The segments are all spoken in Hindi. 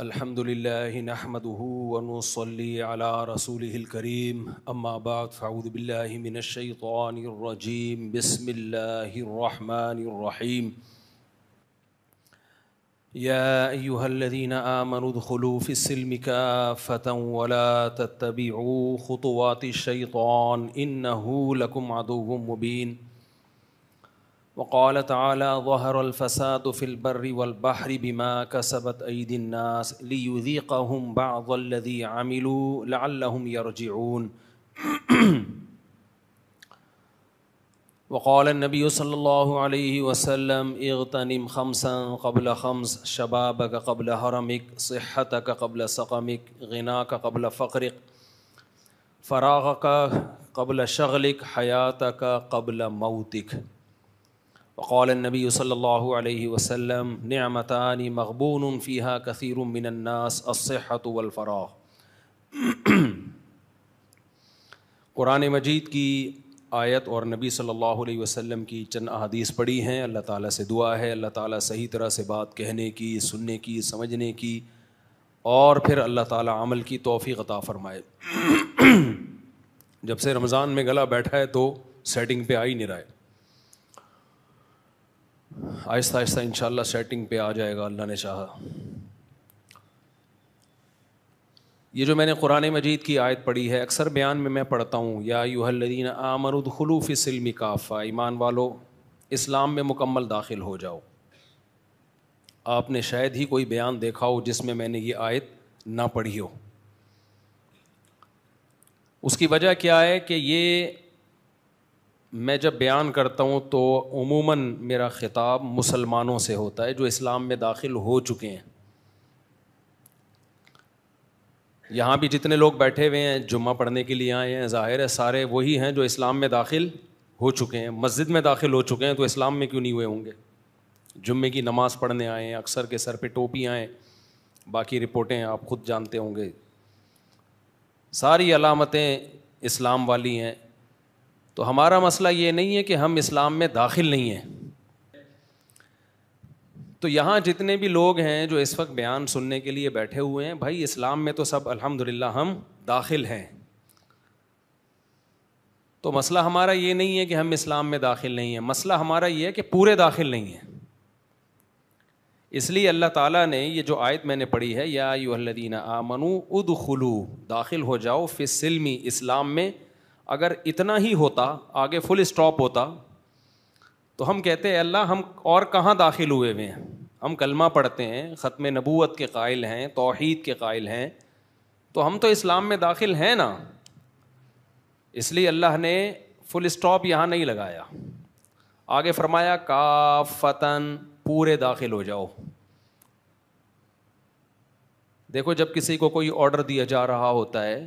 الحمد لله نحمده ونصلي على رسوله الكريم أما بعد فأعوذ بالله من الشيطان الرجيم بسم الله الرحمن الرحيم يا أيها الذين آمنوا ادخلوا في السلم كافة ولا تتبعوا خطوات الشيطان إنه لكم عدو مبين वक़ाल तहरफ़साद फ़िलबर्र वलबहर बिमा कसबत ईदिनास लीक़म बादी आमिलू लाम यरजून वक़ाल नबी सल्ला वसम अगतनम खमसा कबल खम्स शबाब का कबल हरमिक सेहत का कबल सकमिक गना का कबल फ़्रिक फ़राग का कबल शगलिक हयात का कबल मऊतिक वक़ाल नबी सल्लल्लाहु वसम नमतानी मकबून फ़ीहा कसीर मिनन्नास असहत वलफ़रा क़ुरान मजीद की आयत और नबी सल्लल्लाहु अलैहि वसल्लम की चंद अहादीस पढ़ी हैं अल्लाह ताला से दुआ है अल्लाह ताला सही तरह से बात कहने की सुनने की समझने की और फिर अल्लाह ताला अमल की तोफ़ी अता फ़रमाए जब से रमज़ान में गला बैठा है तो सेटिंग पे आ ही नहीं रहा है आहिस्ता आहिस्ता इन सेटिंग पे आ जाएगा अल्लाह ने चाहा ये जो मैंने कुरान मजीद की आयत पढ़ी है अक्सर बयान में मैं पढ़ता हूँ या यूहलदीन आमरुदखलूफ़ सिलमी काफ़ा ईमान वालो इस्लाम में मुकम्मल दाखिल हो जाओ आपने शायद ही कोई बयान देखा हो जिसमें मैंने ये आयत ना पढ़ी हो उसकी वजह क्या है कि ये मैं जब बयान करता हूँ तो उमूमन मेरा ख़िताब मुसलमानों से होता है जो इस्लाम में दाखिल हो चुके हैं यहाँ भी जितने लोग बैठे हुए हैं जुम्मा पढ़ने के लिए आए हैं ज़ाहिर है सारे वही हैं जो इस्लाम में दाखिल हो चुके हैं मस्जिद में दाखिल हो चुके हैं तो इस्लाम में क्यों नहीं हुए होंगे जुम्मे की नमाज़ पढ़ने आए हैं अक्सर के सर पर टोपी आएँ बाकी रिपोर्टें आप ख़ुद जानते होंगे सारी अलामतें इस्लाम वाली हैं तो हमारा मसला ये नहीं है कि हम इस्लाम में दाखिल नहीं हैं तो यहाँ जितने भी लोग हैं जो इस वक्त बयान सुनने के लिए बैठे हुए हैं भाई इस्लाम में तो सब अल्हम्दुलिल्लाह हम दाखिल हैं तो मसला हमारा ये नहीं है कि हम इस्लाम में दाखिल नहीं हैं मसला हमारा ये है कि पूरे दाखिल नहीं हैं इसलिए अल्लाह ताला ने ये जो आयत मैंने पढ़ी है या युहदीन आमनु उद दाखिल हो जाओ फिसलमी इस्लाम में अगर इतना ही होता आगे फुल स्टॉप होता तो हम कहते हैं अल्लाह हम और कहाँ दाखिल हुए हुए हैं हम कलमा पढ़ते हैं ख़त्म नबूत के कायल हैं तोहद के कायल हैं तो हम तो इस्लाम में दाखिल हैं ना इसलिए अल्लाह ने फुल स्टॉप यहाँ नहीं लगाया आगे फरमाया का काफ़तन पूरे दाखिल हो जाओ देखो जब किसी को कोई ऑर्डर दिया जा रहा होता है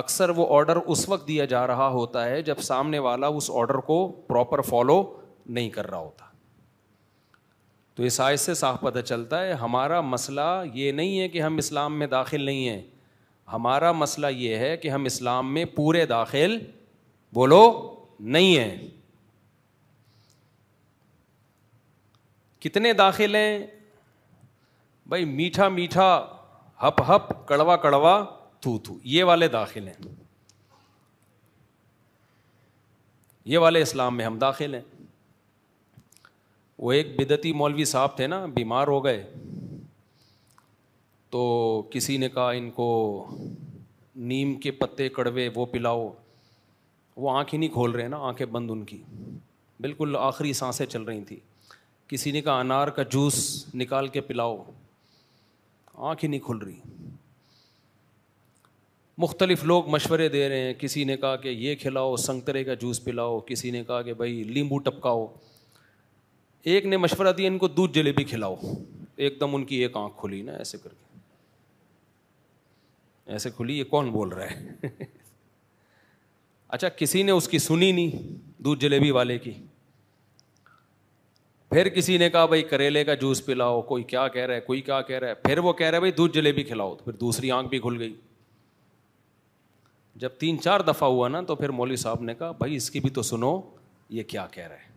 अक्सर वो ऑर्डर उस वक्त दिया जा रहा होता है जब सामने वाला उस ऑर्डर को प्रॉपर फॉलो नहीं कर रहा होता तो इस आय से साफ पता चलता है हमारा मसला ये नहीं है कि हम इस्लाम में दाखिल नहीं हैं हमारा मसला ये है कि हम इस्लाम में पूरे दाखिल बोलो नहीं हैं कितने दाखिल हैं भाई मीठा मीठा हप हप कड़वा कड़वा थू थू ये वाले दाखिल हैं ये वाले इस्लाम में हम दाखिल हैं वो एक बिदती मौलवी साहब थे ना बीमार हो गए तो किसी ने कहा इनको नीम के पत्ते कड़वे वो पिलाओ वो आँख ही नहीं खोल रहे ना आंखें बंद उनकी बिल्कुल आखिरी सांसें चल रही थी किसी ने कहा अनार का जूस निकाल के पिलाओ आँख ही नहीं खुल रही मुख्तलिफ लोग मशवरे दे रहे हैं किसी ने कहा कि ये खिलाओ संतरे का जूस पिलाओ किसी ने कहा कि भाई लींबू टपकाओ एक ने मशवरा दिया इनको दूध जलेबी खिलाओ एकदम उनकी एक आंख खुली ना ऐसे करके ऐसे खुली ये कौन बोल रहा है अच्छा किसी ने उसकी सुनी नहीं दूध जलेबी वाले की फिर किसी ने कहा भाई करेले का जूस पिलाओ कोई क्या कह रहा है कोई क्या कह रहा है फिर वो कह रहा है भाई दूध जलेबी खिलाओ तो फिर दूसरी आंख भी खुल गई जब तीन चार दफ़ा हुआ ना तो फिर मौली साहब ने कहा भाई इसकी भी तो सुनो ये क्या कह रहे हैं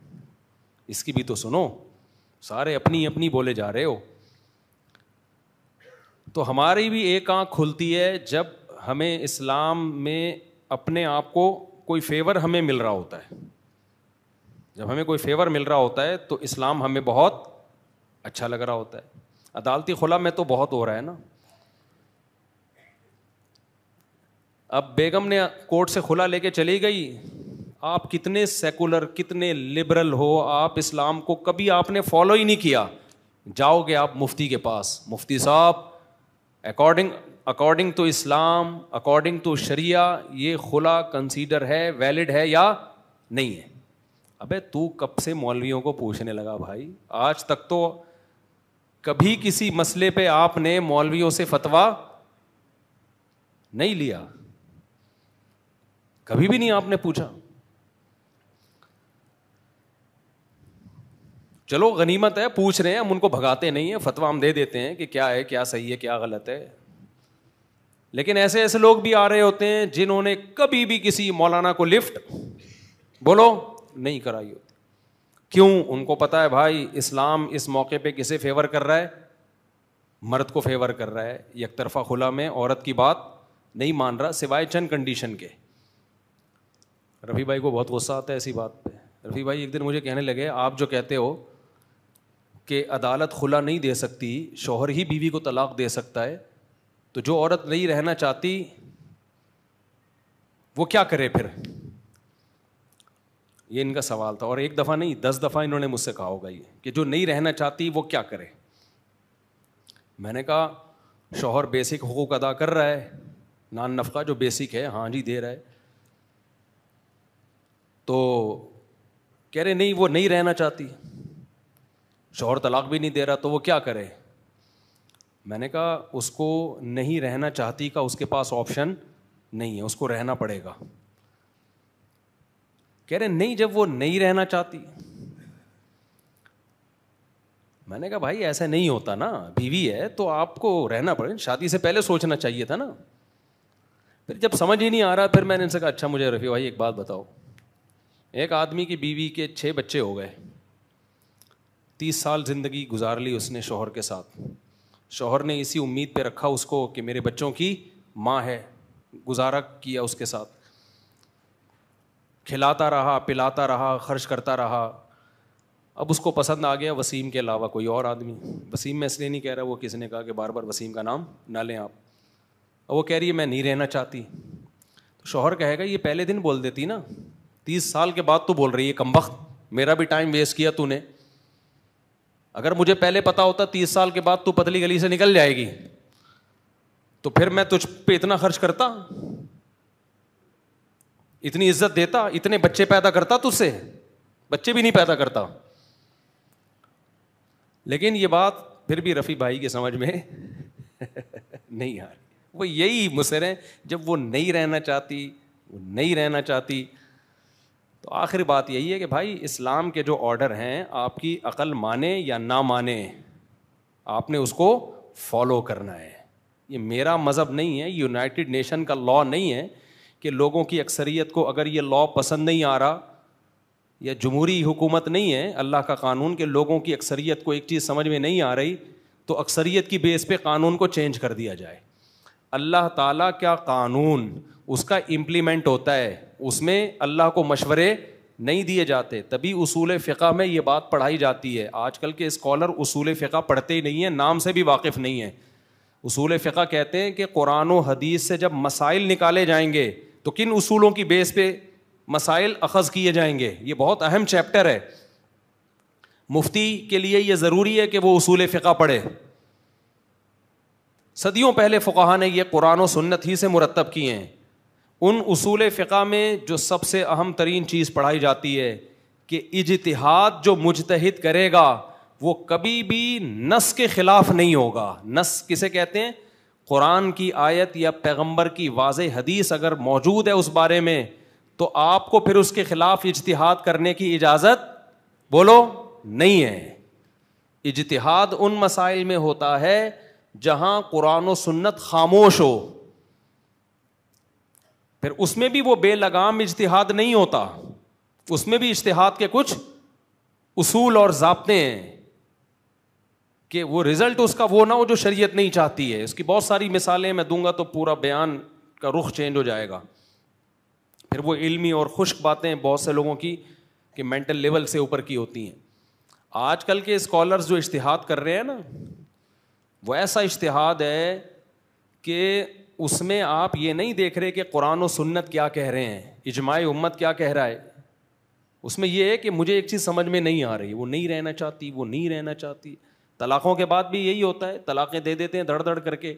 इसकी भी तो सुनो सारे अपनी अपनी बोले जा रहे हो तो हमारी भी एक आंख खुलती है जब हमें इस्लाम में अपने आप को कोई फेवर हमें मिल रहा होता है जब हमें कोई फेवर मिल रहा होता है तो इस्लाम हमें बहुत अच्छा लग रहा होता है अदालती खुला में तो बहुत हो रहा है ना अब बेगम ने कोर्ट से खुला लेके चली गई आप कितने सेकुलर कितने लिबरल हो आप इस्लाम को कभी आपने फॉलो ही नहीं किया जाओगे आप मुफ्ती के पास मुफ्ती साहब according according to Islam according to sharia ये खुला कंसीडर है वैलिड है या नहीं है अबे तू कब से मौलवियों को पूछने लगा भाई आज तक तो कभी किसी मसले पे आपने मौलवियों से फतवा नहीं लिया कभी भी नहीं आपने पूछा चलो गनीमत है पूछ रहे हैं हम उनको भगाते नहीं है फतवा हम दे देते हैं कि क्या है क्या सही है क्या गलत है लेकिन ऐसे ऐसे लोग भी आ रहे होते हैं जिन्होंने कभी भी किसी मौलाना को लिफ्ट बोलो नहीं कराई होती क्यों उनको पता है भाई इस्लाम इस मौके पे किसे फेवर कर रहा है मर्द को फेवर कर रहा है तरफा खुला में औरत की बात नहीं मान रहा सिवाय चंद कंडीशन के रफ़ी भाई को बहुत गुस्सा आता है ऐसी बात पे रफ़ी भाई एक दिन मुझे कहने लगे आप जो कहते हो कि अदालत खुला नहीं दे सकती शोहर ही बीवी को तलाक दे सकता है तो जो औरत नहीं रहना चाहती वो क्या करे फिर ये इनका सवाल था और एक दफ़ा नहीं दस दफ़ा इन्होंने मुझसे कहा होगा ये कि जो नहीं रहना चाहती वो क्या करे मैंने कहा शोहर बेसिक हकूक अदा कर रहा है नान नफ़ा जो बेसिक है हाँ जी दे रहा है तो कह रहे नहीं वो नहीं रहना चाहती शोहर तलाक भी नहीं दे रहा तो वो क्या करे मैंने कहा उसको नहीं रहना चाहती का उसके पास ऑप्शन नहीं है उसको रहना पड़ेगा कह रहे नहीं जब वो नहीं रहना चाहती मैंने कहा भाई ऐसा नहीं होता ना बीवी है तो आपको रहना पड़ेगा शादी से पहले सोचना चाहिए था ना फिर जब समझ ही नहीं आ रहा फिर मैंने इनसे कहा अच्छा मुझे रफ़ी भाई एक बात बताओ एक आदमी की बीवी के छः बच्चे हो गए तीस साल ज़िंदगी गुजार ली उसने शोहर के साथ शोहर ने इसी उम्मीद पे रखा उसको कि मेरे बच्चों की माँ है गुजारा किया उसके साथ खिलाता रहा पिलाता रहा खर्च करता रहा अब उसको पसंद आ गया वसीम के अलावा कोई और आदमी वसीम मैं इसलिए नहीं कह रहा वो किसी ने कहा कि बार बार वसीम का नाम ना लें आप अब वो कह रही है मैं नहीं रहना चाहती तो शोहर कहेगा ये पहले दिन बोल देती ना तीस साल के बाद तू बोल रही है कम वक्त मेरा भी टाइम वेस्ट किया तूने अगर मुझे पहले पता होता तीस साल के बाद तू पतली गली से निकल जाएगी तो फिर मैं तुझ पे इतना खर्च करता इतनी इज्जत देता इतने बच्चे पैदा करता तुझसे बच्चे भी नहीं पैदा करता लेकिन ये बात फिर भी रफ़ी भाई की समझ में नहीं आ रही वो यही मुसर जब वो नहीं रहना चाहती वो नहीं रहना चाहती तो आखिर बात यही है कि भाई इस्लाम के जो ऑर्डर हैं आपकी अकल माने या ना माने आपने उसको फॉलो करना है ये मेरा मज़हब नहीं है यूनाइटेड नेशन का लॉ नहीं है कि लोगों की अक्सरियत को अगर ये लॉ पसंद नहीं आ रहा या जमहूरी हुकूमत नहीं है अल्लाह का कानून के लोगों की अक्सरियत को एक चीज़ समझ में नहीं आ रही तो अक्सरियत की बेस पर कानून को चेंज कर दिया जाए अल्लाह ताला क्या कानून उसका इम्प्लीमेंट होता है उसमें अल्लाह को मशवरे नहीं दिए जाते तभी उसूल फ़िका में ये बात पढ़ाई जाती है आज कल के स्कॉलर उसूल फ़िका पढ़ते ही नहीं हैं नाम से भी वाकिफ़ नहीं है उसूल फ़िका कहते हैं कि कुरान हदीस से जब मसाइल निकाले जाएंगे तो किन उसूलों की बेस पे मसाइल अखज़ किए जाएंगे ये बहुत अहम चैप्टर है मुफ्ती के लिए यह ज़रूरी है कि वह उसूल फ़िका पढ़े सदियों पहले फ़ुकाहा ने यह कुरान और सुन्नत ही से मुरतब किए हैं उन उसूल फ़िका में जो सबसे अहम तरीन चीज़ पढ़ाई जाती है कि इजतहाद जो मुजतहद करेगा वो कभी भी नस के ख़िलाफ़ नहीं होगा नस किसे कहते हैं कुरान की आयत या पैगम्बर की वाज हदीस अगर मौजूद है उस बारे में तो आपको फिर उसके ख़िलाफ़ इजतहाद करने की इजाज़त बोलो नहीं है इजतहाद उन मसाइल में होता है जहां कुरान सुन्नत खामोश हो फिर उसमें भी वो बेलगाम इजतहाद नहीं होता उसमें भी इश्तहाद के कुछ उसूल और जबते हैं कि वो रिजल्ट उसका वो ना हो जो शरीयत नहीं चाहती है उसकी बहुत सारी मिसालें मैं दूंगा तो पूरा बयान का रुख चेंज हो जाएगा फिर वो इल्मी और खुश्क बातें बहुत से लोगों की कि मेंटल लेवल से ऊपर की होती हैं आजकल के स्कॉलर्स जो इश्तहाद कर रहे हैं ना वो ऐसा इश्तहाद है कि उसमें आप ये नहीं देख रहे कि कुरान और सुन्नत क्या कह रहे हैं इजमाय उम्मत क्या कह रहा है उसमें यह है कि मुझे एक चीज़ समझ में नहीं आ रही वो नहीं रहना चाहती वो नहीं रहना चाहती तलाक़ों के बाद भी यही होता है तलाक़ें दे देते हैं धड़ धड़ करके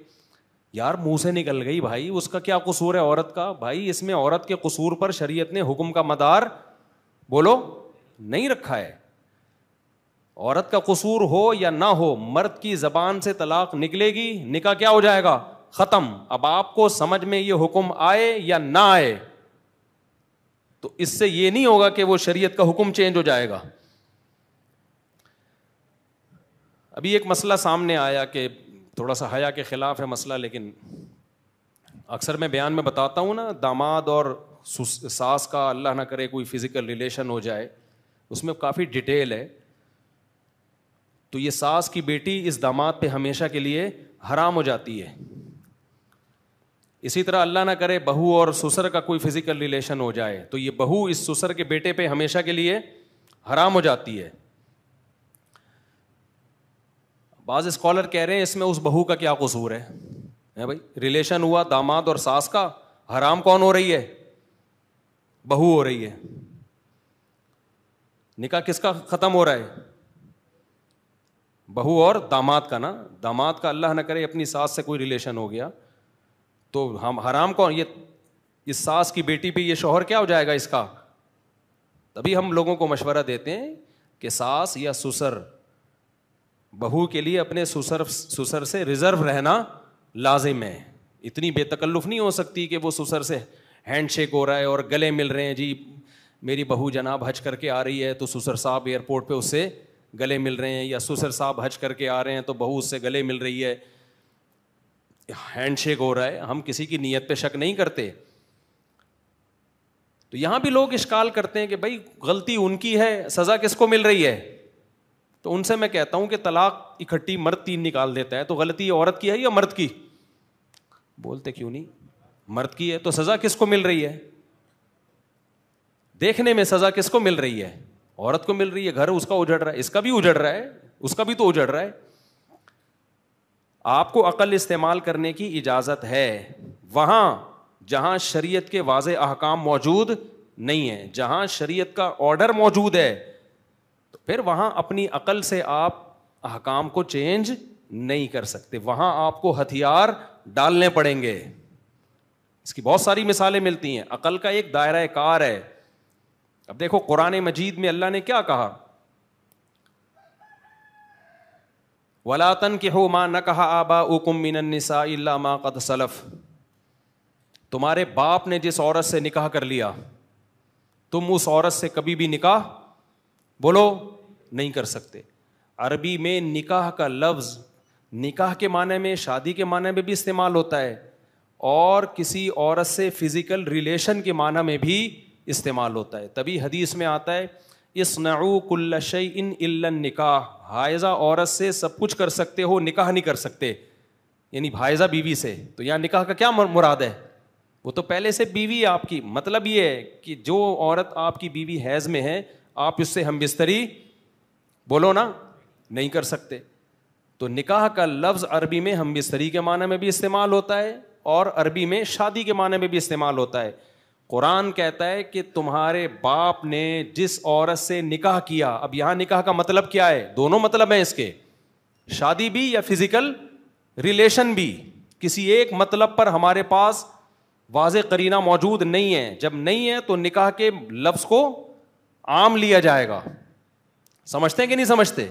यार मुंह से निकल गई भाई उसका क्या कसूर है औरत का भाई इसमें औरत के कसूर पर शरीयत ने हुक्म का मदार बोलो नहीं रखा है औरत का कसूर हो या ना हो मर्द की ज़बान से तलाक निकलेगी निका क्या हो जाएगा ख़त्म अब आपको समझ में ये हुक्म आए या ना आए तो इससे ये नहीं होगा कि वो शरीयत का हुक्म चेंज हो जाएगा अभी एक मसला सामने आया कि थोड़ा सा हया के ख़िलाफ़ है मसला लेकिन अक्सर मैं बयान में बताता हूँ ना दामाद और सास का अल्लाह ना करे कोई फिज़िकल रिलेशन हो जाए उसमें काफ़ी डिटेल है तो ये सास की बेटी इस दामाद पे हमेशा के लिए हराम हो जाती है इसी तरह अल्लाह ना करे बहू और सुसर का कोई फिजिकल रिलेशन हो जाए तो ये बहू इस सुसर के बेटे पे हमेशा के लिए हराम हो जाती है बाज स्कॉलर कह रहे हैं इसमें उस बहू का क्या कसूर है है भाई रिलेशन हुआ दामाद और सास का हराम कौन हो रही है बहू हो रही है निकाह किसका ख़त्म हो रहा है बहू और दामाद का ना दामाद का अल्लाह ना करे अपनी सास से कोई रिलेशन हो गया तो हम हराम कौन ये इस सास की बेटी पे ये शोहर क्या हो जाएगा इसका तभी हम लोगों को मशवरा देते हैं कि सास या सुसर बहू के लिए अपने सुसर सुसर से रिजर्व रहना लाजिम है इतनी बेतकल्लुफ नहीं हो सकती कि वो सुसर से हैंड शेक हो रहा है और गले मिल रहे हैं जी मेरी बहू जनाब हज करके आ रही है तो सुसर साहब एयरपोर्ट पे उससे गले मिल रहे हैं या सुसर साहब हज करके आ रहे हैं तो बहू उससे गले मिल रही है हैंडशेक हो रहा है हम किसी की नीयत पे शक नहीं करते तो यहां भी लोग इश्काल करते हैं कि भाई गलती उनकी है सजा किसको मिल रही है तो उनसे मैं कहता हूं कि तलाक इकट्ठी मर्द तीन निकाल देता है तो गलती औरत की है या मर्द की बोलते क्यों नहीं मर्द की है तो सजा किसको मिल रही है देखने में सजा किसको मिल रही है औरत को मिल रही है घर उसका उजड़ रहा है इसका भी उजड़ रहा है उसका भी तो उजड़ रहा है आपको अकल इस्तेमाल करने की इजाज़त है वहां जहां शरीयत के वाज अहकाम मौजूद नहीं है जहां शरीयत का ऑर्डर मौजूद है तो फिर वहां अपनी अकल से आप अहकाम को चेंज नहीं कर सकते वहां आपको हथियार डालने पड़ेंगे इसकी बहुत सारी मिसालें मिलती हैं अकल का एक दायरा कार है अब देखो कुरान मजीद में अल्लाह ने क्या कहा वलातन के हो माँ न कहा आबा उकुम मिनसा माँ कद सलफ़ तुम्हारे बाप ने जिस औरत से निकाह कर लिया तुम उस औरत से कभी भी निकाह बोलो नहीं कर सकते अरबी में निकाह का लफ्ज़ निकाह के माने में शादी के माने में भी इस्तेमाल होता है और किसी औरत से फिज़िकल रिलेशन के माना में भी इस्तेमाल होता है तभी हदीस में आता है इस नऊकुल्लशई इन इल्लन निका हायजा औरत से सब कुछ कर सकते हो निकाह नहीं कर सकते यानी भायजा बीवी से तो यहाँ निकाह का क्या मुराद है वो तो पहले से बीवी आपकी मतलब ये है कि जो औरत आपकी बीवी हैज में है आप उससे हम बिस्तरी बोलो ना नहीं कर सकते तो निकाह का लफ्ज़ अरबी में हम बिस्तरी के माने में भी इस्तेमाल होता है और अरबी में शादी के माने में भी इस्तेमाल होता है कुरान कहता है कि तुम्हारे बाप ने जिस औरत से निकाह किया अब यहां निकाह का मतलब क्या है दोनों मतलब हैं इसके शादी भी या फिजिकल रिलेशन भी किसी एक मतलब पर हमारे पास वाज करीना मौजूद नहीं है जब नहीं है तो निकाह के लफ्ज़ को आम लिया जाएगा समझते हैं कि नहीं समझते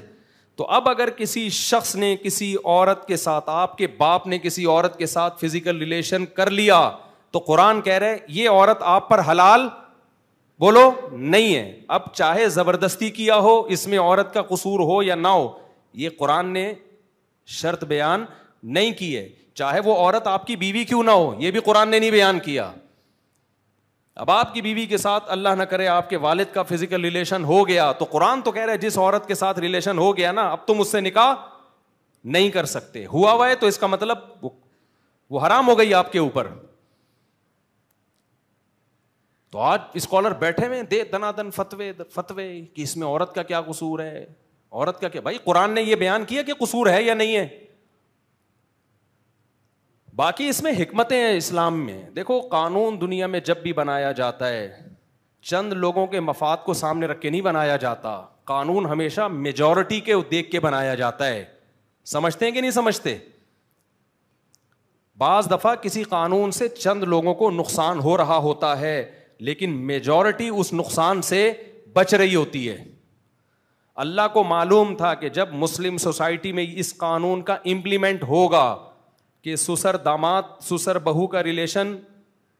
तो अब अगर किसी शख्स ने किसी औरत के साथ आपके बाप ने किसी औरत के साथ फिजिकल रिलेशन कर लिया तो कुरान कह रहे ये औरत आप पर हलाल बोलो नहीं है अब चाहे जबरदस्ती किया हो इसमें औरत का कसूर हो या ना हो ये कुरान ने शर्त बयान नहीं की है चाहे वो औरत आपकी बीवी क्यों ना हो ये भी कुरान ने नहीं बयान किया अब आपकी बीवी के साथ अल्लाह ना करे आपके वालिद का फिजिकल रिलेशन हो गया तो कुरान तो कह रहा है जिस औरत के साथ रिलेशन हो गया ना अब तुम उससे निकाह नहीं कर सकते हुआ हुआ है तो इसका मतलब वो, वो हराम हो गई आपके ऊपर तो आज स्कॉलर बैठे हुए दे दन फतवे फतवे कि इसमें औरत का क्या कसूर है औरत का क्या भाई कुरान ने यह बयान किया कि कसूर है या नहीं है बाकी इसमें हिकमतें हैं इस्लाम में देखो कानून दुनिया में जब भी बनाया जाता है चंद लोगों के मफाद को सामने रख के नहीं बनाया जाता कानून हमेशा मेजोरिटी के देख के बनाया जाता है समझते हैं कि नहीं समझते बाज दफ़ा किसी कानून से चंद लोगों को नुकसान हो रहा होता है लेकिन मेजॉरिटी उस नुकसान से बच रही होती है अल्लाह को मालूम था कि जब मुस्लिम सोसाइटी में इस कानून का इंप्लीमेंट होगा कि सुसर दामाद सुसर बहू का रिलेशन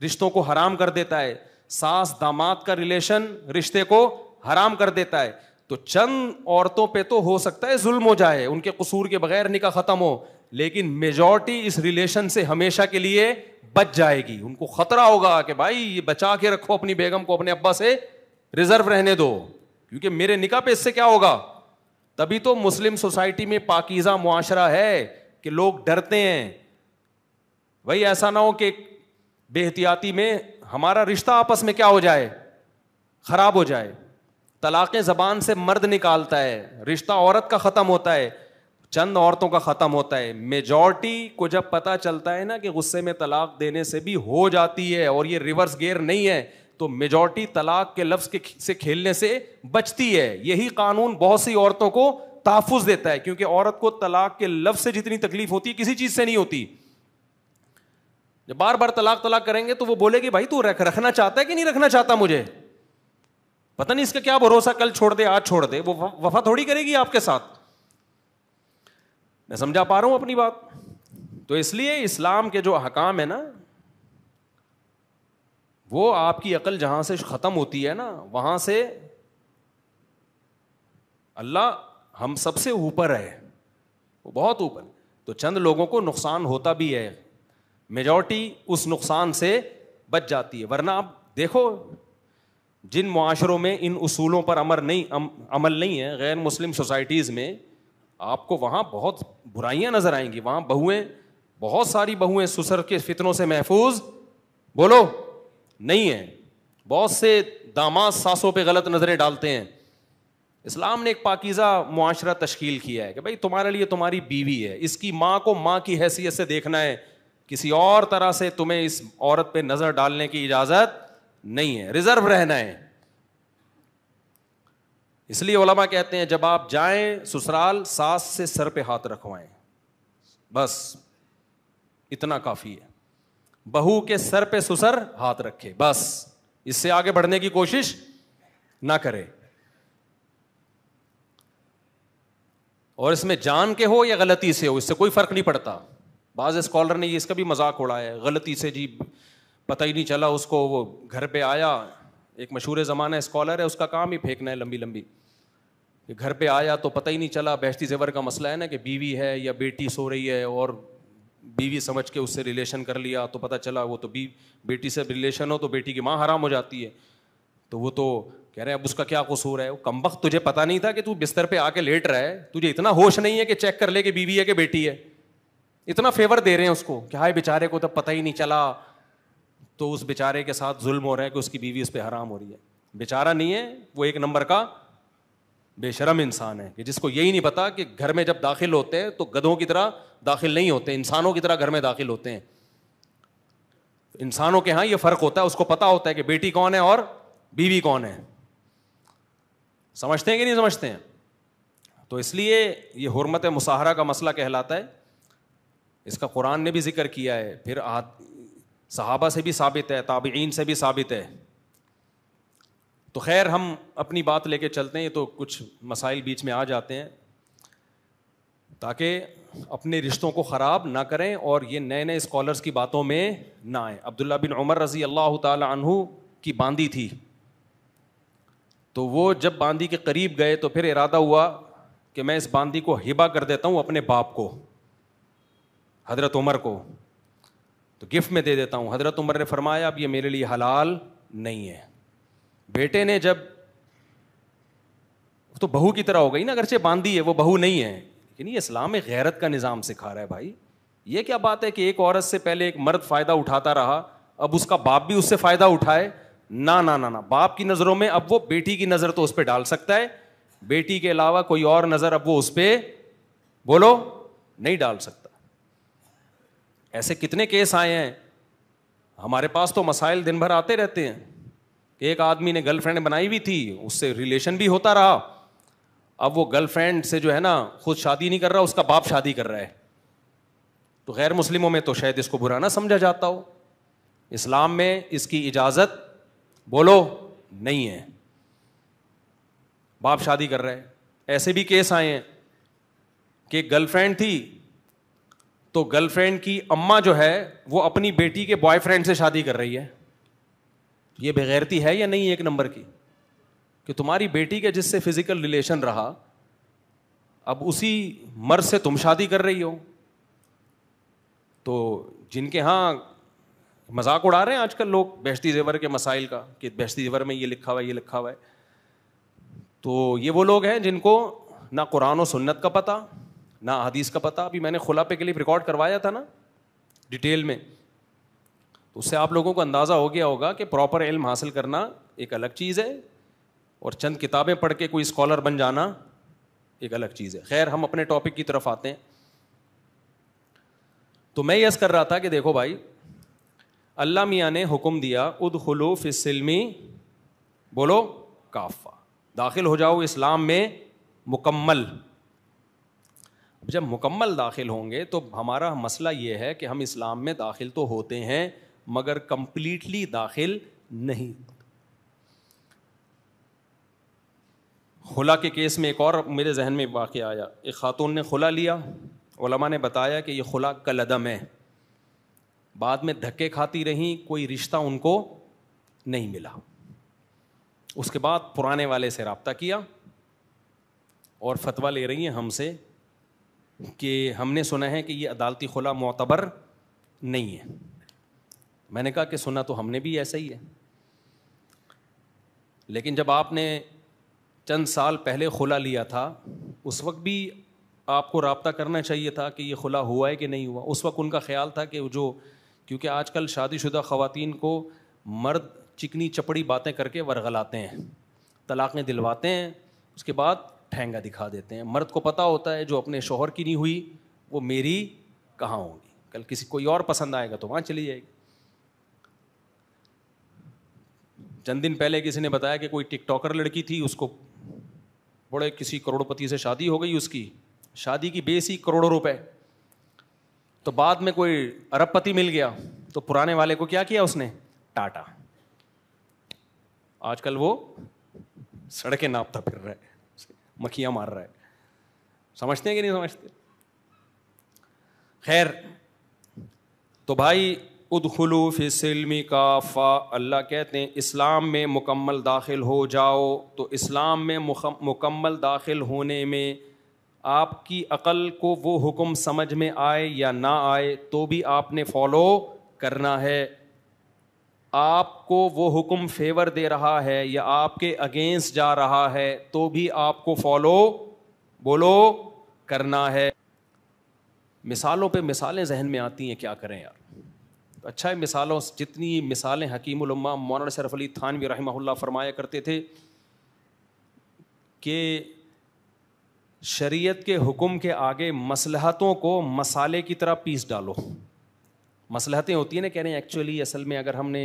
रिश्तों को हराम कर देता है सास दामाद का रिलेशन रिश्ते को हराम कर देता है तो चंद औरतों पे तो हो सकता है जुल्म हो जाए उनके कसूर के बगैर निका ख़त्म हो लेकिन मेजॉरिटी इस रिलेशन से हमेशा के लिए बच जाएगी उनको खतरा होगा कि भाई ये बचा के रखो अपनी बेगम को अपने अब्बा से रिजर्व रहने दो क्योंकि मेरे निकाह पे इससे क्या होगा तभी तो मुस्लिम सोसाइटी में पाकिजा मुआशरा है कि लोग डरते हैं वही ऐसा ना हो कि बेहतियाती में हमारा रिश्ता आपस में क्या हो जाए खराब हो जाए तलाक़ ज़बान से मर्द निकालता है रिश्ता औरत का ख़त्म होता है चंद औरतों का ख़त्म होता है मेजॉरिटी को जब पता चलता है ना कि गुस्से में तलाक देने से भी हो जाती है और ये रिवर्स गेयर नहीं है तो मेजॉरिटी तलाक के लफ्ज़ के से खेलने से बचती है यही कानून बहुत सी औरतों को तहफुज देता है क्योंकि औरत को तलाक के लफ्ज़ से जितनी तकलीफ होती है किसी चीज़ से नहीं होती जब बार बार तलाक तलाक करेंगे तो वो बोलेगी भाई तू रख रखना चाहता है कि नहीं रखना चाहता मुझे पता नहीं इसका क्या भरोसा कल छोड़ दे आज छोड़ दे वो वफा थोड़ी करेगी आपके साथ मैं समझा पा रहा हूं अपनी बात तो इसलिए इस्लाम के जो अहकाम है ना वो आपकी अकल जहां से ख़त्म होती है ना वहां से अल्लाह हम सबसे ऊपर है वो बहुत ऊपर तो चंद लोगों को नुकसान होता भी है मेजॉरिटी उस नुकसान से बच जाती है वरना आप देखो जिन माशरों में इन उसूलों पर अमर नहीं अम, अमल नहीं है गैर मुस्लिम सोसाइटीज़ में आपको वहाँ बहुत बुराइयाँ नजर आएंगी वहाँ बहुएँ बहुत सारी बहुएँ सुसर के फितनों से महफूज बोलो नहीं हैं बहुत से दामाद सासों पर गलत नज़रें डालते हैं इस्लाम ने एक पाकिज़ा माशरा तश्कील किया है कि भाई तुम्हारे लिए तुम्हारी बीवी है इसकी माँ को माँ की हैसियत से देखना है किसी और तरह से तुम्हें इस औरत पर नज़र डालने की इजाज़त नहीं है रिजर्व रहना है इसलिए ओलमा कहते हैं जब आप जाए ससुराल सास से सर पे हाथ रखवाएं बस इतना काफी है बहू के सर पे सुसर हाथ रखे बस इससे आगे बढ़ने की कोशिश ना करें और इसमें जान के हो या गलती से हो इससे कोई फर्क नहीं पड़ता बाज स्कॉलर ने इसका भी मजाक उड़ाया गलती से जी पता ही नहीं चला उसको वो घर पे आया एक मशहूर ज़माना स्कॉलर है उसका काम ही फेंकना है लंबी लंबी कि घर पे आया तो पता ही नहीं चला बहती जेवर का मसला है ना कि बीवी है या बेटी सो रही है और बीवी समझ के उससे रिलेशन कर लिया तो पता चला वो तो बी बेटी से रिलेशन हो तो बेटी की माँ हराम हो जाती है तो वो तो कह रहे हैं अब उसका क्या कसूर है वो कम वक्त तुझे पता नहीं था कि तू बिस्तर पर आके लेट रहा है तुझे इतना होश नहीं है कि चेक कर ले कि बीवी है कि बेटी है इतना फेवर दे रहे हैं उसको कि हाय बेचारे को तब तो पता ही नहीं चला तो उस बेचारे के साथ जुल्म हो रहा है कि उसकी बीवी उस पर हराम हो रही है बेचारा नहीं है वो एक नंबर का बेशरम इंसान है कि जिसको यही नहीं पता कि घर में जब दाखिल होते हैं तो गधों की तरह दाखिल नहीं होते इंसानों की तरह घर में दाखिल होते हैं इंसानों के यहाँ ये फ़र्क होता है उसको पता होता है कि बेटी कौन है और बीवी कौन है समझते हैं कि नहीं समझते हैं तो इसलिए ये हरमत मुसाहरा का मसला कहलाता है इसका कुरान ने भी जिक्र किया है फिर सहाबा से भी साबित है ताबीन से भी साबित है तो खैर हम अपनी बात लेके चलते हैं तो कुछ मसाइल बीच में आ जाते हैं ताकि अपने रिश्तों को ख़राब ना करें और ये नए नए स्कॉलर्स की बातों में ना आए अब्दुल्ला बिन उमर रज़ी अल्लाह तहु की बांदी थी तो वो जब बांदी के करीब गए तो फिर इरादा हुआ कि मैं इस बांदी को हिबा कर देता हूँ अपने बाप को हज़रत उमर को तो गिफ्ट में दे देता हूँ हज़रत उम्र ने फरमाया अब ये मेरे लिए हलाल नहीं है बेटे ने जब तो बहू की तरह हो गई ना अगरचे बांधी है वो बहू नहीं है लेकिन ये इस्लाम एक गैरत का निज़ाम सिखा रहा है भाई ये क्या बात है कि एक औरत से पहले एक मर्द फ़ायदा उठाता रहा अब उसका बाप भी उससे फ़ायदा उठाए ना ना ना ना बाप की नज़रों में अब वो बेटी की नज़र तो उस पर डाल सकता है बेटी के अलावा कोई और नज़र अब वो उस पर बोलो नहीं डाल सकता ऐसे कितने केस आए हैं हमारे पास तो मसाइल दिन भर आते रहते हैं कि एक आदमी ने गर्लफ्रेंड बनाई हुई थी उससे रिलेशन भी होता रहा अब वो गर्लफ्रेंड से जो है ना खुद शादी नहीं कर रहा उसका बाप शादी कर रहा है तो गैर मुस्लिमों में तो शायद इसको बुरा ना समझा जाता हो इस्लाम में इसकी इजाज़त बोलो नहीं है बाप शादी कर रहे हैं ऐसे भी केस आए हैं कि गर्लफ्रेंड थी तो गर्लफ्रेंड की अम्मा जो है वो अपनी बेटी के बॉयफ्रेंड से शादी कर रही है ये बेगैरती है या नहीं एक नंबर की कि तुम्हारी बेटी के जिससे फिजिकल रिलेशन रहा अब उसी मर्ज से तुम शादी कर रही हो तो जिनके यहाँ मजाक उड़ा रहे हैं आजकल लोग बहशती जेवर के मसाइल का कि बहशती जेवर में ये लिखा हुआ है ये लिखा हुआ है तो ये वो लोग हैं जिनको ना कुरान और सुन्नत का पता ना हदीस का पता अभी मैंने खुला पे के लिए रिकॉर्ड करवाया था ना डिटेल में तो उससे आप लोगों को अंदाज़ा हो गया होगा कि प्रॉपर इल्म हासिल करना एक अलग चीज़ है और चंद किताबें पढ़ के कोई स्कॉलर बन जाना एक अलग चीज़ है खैर हम अपने टॉपिक की तरफ आते हैं तो मैं यस कर रहा था कि देखो भाई अल्लाह मियाँ ने हुक्म दिया उद खलूफ फिसलमी बोलो काफ़ा दाखिल हो जाओ इस्लाम में मुकम्मल जब मुकम्मल दाखिल होंगे तो हमारा मसला ये है कि हम इस्लाम में दाखिल तो होते हैं मगर कम्प्लीटली दाखिल नहीं खुला के केस में एक और मेरे जहन में वाक़ आया एक ख़ातून ने खुला लिया ओलमा ने बताया कि ये खुला कलदम है बाद में धक्के खाती रहीं कोई रिश्ता उनको नहीं मिला उसके बाद पुराने वाले से रबता किया और फतवा ले रही हैं हमसे कि हमने सुना है कि ये अदालती खुला मोतबर नहीं है मैंने कहा कि सुना तो हमने भी ऐसा ही है लेकिन जब आपने चंद साल पहले खुला लिया था उस वक्त भी आपको रबता करना चाहिए था कि ये खुला हुआ है कि नहीं हुआ उस वक्त उनका ख्याल था कि जो क्योंकि आज कल शादी शुदा ख़वान को मर्द चिकनी चपड़ी बातें करके वरगलाते हैं तलाक़ें दिलवाते हैं उसके बाद ठेंगा दिखा देते हैं मर्द को पता होता है जो अपने शोहर की नहीं हुई वो मेरी कहाँ होगी कल किसी कोई और पसंद आएगा तो वहाँ चली जाएगी चंद दिन पहले किसी ने बताया कि कोई टिकटॉकर लड़की थी उसको बड़े किसी करोड़पति से शादी हो गई उसकी शादी की बेस ही करोड़ों रुपए तो बाद में कोई अरबपति मिल गया तो पुराने वाले को क्या किया उसने टाटा आजकल वो सड़कें नापता फिर रहे है मक्खियाँ मार रहा है समझते हैं कि नहीं समझते खैर तो भाई उद उदखलू फिसलमी का फ़ा अल्लाह कहते हैं इस्लाम में मुकम्मल दाखिल हो जाओ तो इस्लाम में मुकम्मल दाखिल होने में आपकी अकल को वो हुक्म समझ में आए या ना आए तो भी आपने फॉलो करना है आपको वो हुक्म फेवर दे रहा है या आपके अगेंस्ट जा रहा है तो भी आपको फॉलो बोलो करना है मिसालों पे मिसालें जहन में आती हैं क्या करें यार तो अच्छा है मिसालों जितनी मिसालें हकीमुलम्मा मौलाना शरफ अली थानवी रहमहुल्ला फरमाया करते थे कि शरीयत के हुक्म के आगे मसलहतों को मसाले की तरह पीस डालो मसलहतें होती हैं ना कह रहे हैं एक्चुअली असल में अगर हमने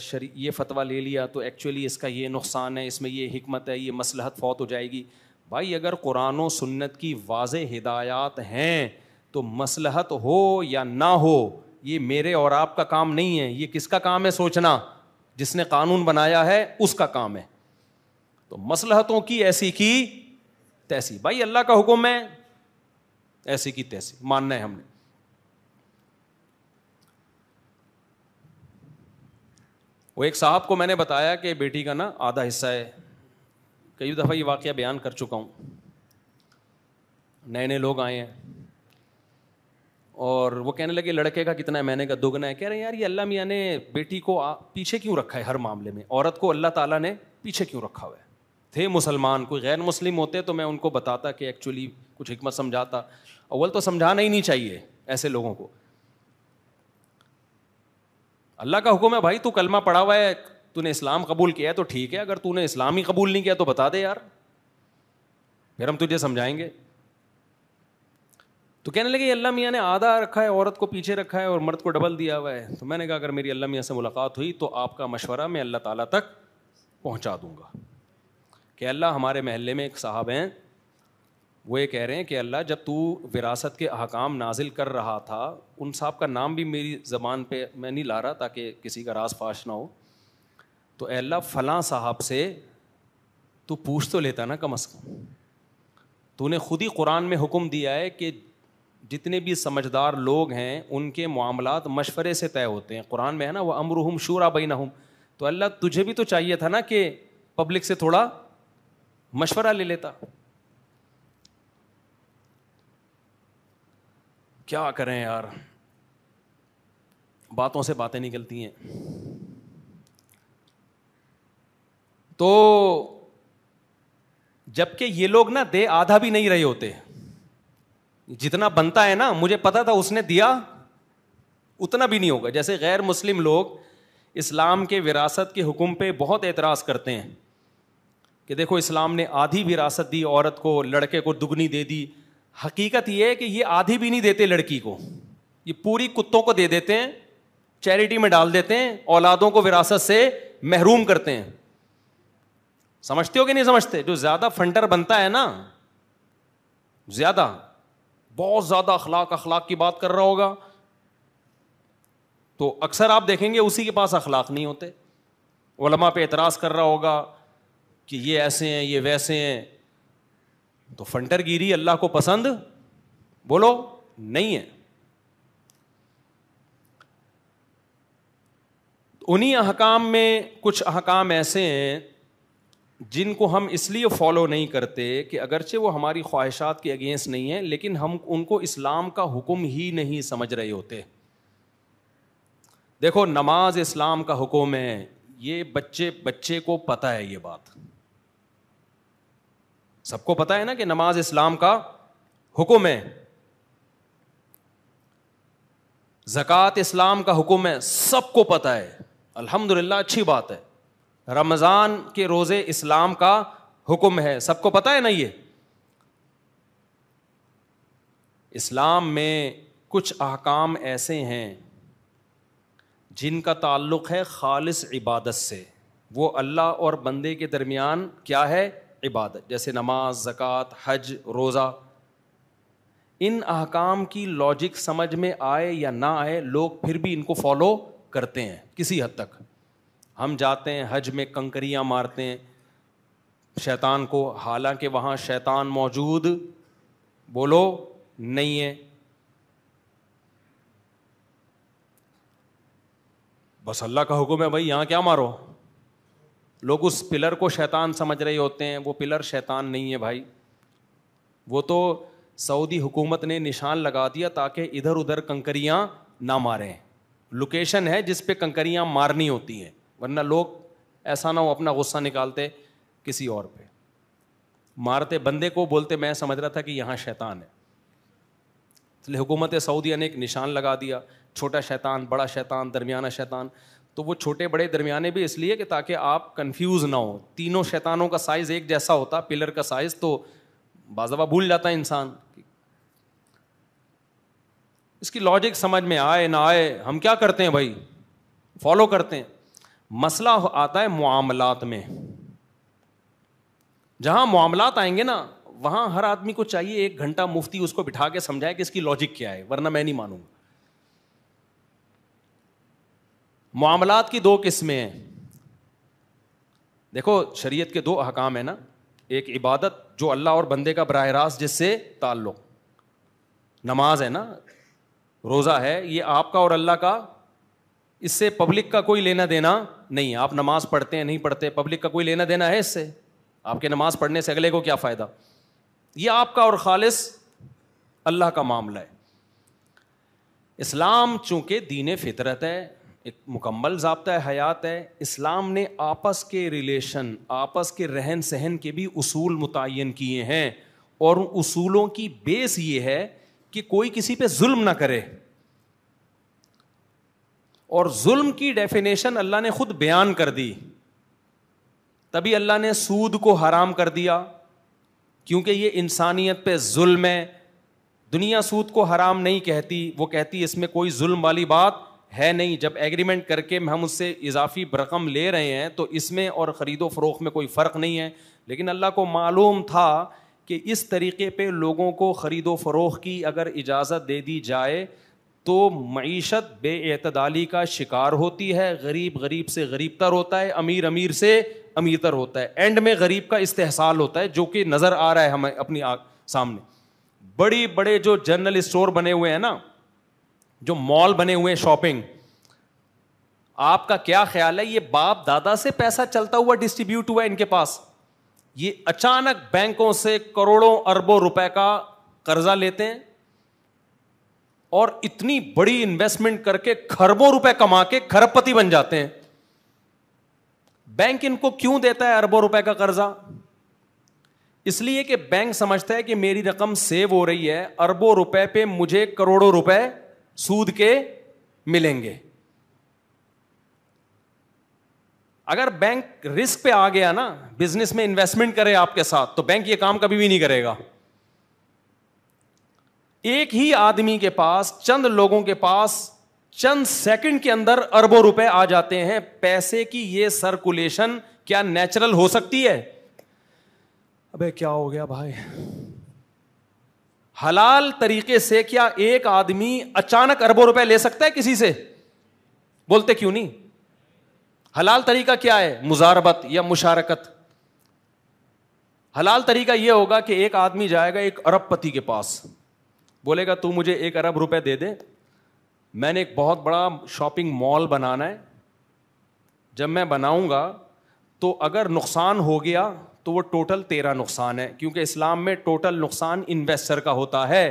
शरी ये फतवा ले लिया तो एक्चुअली इसका ये नुकसान है इसमें ये हमत है ये मसलहत फौत हो जाएगी भाई अगर कुरान व सुन्नत की वाज हिदायत हैं तो मसलहत हो या ना हो ये मेरे और आपका काम नहीं है ये किसका काम है सोचना जिसने कानून बनाया है उसका काम है तो मसलहतों की ऐसी की तैसी भाई अल्लाह का हुक्म है ऐसी की तैसी मानना है हमने वो एक साहब को मैंने बताया कि बेटी का ना आधा हिस्सा है कई दफ़ा ये वाक़ बयान कर चुका हूँ नए नए लोग आए हैं और वो कहने लगे लड़के का कितना है मैंने का दोगुना है कह रहे हैं यार ये अल्लाह मियाँ ने बेटी को आ, पीछे क्यों रखा है हर मामले में औरत को अल्लाह ताला ने पीछे क्यों रखा हुआ है थे मुसलमान कोई गैर मुस्लिम होते तो मैं उनको बताता कि एक्चुअली कुछ हमत समझाता अव्वल तो समझाना ही नहीं चाहिए ऐसे लोगों को अल्लाह का हुक्म है भाई तू कलमा पढ़ा हुआ है तूने इस्लाम कबूल किया है तो ठीक है अगर तूने इस्लाम ही कबूल नहीं किया तो बता दे यार फिर हम तुझे समझाएंगे तो कहने लगे अल्लाह मियाँ ने आधा रखा है औरत को पीछे रखा है और मर्द को डबल दिया हुआ है तो मैंने कहा अगर मेरी अल्लाह मियाँ से मुलाकात हुई तो आपका मशवरा मैं अल्लाह ताला तक पहुँचा दूँगा कि अल्लाह हमारे महल में एक साहब हैं वो ये कह रहे हैं कि अल्लाह जब तू विरासत के अहकाम नाजिल कर रहा था उन साहब का नाम भी मेरी ज़बान पे मैं नहीं ला रहा ताकि किसी का रास फाश ना हो तो अल्लाह फ़लाँ साहब से तू पूछ तो लेता ना कम अज़ कम तूने खुद ही कुरान में हुक्म दिया है कि जितने भी समझदार लोग हैं उनके मामला मशवरे से तय होते हैं कुरान में है ना वह अमरुहम शूरा बैना तो अल्लाह तुझे भी तो चाहिए था ना कि पब्लिक से थोड़ा मशवरा ले लेता क्या करें यार बातों से बातें निकलती हैं तो जबकि ये लोग ना दे आधा भी नहीं रहे होते जितना बनता है ना मुझे पता था उसने दिया उतना भी नहीं होगा जैसे गैर मुस्लिम लोग इस्लाम के विरासत के हुक्म पे बहुत एतराज़ करते हैं कि देखो इस्लाम ने आधी विरासत दी औरत को लड़के को दुगनी दे दी हकीकत यह है कि ये आधी भी नहीं देते लड़की को ये पूरी कुत्तों को दे देते हैं चैरिटी में डाल देते हैं औलादों को विरासत से महरूम करते हैं समझते हो कि नहीं समझते जो ज़्यादा फंडर बनता है ना ज़्यादा बहुत ज़्यादा अखलाक अखलाक की बात कर रहा होगा तो अक्सर आप देखेंगे उसी के पास अखलाक नहीं होते वलमा पे एतराज़ कर रहा होगा कि ये ऐसे हैं ये वैसे हैं तो फंटरगिरी अल्लाह को पसंद बोलो नहीं है उन्हीं अहकाम में कुछ अहकाम ऐसे हैं जिनको हम इसलिए फॉलो नहीं करते कि अगरचे वो हमारी ख्वाहिशात के अगेंस्ट नहीं है लेकिन हम उनको इस्लाम का हुक्म ही नहीं समझ रहे होते देखो नमाज इस्लाम का हुक्म है ये बच्चे बच्चे को पता है ये बात सबको पता है ना कि नमाज इस्लाम का हुक्म है ज़क़़त इस्लाम का हुक्म है सबको पता है अल्हम्दुलिल्लाह अच्छी बात है रमज़ान के रोज़े इस्लाम का हुक्म है सबको पता है ना ये इस्लाम में कुछ अहकाम ऐसे हैं जिनका ताल्लुक़ है ख़ालिस इबादत से वो अल्लाह और बंदे के दरमियान क्या है इबादत जैसे नमाज ज़क़़त हज रोज़ा इन अहकाम की लॉजिक समझ में आए या ना आए लोग फिर भी इनको फॉलो करते हैं किसी हद तक हम जाते हैं हज में कंकरियाँ मारते हैं शैतान को हालांकि वहाँ शैतान मौजूद बोलो नहीं है बस अल्लाह का हुक्म है भाई यहाँ क्या मारो लोग उस पिलर को शैतान समझ रहे होते हैं वो पिलर शैतान नहीं है भाई वो तो सऊदी हुकूमत ने निशान लगा दिया ताकि इधर उधर कंकरियाँ ना मारें लोकेशन है जिस पे कंकरियाँ मारनी होती हैं वरना लोग ऐसा ना हो अपना गुस्सा निकालते किसी और पे मारते बंदे को बोलते मैं समझ रहा था कि यहाँ शैतान है इसलिए हुकूमत सऊदिया ने एक निशान लगा दिया छोटा शैतान बड़ा शैतान दरमियाना शैतान तो वो छोटे बड़े दरमियाने भी इसलिए कि ताकि आप कंफ्यूज ना हो तीनों शैतानों का साइज़ एक जैसा होता पिलर का साइज़ तो बाजवा भूल जाता है इंसान इसकी लॉजिक समझ में आए ना आए हम क्या करते हैं भाई फॉलो करते हैं मसला आता है मामलात में जहां मामलात आएंगे ना वहां हर आदमी को चाहिए एक घंटा मुफ्ती उसको बिठा के समझाए कि इसकी लॉजिक क्या है वरना मैं नहीं मानूंगा मामलात की दो किस्में हैं देखो शरीयत के दो अहकाम है ना एक इबादत जो अल्लाह और बंदे का बरह रास्त जिससे ताल्लुक़ नमाज है ना रोज़ा है ये आपका और अल्लाह का इससे पब्लिक का कोई लेना देना नहीं है आप नमाज पढ़ते हैं नहीं पढ़ते पब्लिक का कोई लेना देना है इससे आपके नमाज पढ़ने से अगले को क्या फ़ायदा ये आपका और खालिश अल्लाह का मामला है इस्लाम चूंकि दीन फितरत है एक मुकम्मल जबता हयात है इस्लाम ने आपस के रिलेशन आपस के रहन सहन के भी असूल मुतन किए हैं और उन असूलों की बेस ये है कि कोई किसी पर जुल्म ना करे और जुल्म की डेफिनेशन अल्लाह ने खुद बयान कर दी तभी अल्लाह ने सूद को हराम कर दिया क्योंकि ये इंसानियत पे जुल्म है दुनिया सूद को हराम नहीं कहती वो कहती इसमें कोई जुल्म वाली बात है नहीं जब एग्रीमेंट करके हम उससे इजाफी रकम ले रहे हैं तो इसमें और ख़रीदो फरोख में कोई फ़र्क नहीं है लेकिन अल्लाह को मालूम था कि इस तरीके पर लोगों को ख़रीदो फरोख की अगर इजाज़त दे दी जाए तो मीशत बेतदाली का शिकार होती है गरीब गरीब से गरीब तर होता है अमीर अमीर से अमीर तर होता है एंड में गरीब का इस्तेसाल होता है जो कि नज़र आ रहा है हमें अपनी आग सामने बड़ी बड़े जो जनरल स्टोर बने हुए हैं ना जो मॉल बने हुए हैं शॉपिंग आपका क्या ख्याल है ये बाप दादा से पैसा चलता हुआ डिस्ट्रीब्यूट हुआ इनके पास ये अचानक बैंकों से करोड़ों अरबों रुपए का कर्जा लेते हैं और इतनी बड़ी इन्वेस्टमेंट करके खरबों रुपए कमा के खरबपति बन जाते हैं बैंक इनको क्यों देता है अरबों रुपए का कर्जा इसलिए कि बैंक समझता है कि मेरी रकम सेव हो रही है अरबों रुपए पे मुझे करोड़ों रुपए सूद के मिलेंगे अगर बैंक रिस्क पे आ गया ना बिजनेस में इन्वेस्टमेंट करे आपके साथ तो बैंक ये काम कभी भी नहीं करेगा एक ही आदमी के पास चंद लोगों के पास चंद सेकंड के अंदर अरबों रुपए आ जाते हैं पैसे की ये सर्कुलेशन क्या नेचुरल हो सकती है अबे क्या हो गया भाई हलाल तरीके से क्या एक आदमी अचानक अरबों रुपए ले सकता है किसी से बोलते क्यों नहीं हलाल तरीका क्या है मुजारबत या मुशारकत हलाल तरीका यह होगा कि एक आदमी जाएगा एक अरब पति के पास बोलेगा तू मुझे एक अरब रुपए दे दे मैंने एक बहुत बड़ा शॉपिंग मॉल बनाना है जब मैं बनाऊंगा तो अगर नुकसान हो गया तो वो टोटल तेरा नुकसान है क्योंकि इस्लाम में टोटल नुकसान इन्वेस्टर का होता है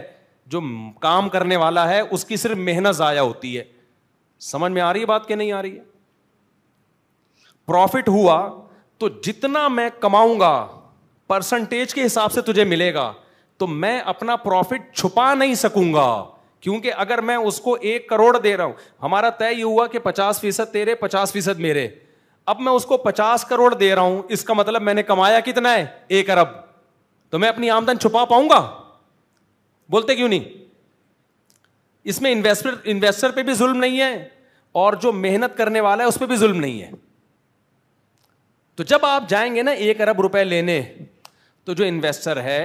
जो काम करने वाला है उसकी सिर्फ मेहनत ज़ाया होती है समझ में आ रही है बात क्या नहीं आ रही है प्रॉफिट हुआ तो जितना मैं कमाऊंगा परसेंटेज के हिसाब से तुझे मिलेगा तो मैं अपना प्रॉफिट छुपा नहीं सकूंगा क्योंकि अगर मैं उसको एक करोड़ दे रहा हूं हमारा तय ये हुआ कि पचास फीसद तेरे पचास फीसद मेरे अब मैं उसको पचास करोड़ दे रहा हूं इसका मतलब मैंने कमाया कितना है एक अरब तो मैं अपनी आमदन छुपा पाऊंगा बोलते क्यों नहीं इसमें इन्वेस्टर इन्वेस्टर पे भी जुल्म नहीं है और जो मेहनत करने वाला है उस पर भी जुल्म नहीं है तो जब आप जाएंगे ना एक अरब रुपए लेने तो जो इन्वेस्टर है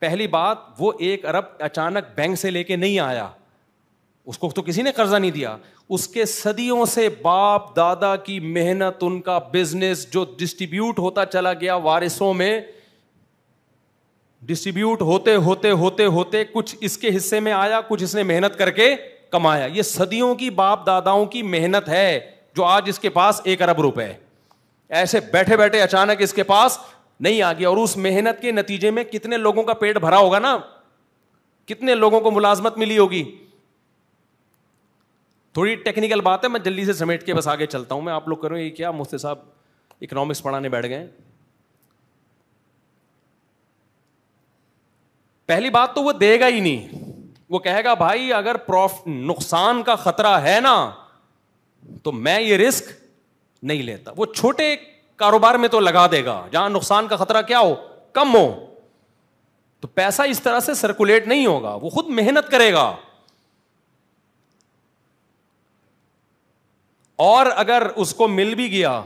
पहली बात वो एक अरब अचानक बैंक से लेके नहीं आया उसको तो किसी ने कर्जा नहीं दिया उसके सदियों से बाप दादा की मेहनत उनका बिजनेस जो डिस्ट्रीब्यूट होता चला गया वारिसों में डिस्ट्रीब्यूट होते होते होते होते कुछ इसके हिस्से में आया कुछ इसने मेहनत करके कमाया ये सदियों की बाप दादाओं की मेहनत है जो आज इसके पास एक अरब रुपए है ऐसे बैठे बैठे अचानक इसके पास नहीं आ गया और उस मेहनत के नतीजे में कितने लोगों का पेट भरा होगा ना कितने लोगों को मुलाजमत मिली होगी थोड़ी टेक्निकल बात है मैं जल्दी से समेट के बस आगे चलता हूं मैं आप लोग करूँ ये क्या मुफ्ती साहब इकोनॉमिक्स पढ़ाने बैठ गए पहली बात तो वो देगा ही नहीं वो कहेगा भाई अगर प्रॉफ नुकसान का खतरा है ना तो मैं ये रिस्क नहीं लेता वो छोटे कारोबार में तो लगा देगा जहां नुकसान का खतरा क्या हो कम हो तो पैसा इस तरह से सर्कुलेट नहीं होगा वो खुद मेहनत करेगा और अगर उसको मिल भी गया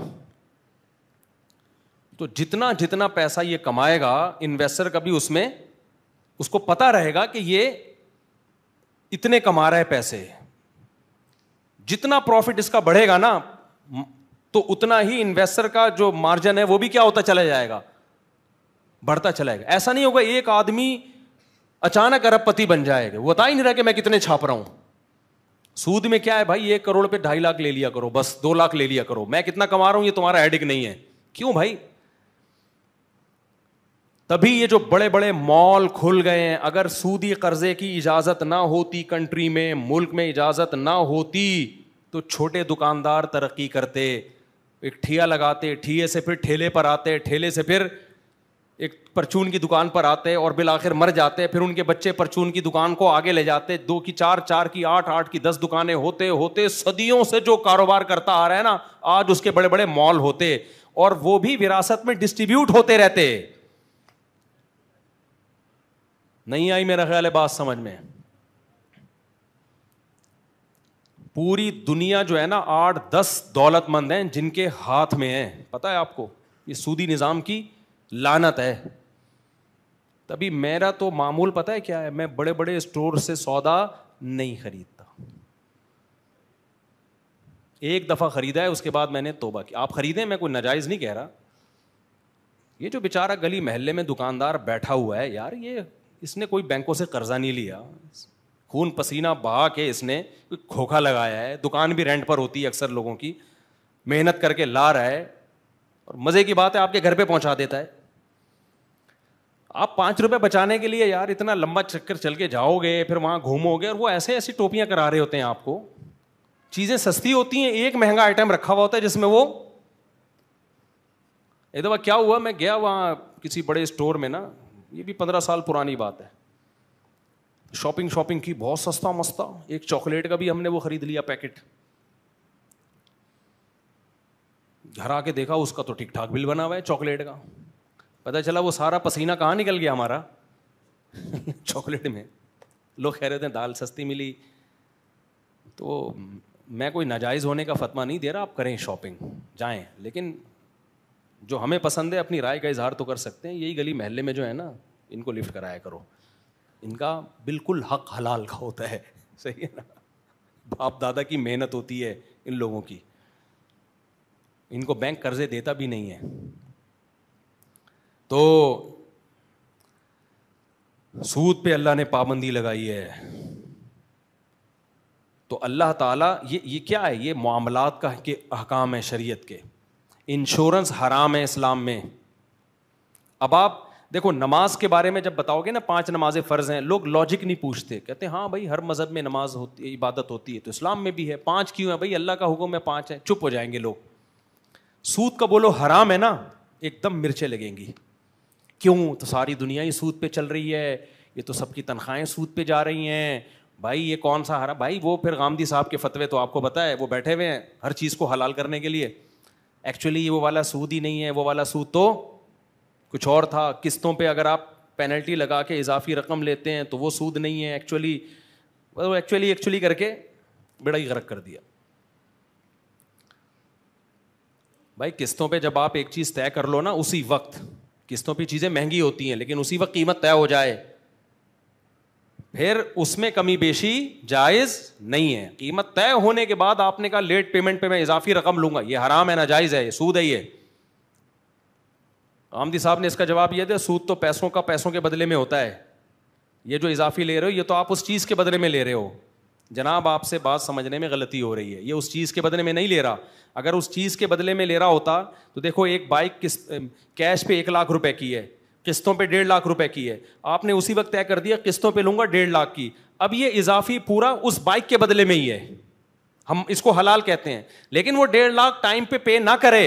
तो जितना जितना पैसा ये कमाएगा इन्वेस्टर का भी उसमें उसको पता रहेगा कि ये इतने कमा रहे पैसे जितना प्रॉफिट इसका बढ़ेगा ना तो उतना ही इन्वेस्टर का जो मार्जिन है वो भी क्या होता चला जाएगा बढ़ता चला जाएगा ऐसा नहीं होगा एक आदमी अचानक अरबपति बन जाएगा वो बता ही नहीं रहा कि मैं कितने छाप रहा हूं सूद में क्या है भाई एक करोड़ पे ढाई लाख ले लिया करो बस दो लाख ले लिया करो मैं कितना कमा रहा हूं ये तुम्हारा एडिक नहीं है क्यों भाई तभी ये जो बड़े बड़े मॉल खुल गए हैं अगर सूदी कर्जे की इजाजत ना होती कंट्री में मुल्क में इजाजत ना होती तो छोटे दुकानदार तरक्की करते एक ठिया लगाते ठिए से फिर ठेले पर आते ठेले से फिर एक परचून की दुकान पर आते और बिल आखिर मर जाते फिर उनके बच्चे परचून की दुकान को आगे ले जाते दो की चार चार की आठ आठ की दस दुकानें होते होते सदियों से जो कारोबार करता आ रहा है ना आज उसके बड़े बड़े मॉल होते और वो भी विरासत में डिस्ट्रीब्यूट होते रहते नहीं आई मेरा ख्याल है बात समझ में पूरी दुनिया जो है ना आठ दस दौलतमंद है जिनके हाथ में है पता है आपको ये सूदी निज़ाम की लानत है तभी मेरा तो मामूल पता है क्या है मैं बड़े बड़े स्टोर से सौदा नहीं खरीदता एक दफ़ा ख़रीदा है उसके बाद मैंने तोबा किया आप ख़रीदें मैं कोई नाजायज़ नहीं कह रहा ये जो बेचारा गली महल्ले में दुकानदार बैठा हुआ है यार ये इसने कोई बैंकों से कर्ज़ा नहीं लिया खून पसीना बहा के इसने खोखा लगाया है दुकान भी रेंट पर होती है अक्सर लोगों की मेहनत करके ला रहा है और मज़े की बात है आपके घर पर पहुंचा देता है आप पांच रुपए बचाने के लिए यार इतना लंबा चक्कर चल के जाओगे फिर वहां घूमोगे और वो ऐसे ऐसी टोपियां करा रहे होते हैं आपको चीज़ें सस्ती होती हैं एक महंगा आइटम रखा हुआ होता है जिसमें वो एक दफ़ा क्या हुआ मैं गया वहां किसी बड़े स्टोर में ना ये भी पंद्रह साल पुरानी बात है शॉपिंग शॉपिंग की बहुत सस्ता मस्ता एक चॉकलेट का भी हमने वो खरीद लिया पैकेट घर आके देखा उसका तो ठीक ठाक बिल बना हुआ है चॉकलेट का पता चला वो सारा पसीना कहाँ निकल गया हमारा चॉकलेट में लोग कह रहे थे दाल सस्ती मिली तो मैं कोई नाजायज़ होने का फतवा नहीं दे रहा आप करें शॉपिंग जाएं लेकिन जो हमें पसंद है अपनी राय का इजहार तो कर सकते हैं यही गली महल्ले में जो है ना इनको लिफ्ट कराया करो इनका बिल्कुल हक हलाल का होता है सही है ना बाप दादा की मेहनत होती है इन लोगों की इनको बैंक कर्जे देता भी नहीं है तो सूद पे अल्लाह ने पाबंदी लगाई है तो अल्लाह ताला ये ये क्या है ये मामला का के अहकाम है शरीयत के इंश्योरेंस हराम है इस्लाम में अब आप देखो नमाज के बारे में जब बताओगे ना पांच नमाजें फ़र्ज़ हैं लोग लॉजिक नहीं पूछते कहते हैं हाँ भाई हर मज़हब में नमाज होती है इबादत होती है तो इस्लाम में भी है पांच क्यों है भाई अल्लाह का हुक्म है पांच है चुप हो जाएंगे लोग सूद का बोलो हराम है ना एकदम मिर्चे लगेंगी क्यों तो सारी दुनिया ही सूद पे चल रही है ये तो सबकी तनख्वाहें सूद पे जा रही हैं भाई ये कौन सा हरा भाई वो फिर गांधी साहब के फतवे तो आपको पता है वो बैठे हुए हैं हर चीज़ को हलाल करने के लिए एक्चुअली ये वो वाला सूद ही नहीं है वो वाला सूद तो कुछ और था किस्तों पर अगर आप पेनल्टी लगा के इजाफी रकम लेते हैं तो वो सूद नहीं है एक्चुअली वो एक्चुअली एक्चुअली करके बड़ा ही गर्क कर दिया भाई किस्तों पे जब आप एक चीज़ तय कर लो ना उसी वक्त किस्तों पर चीज़ें महंगी होती हैं लेकिन उसी वक्त कीमत तय हो जाए फिर उसमें कमी बेशी जायज़ नहीं है कीमत तय होने के बाद आपने कहा लेट पेमेंट पे मैं इजाफी रकम लूंगा ये हराम है ना जायज़ है ये सूद है ये आमदी साहब ने इसका जवाब यह दिया सूद तो पैसों का पैसों के बदले में होता है ये जो इजाफी ले रहे हो ये तो आप उस चीज़ के बदले में ले रहे हो जनाब आपसे बात समझने में गलती हो रही है ये उस चीज़ के बदले में नहीं ले रहा अगर उस चीज़ के बदले में ले रहा होता तो देखो एक बाइक किस कैश पे एक लाख रुपए की है किस्तों पे डेढ़ लाख रुपए की है आपने उसी वक्त तय कर दिया किस्तों पे लूंगा डेढ़ लाख की अब ये इजाफी पूरा उस बाइक के बदले में ही है हम इसको हलाल कहते हैं लेकिन वो डेढ़ लाख टाइम पे पे ना करे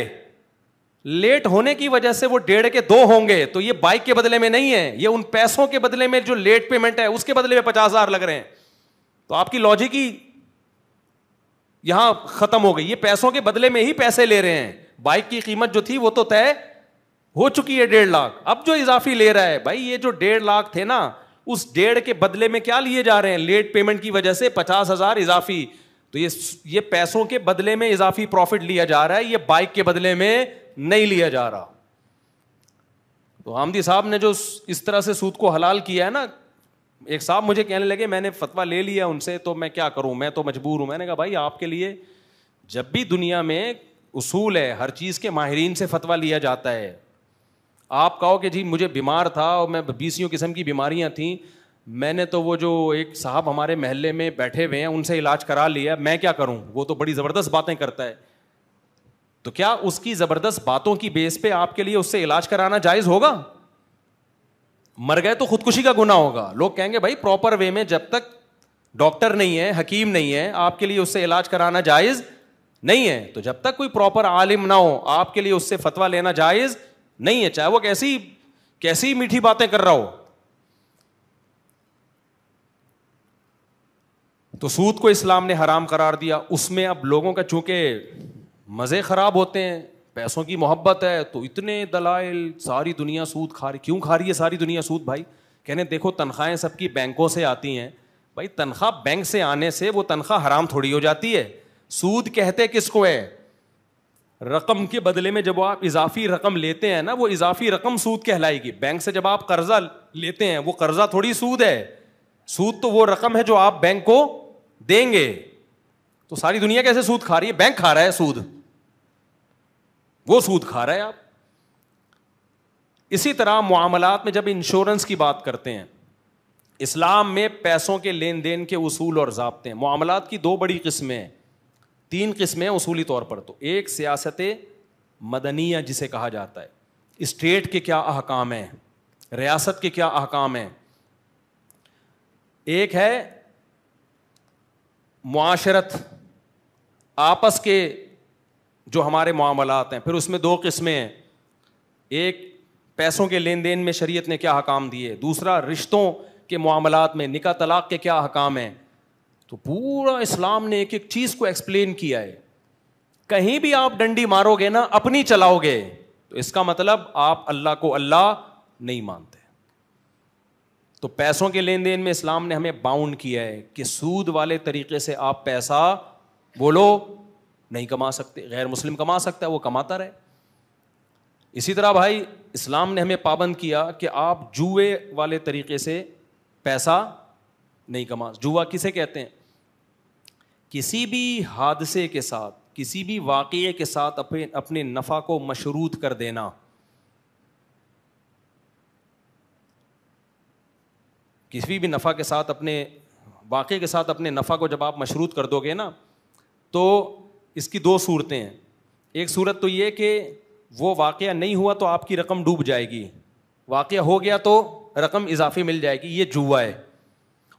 लेट होने की वजह से वो डेढ़ के दो होंगे तो ये बाइक के बदले में नहीं है ये उन पैसों के बदले में जो लेट पेमेंट है उसके बदले में पचास हजार लग रहे हैं तो आपकी लॉजिक ही यहां खत्म हो गई ये पैसों के बदले में ही पैसे ले रहे हैं बाइक की कीमत जो थी वो तो तय हो चुकी है डेढ़ लाख अब जो इजाफी ले रहा है भाई ये जो डेढ़ लाख थे ना उस डेढ़ के बदले में क्या लिए जा रहे हैं लेट पेमेंट की वजह से पचास हजार इजाफी तो ये ये पैसों के बदले में इजाफी प्रॉफिट लिया जा रहा है ये बाइक के बदले में नहीं लिया जा रहा तो आमदी साहब ने जो इस तरह से सूद को हलाल किया है ना एक साहब मुझे कहने लगे मैंने फतवा ले लिया उनसे तो मैं क्या करूं मैं तो मजबूर हूं मैंने कहा भाई आपके लिए जब भी दुनिया में उसूल है हर चीज़ के माहरीन से फतवा लिया जाता है आप कहो कि जी मुझे बीमार था और मैं बीसियों किस्म की बीमारियां थी मैंने तो वो जो एक साहब हमारे महल्ले में बैठे हुए हैं उनसे इलाज करा लिया मैं क्या करूं वो तो बड़ी ज़बरदस्त बातें करता है तो क्या उसकी ज़बरदस्त बातों की बेस पे आपके लिए उससे इलाज कराना जायज़ होगा मर गए तो खुदकुशी का गुना होगा लोग कहेंगे भाई प्रॉपर वे में जब तक डॉक्टर नहीं है हकीम नहीं है आपके लिए उससे इलाज कराना जायज़ नहीं है तो जब तक कोई प्रॉपर आलिम ना हो आपके लिए उससे फतवा लेना जायज़ नहीं है चाहे वो कैसी कैसी मीठी बातें कर रहा हो तो सूद को इस्लाम ने हराम करार दिया उसमें अब लोगों का चूंकि मज़े ख़राब होते हैं पैसों की मोहब्बत है तो इतने दलाइल सारी दुनिया सूद खा रही क्यों खा रही है सारी दुनिया सूद भाई कहने देखो तनख्वाहें सबकी बैंकों से आती हैं भाई तनख्वाह बैंक से आने से वो तनख्वाह हराम थोड़ी हो जाती है सूद कहते किस को है रकम के बदले में जब आप इजाफी रकम लेते हैं ना वो इजाफी रकम सूद कहलाएगी बैंक से जब आप कर्जा लेते हैं वो कर्जा थोड़ी सूद है सूद तो वो रकम है जो आप बैंक को देंगे तो सारी दुनिया कैसे सूद खा रही है बैंक खा रहा है सूद वो सूद खा रहे हैं आप इसी तरह मामला में जब इंश्योरेंस की बात करते हैं इस्लाम में पैसों के लेन देन के उसूल और जबते हैं मामला की दो बड़ी किस्में तीन किस्में उसूली तौर पर तो एक सियासत मदनिया जिसे कहा जाता है स्टेट के क्या अहकाम हैं रियासत के क्या अहकाम हैं एक है माशरत आपस के जो हमारे मामलात हैं फिर उसमें दो किस्में हैं एक पैसों के लेन देन में शरीय ने क्या हकाम दिए दूसरा रिश्तों के मामलात में निका तलाक के क्या हकाम हैं तो पूरा इस्लाम ने एक एक चीज़ को एक्सप्लेन किया है कहीं भी आप डंडी मारोगे ना अपनी चलाओगे तो इसका मतलब आप अल्लाह को अल्लाह नहीं मानते तो पैसों के लेन देन में इस्लाम ने हमें बाउंड किया है कि सूद वाले तरीके से आप पैसा बोलो नहीं कमा सकते गैर मुस्लिम कमा सकता है वो कमाता रहे इसी तरह भाई इस्लाम ने हमें पाबंद किया कि आप जुए वाले तरीके से पैसा नहीं कमा जुआ किसे कहते हैं किसी भी हादसे के साथ किसी भी वाक़े के साथ अपने अपने नफ़ा को मशरूत कर देना किसी भी नफ़ा के साथ अपने वाक़े के साथ अपने नफ़ा को जब आप मशरूत कर दोगे ना तो इसकी दो सूरतें हैं एक सूरत तो ये कि वो वाक़ नहीं हुआ तो आपकी रकम डूब जाएगी वाक़ हो गया तो रकम इजाफी मिल जाएगी ये जुआ है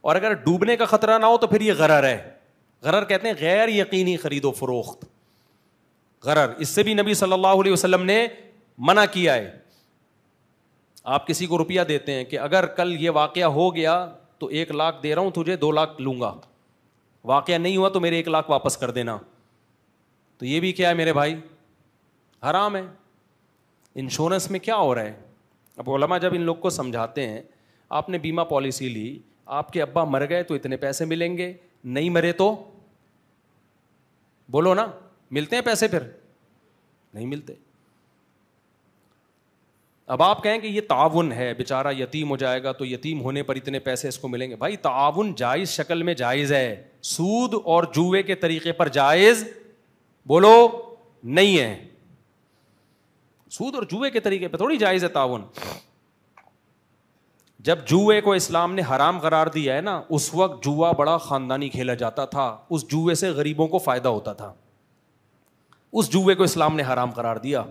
और अगर डूबने का ख़तरा ना हो तो फिर ये गरर है गरर कहते हैं गैर यकीनी ख़रीदो फरोख्त गरर इससे भी नबी सल्लल्लाहु अलैहि वसल्लम ने मना किया है आप किसी को रुपया देते हैं कि अगर कल ये वाक़ हो गया तो एक लाख दे रहा हूँ तुझे दो लाख लूँगा वाक़ नहीं हुआ तो मेरे एक लाख वापस कर देना तो ये भी क्या है मेरे भाई हराम है इंश्योरेंस में क्या हो रहा है अब ओलमा जब इन लोग को समझाते हैं आपने बीमा पॉलिसी ली आपके अब्बा मर गए तो इतने पैसे मिलेंगे नहीं मरे तो बोलो ना मिलते हैं पैसे फिर नहीं मिलते अब आप कहें कि ये ताउन है बेचारा यतीम हो जाएगा तो यतीम होने पर इतने पैसे इसको मिलेंगे भाई ताउन जायज़ शक्ल में जायज़ है सूद और जुए के तरीके पर जायज़ बोलो नहीं है सूद और जुए के तरीके पर थोड़ी जायज़ है ताउन जब जुए को इस्लाम ने हराम करार दिया है ना उस वक्त जुआ बड़ा ख़ानदानी खेला जाता था उस जुए से गरीबों को फ़ायदा होता था उस जुए को इस्लाम ने हराम करार दिया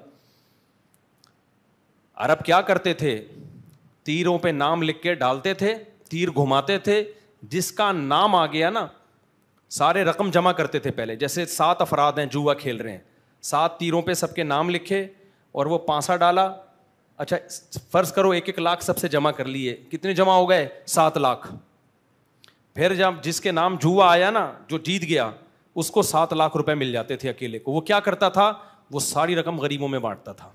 अरब क्या करते थे तीरों पे नाम लिख के डालते थे तीर घुमाते थे जिसका नाम आ गया ना सारे रकम जमा करते थे पहले जैसे सात अफराद हैं जुआ खेल रहे हैं सात तीरों पे सबके नाम लिखे और वो पांसा डाला अच्छा फ़र्ज करो एक एक लाख सबसे जमा कर लिए कितने जमा हो गए सात लाख फिर जब जिसके नाम जुआ आया ना जो जीत गया उसको सात लाख रुपए मिल जाते थे अकेले को वो क्या करता था वो सारी रकम गरीबों में बांटता था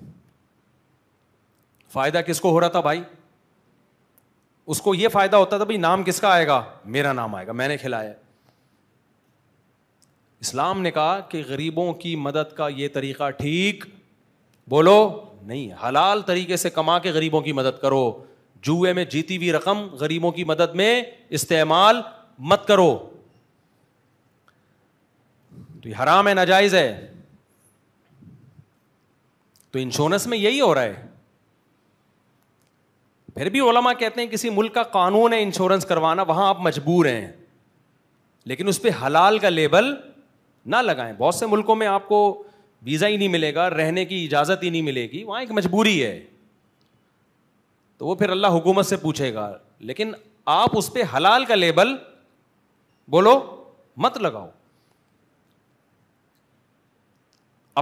फायदा किसको हो रहा था भाई उसको ये फायदा होता था भाई नाम किसका आएगा मेरा नाम आएगा मैंने खिलाया इस्लाम ने कहा कि गरीबों की मदद का ये तरीका ठीक बोलो नहीं हलाल तरीके से कमा के गरीबों की मदद करो जुए में जीती हुई रकम गरीबों की मदद में इस्तेमाल मत करो तो ये हराम है नाजायज है तो इंश्योरेंस में यही हो रहा है फिर भी ओलमा कहते हैं किसी मुल्क का कानून है इंश्योरेंस करवाना वहां आप मजबूर हैं लेकिन उस पर हलाल का लेबल ना लगाएं बहुत से मुल्कों में आपको वीज़ा ही नहीं मिलेगा रहने की इजाज़त ही नहीं मिलेगी वहां एक मजबूरी है तो वो फिर अल्लाह हुकूमत से पूछेगा लेकिन आप उस पर हलाल का लेबल बोलो मत लगाओ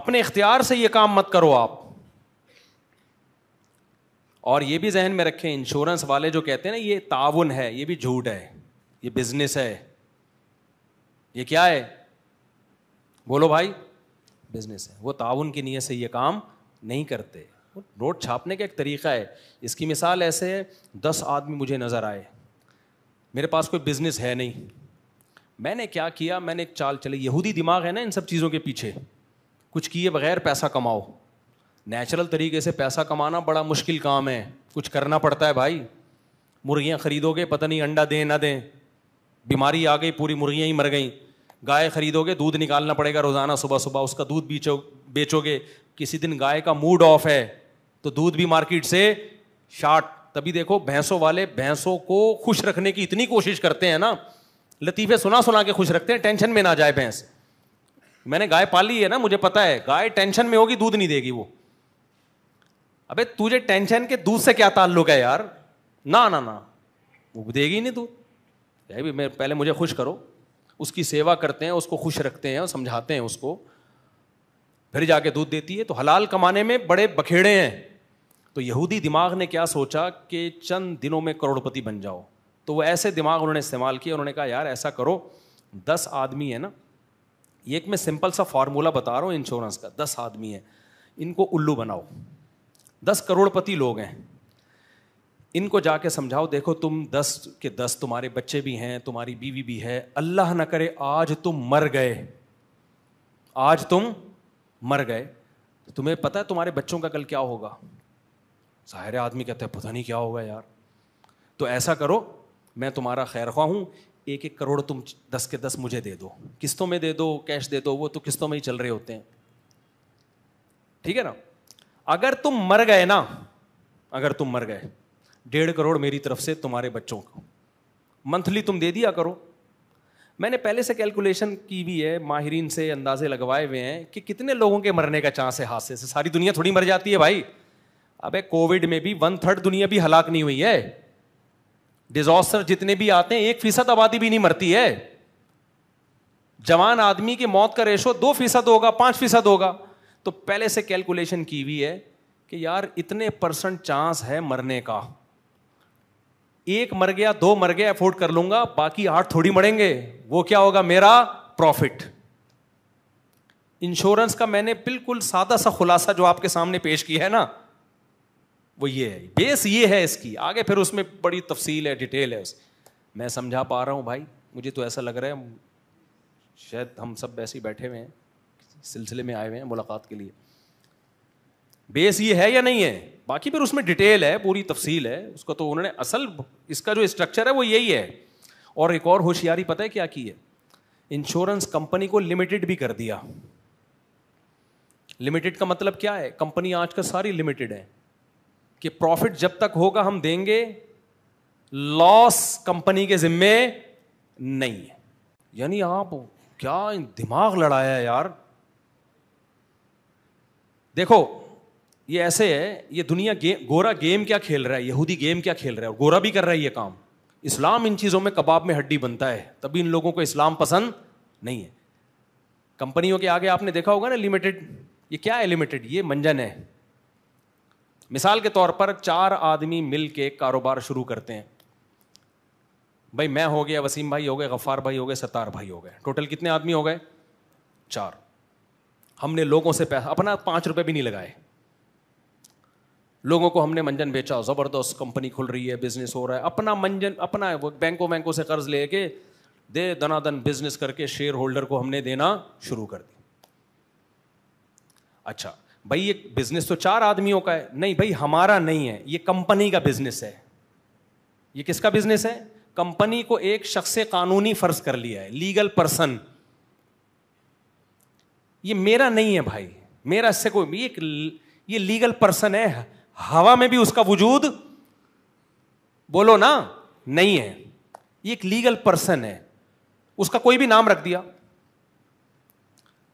अपने इख्तियार से यह काम मत करो आप और यह भी जहन में रखें इंश्योरेंस वाले जो कहते हैं ना ये ताउन है ये भी झूठ है ये बिजनेस है ये क्या है बोलो भाई बिजनेस है वो ताउन की नीयत से ये काम नहीं करते रोड छापने का एक तरीका है इसकी मिसाल ऐसे है दस आदमी मुझे नज़र आए मेरे पास कोई बिजनेस है नहीं मैंने क्या किया मैंने एक चाल चली यहूदी दिमाग है ना इन सब चीज़ों के पीछे कुछ किए बगैर पैसा कमाओ नेचुरल तरीके से पैसा कमाना बड़ा मुश्किल काम है कुछ करना पड़ता है भाई मुर्गियाँ खरीदोगे पता नहीं अंडा दें ना दें बीमारी आ गई पूरी मुर्गियाँ ही मर गई गाय खरीदोगे दूध निकालना पड़ेगा रोज़ाना सुबह सुबह उसका दूध बेचो बेचोगे किसी दिन गाय का मूड ऑफ है तो दूध भी मार्केट से शार्ट तभी देखो भैंसों वाले भैंसों को खुश रखने की इतनी कोशिश करते हैं ना लतीफ़े सुना सुना के खुश रखते हैं टेंशन में ना जाए भैंस मैंने गाय पाली है ना मुझे पता है गाय टेंशन में होगी दूध नहीं देगी वो अबे तुझे टेंशन के दूध से क्या ताल्लुक है यार ना ना ना वो देगी नहीं दूध भाई मैं पहले मुझे खुश करो उसकी सेवा करते हैं उसको खुश रखते हैं और समझाते हैं उसको फिर जाके दूध देती है तो हलाल कमाने में बड़े बखेड़े हैं तो यहूदी दिमाग ने क्या सोचा कि चंद दिनों में करोड़पति बन जाओ तो वो ऐसे दिमाग उन्होंने इस्तेमाल किया उन्होंने कहा यार ऐसा करो दस आदमी है ना ये एक मैं सिंपल सा फार्मूला बता रहा हूँ इंश्योरेंस का दस आदमी है इनको उल्लू बनाओ दस करोड़पति लोग हैं इनको जाके समझाओ देखो तुम दस के दस तुम्हारे बच्चे भी हैं तुम्हारी बीवी भी है अल्लाह ना करे आज तुम मर गए आज तुम मर गए तुम्हें पता है तुम्हारे बच्चों का कल क्या होगा सारे आदमी कहते हैं पता नहीं क्या होगा यार तो ऐसा करो मैं तुम्हारा खैर खा हूँ एक एक करोड़ तुम दस के दस मुझे दे दो किस्तों में दे दो कैश दे दो वो तो किस्तों में ही चल रहे होते हैं ठीक है ना अगर तुम मर गए ना अगर तुम मर गए डेढ़ करोड़ मेरी तरफ से तुम्हारे बच्चों को मंथली तुम दे दिया करो मैंने पहले से कैलकुलेशन की भी है माहरीन से अंदाजे लगवाए हुए हैं कि कितने लोगों के मरने का चांस है हादसे से सारी दुनिया थोड़ी मर जाती है भाई अबे कोविड में भी वन थर्ड दुनिया भी हलाक नहीं हुई है डिजॉस्टर जितने भी आते हैं एक फीसद आबादी भी नहीं मरती है जवान आदमी की मौत का रेशो दो फीसद होगा पांच फीसद होगा तो पहले से कैलकुलेशन की हुई है कि यार इतने परसेंट चांस है मरने का एक मर गया दो मर गया अफोर्ड कर लूंगा बाकी आठ थोड़ी मरेंगे वो क्या होगा मेरा प्रॉफिट इंश्योरेंस का मैंने बिल्कुल सादा सा खुलासा जो आपके सामने पेश किया है ना वो ये है बेस ये है इसकी आगे फिर उसमें बड़ी तफसील है डिटेल है उसकी मैं समझा पा रहा हूं भाई मुझे तो ऐसा लग रहा है शायद हम सब वैसे ही बैठे हुए हैं सिलसिले में आए हुए हैं मुलाकात के लिए बेस ये है या नहीं है बाकी फिर उसमें डिटेल है पूरी तफसील है उसका तो उन्होंने असल इसका जो स्ट्रक्चर है वो यही है और एक और होशियारी पता है क्या की है इंश्योरेंस कंपनी को लिमिटेड भी कर दिया लिमिटेड का मतलब क्या है कंपनी आजकल सारी लिमिटेड है कि प्रॉफिट जब तक होगा हम देंगे लॉस कंपनी के जिम्मे नहीं है यानी आप क्या दिमाग लड़ाया यार देखो ये ऐसे है ये दुनिया गे, गोरा गेम क्या खेल रहा है यहूदी गेम क्या खेल रहा है और गोरा भी कर रहा है ये काम इस्लाम इन चीज़ों में कबाब में हड्डी बनता है तभी इन लोगों को इस्लाम पसंद नहीं है कंपनियों के आगे आपने देखा होगा ना लिमिटेड ये क्या है लिमिटेड ये मंजन है मिसाल के तौर पर चार आदमी मिल के कारोबार शुरू करते हैं भाई मैं हो गया वसीम भाई हो गए गफ्फ़ार भाई हो गए सतार भाई हो गए टोटल कितने आदमी हो गए चार हमने लोगों से पैसा अपना पाँच रुपये भी नहीं लगाए लोगों को हमने मंजन बेचा ज़बरदस्त कंपनी खुल रही है बिजनेस हो रहा है अपना मंजन अपना वो बैंकों बैंकों से कर्ज लेके दे दनादन बिजनेस करके शेयर होल्डर को हमने देना शुरू कर दिया अच्छा भाई ये बिजनेस तो चार आदमियों का है नहीं भाई हमारा नहीं है ये कंपनी का बिजनेस है ये किसका बिजनेस है कंपनी को एक शख्स कानूनी फर्ज कर लिया है लीगल पर्सन ये मेरा नहीं है भाई मेरा इससे कोई ये ये लीगल पर्सन है हवा में भी उसका वजूद बोलो ना नहीं है ये एक लीगल पर्सन है उसका कोई भी नाम रख दिया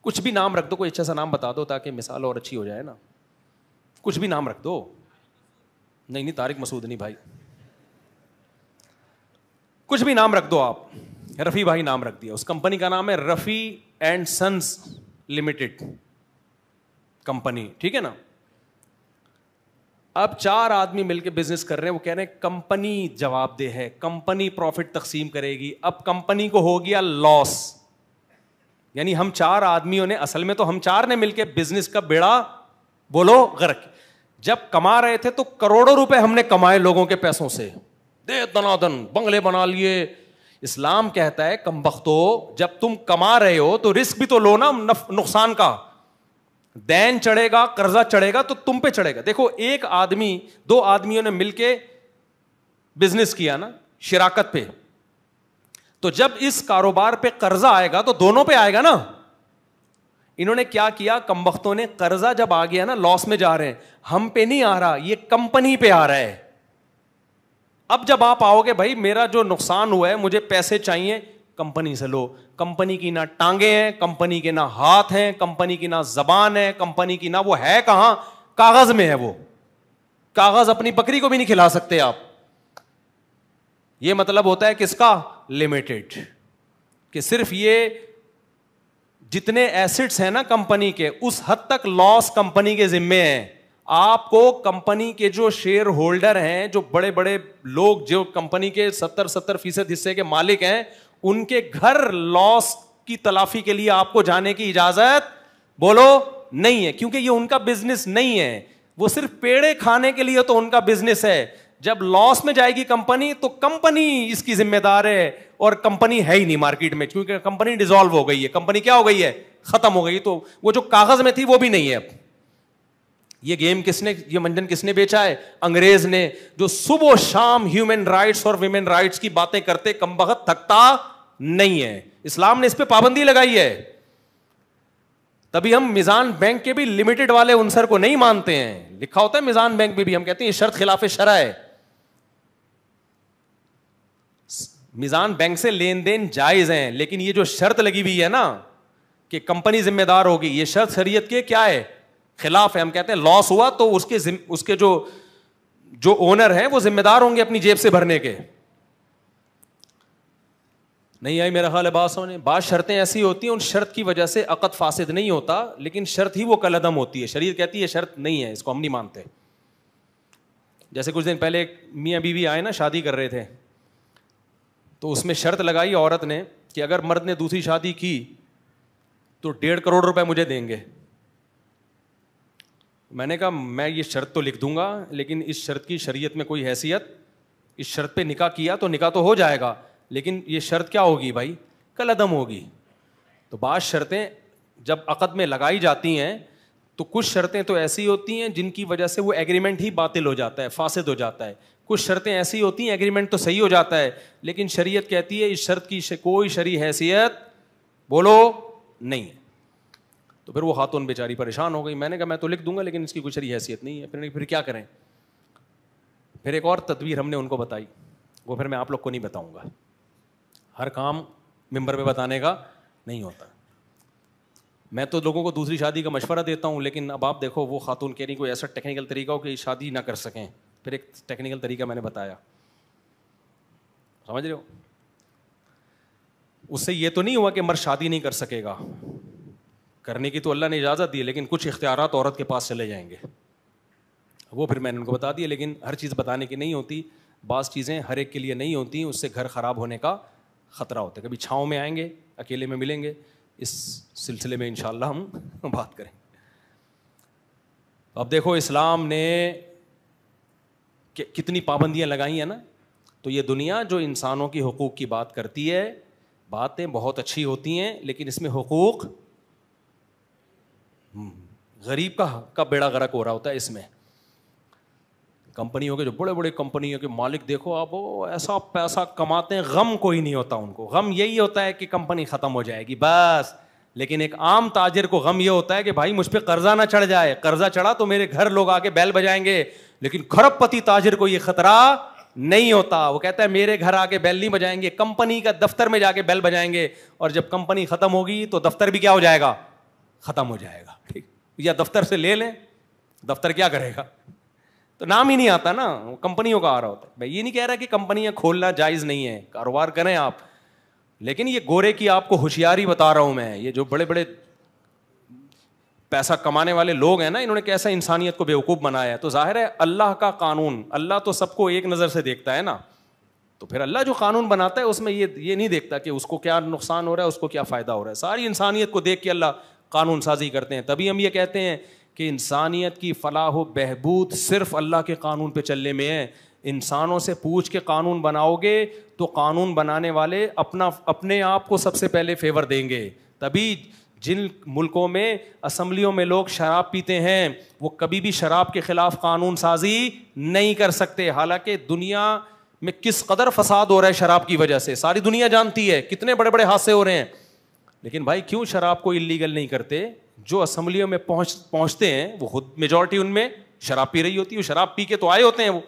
कुछ भी नाम रख दो कोई अच्छा सा नाम बता दो ताकि मिसाल और अच्छी हो जाए ना कुछ भी नाम रख दो नहीं नहीं तारिक मसूद नहीं भाई कुछ भी नाम रख दो आप रफ़ी भाई नाम रख दिया उस कंपनी का नाम है Rafi and sons limited company ठीक है ना अब चार आदमी मिलकर बिजनेस कर रहे हैं वो कह रहे हैं कंपनी जवाबदेह है कंपनी प्रॉफिट तकसीम करेगी अब कंपनी को हो गया लॉस यानी हम चार आदमियों ने असल में तो हम चार ने मिलकर बिजनेस का बेड़ा बोलो गर्क जब कमा रहे थे तो करोड़ों रुपए हमने कमाए लोगों के पैसों से दे दनादन बंगले बना लिए इस्लाम कहता है कम जब तुम कमा रहे हो तो रिस्क भी तो लो ना नुकसान का दैन चढ़ेगा कर्जा चढ़ेगा तो तुम पे चढ़ेगा देखो एक आदमी दो आदमियों ने मिलके बिजनेस किया ना शिराकत पे तो जब इस कारोबार पे कर्जा आएगा तो दोनों पे आएगा ना इन्होंने क्या किया वक्तों ने कर्जा जब आ गया ना लॉस में जा रहे हैं हम पे नहीं आ रहा ये कंपनी पे आ रहा है अब जब आप आओगे भाई मेरा जो नुकसान हुआ है मुझे पैसे चाहिए कंपनी से लो कंपनी की ना टांगे हैं कंपनी के ना हाथ हैं कंपनी की ना जबान है कंपनी की ना वो है कहां कागज में है वो कागज अपनी बकरी को भी नहीं खिला सकते आप ये मतलब होता है किसका लिमिटेड कि सिर्फ ये जितने एसिड्स हैं ना कंपनी के उस हद तक लॉस कंपनी के जिम्मे हैं आपको कंपनी के जो शेयर होल्डर हैं जो बड़े बड़े लोग जो कंपनी के सत्तर सत्तर फीसद हिस्से के मालिक हैं उनके घर लॉस की तलाफी के लिए आपको जाने की इजाजत बोलो नहीं है क्योंकि ये उनका बिजनेस नहीं है वो सिर्फ पेड़े खाने के लिए तो उनका बिजनेस है जब लॉस में जाएगी कंपनी तो कंपनी इसकी जिम्मेदार है और कंपनी है ही नहीं मार्केट में क्योंकि कंपनी डिजोल्व हो गई है कंपनी क्या हो गई है खत्म हो गई तो वो जो कागज में थी वो भी नहीं है अब ये गेम किसने ये मंजन किसने बेचा है अंग्रेज ने जो सुबह शाम ह्यूमन राइट्स और वीमेन राइट्स की बातें करते कम थकता नहीं है इस्लाम ने इस पर पाबंदी लगाई है तभी हम मिजान बैंक के भी लिमिटेड वाले उनसर को नहीं मानते हैं लिखा होता है मिजान बैंक में भी हम कहते हैं शर्त खिलाफ शरा है मिजान बैंक से लेन देन जायज है लेकिन ये जो शर्त लगी हुई है ना कि कंपनी जिम्मेदार होगी ये शर्त शरीयत के क्या है खिलाफ है हम कहते हैं लॉस हुआ तो उसके उसके जो जो ओनर हैं वो जिम्मेदार होंगे अपनी जेब से भरने के नहीं आई मेरा ख्याल अब्बास ने बाद शर्तें ऐसी होती हैं उन शर्त की वजह से अकद फासिद नहीं होता लेकिन शर्त ही वो कलदम होती है शरीर कहती है शर्त नहीं है इसको हम नहीं मानते जैसे कुछ दिन पहले एक मियाँ बीवी आए ना शादी कर रहे थे तो उसमें शर्त लगाई औरत ने कि अगर मर्द ने दूसरी शादी की तो डेढ़ करोड़ रुपये मुझे देंगे मैंने कहा मैं ये शर्त तो लिख दूंगा लेकिन इस शर्त की शरीय में कोई हैसियत इस शर्त पर निका किया तो निका तो हो जाएगा लेकिन ये शर्त क्या होगी भाई कल अदम होगी तो बाद शर्तें जब अक़द में लगाई जाती हैं तो कुछ शर्तें तो ऐसी होती हैं जिनकी वजह से वो एग्रीमेंट ही बातिल हो जाता है फासद हो जाता है कुछ शर्तें ऐसी होती हैं एग्रीमेंट तो सही हो जाता है लेकिन शरीयत कहती है इस शर्त की श, कोई शरी हैसियत बोलो नहीं तो फिर वो खातून बेचारी परेशान हो गई मैंने कहा मैं तो लिख दूंगा लेकिन इसकी कोई शरी हैसियत नहीं है फिर फिर क्या करें फिर एक और तदवीर हमने उनको बताई वो फिर मैं आप लोग को नहीं बताऊंगा हर काम मेंबर पे बताने का नहीं होता मैं तो लोगों को दूसरी शादी का मशवरा देता हूँ लेकिन अब आप देखो वो खातून कह रही कोई ऐसा टेक्निकल तरीका हो कि शादी ना कर सकें फिर एक टेक्निकल तरीका मैंने बताया समझ रहे हो उससे ये तो नहीं हुआ कि मर शादी नहीं कर सकेगा करने की तो अल्लाह ने इजाज़त दी लेकिन कुछ इख्तियार औरत के पास चले जाएंगे वो फिर मैंने उनको बता दिया लेकिन हर चीज़ बताने की नहीं होती बाज़ चीज़ें हर एक के लिए नहीं होती उससे घर ख़राब होने का ख़तरा होता है कभी छाँव में आएंगे अकेले में मिलेंगे इस सिलसिले में इन हम बात करेंगे तो अब देखो इस्लाम ने कितनी पाबंदियाँ लगाई हैं ना तो ये दुनिया जो इंसानों के हकूक़ की बात करती है बातें बहुत अच्छी होती हैं लेकिन इसमें हकूक़ हम्म, गरीब का का बेड़ा गरक हो रहा होता है इसमें कंपनियों के जो बड़े बड़े कंपनियों के मालिक देखो आप वो ऐसा पैसा कमाते हैं गम कोई नहीं होता उनको गम यही होता है कि कंपनी ख़त्म हो जाएगी बस लेकिन एक आम ताजिर को गम ये होता है कि भाई मुझ पर कर्जा ना चढ़ जाए कर्जा चढ़ा तो मेरे घर लोग आके बैल बजाएंगे लेकिन खरबपति ताजिर को ये खतरा नहीं होता वो कहता है मेरे घर आके बैल नहीं बजाएंगे कंपनी का दफ्तर में जाके बैल बजाएंगे और जब कंपनी खत्म होगी तो दफ्तर भी क्या हो जाएगा खत्म हो जाएगा ठीक या दफ्तर से ले लें दफ्तर क्या करेगा तो नाम ही नहीं आता ना कंपनियों का आ रहा होता है मैं ये नहीं कह रहा कि कंपनियां खोलना जायज़ नहीं है कारोबार करें आप लेकिन ये गोरे की आपको होशियारी बता रहा हूं मैं ये जो बड़े बड़े पैसा कमाने वाले लोग हैं ना इन्होंने कैसा इंसानियत को बेवकूफ़ बनाया है तो जाहिर है अल्लाह का कानून अल्लाह तो सबको एक नज़र से देखता है ना तो फिर अल्लाह जो कानून बनाता है उसमें ये ये नहीं देखता कि उसको क्या नुकसान हो रहा है उसको क्या फ़ायदा हो रहा है सारी इंसानियत को देख के अल्लाह कानून साजी करते हैं तभी हम ये कहते हैं कि इंसानियत की फलाह व बहबूद सिर्फ अल्लाह के कानून पे चलने में है इंसानों से पूछ के कानून बनाओगे तो कानून बनाने वाले अपना अपने आप को सबसे पहले फेवर देंगे तभी जिन मुल्कों में असम्बलियों में लोग शराब पीते हैं वो कभी भी शराब के ख़िलाफ़ कानून साजी नहीं कर सकते हालांकि दुनिया में किस कदर फसाद हो रहा है शराब की वजह से सारी दुनिया जानती है कितने बड़े बड़े हादसे हो रहे हैं लेकिन भाई क्यों शराब को इलीगल नहीं करते जो असम्बलियों में पहुंच पहुंचते हैं वो खुद मेजोरिटी उनमें शराब पी रही होती है शराब पी के तो आए होते हैं वो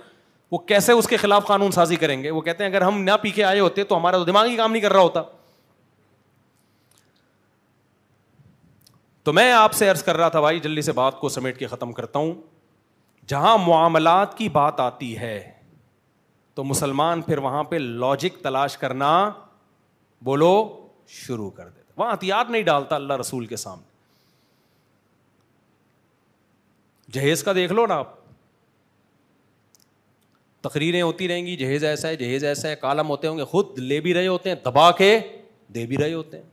वो कैसे उसके खिलाफ कानून साजी करेंगे वो कहते हैं अगर हम ना पी के आए होते तो हमारा तो दिमाग ही काम नहीं कर रहा होता तो मैं आपसे अर्ज कर रहा था भाई जल्दी से बात को समेट के ख़त्म करता हूं जहां मामलात की बात आती है तो मुसलमान फिर वहां पे लॉजिक तलाश करना बोलो शुरू कर देते वहां हथियार नहीं डालता अल्लाह रसूल के सामने जहेज का देख लो ना आप तकरीरें होती रहेंगी जहेज ऐसा है जहेज ऐसा है कालम होते होंगे खुद ले भी रहे होते हैं दबा के दे भी रहे होते हैं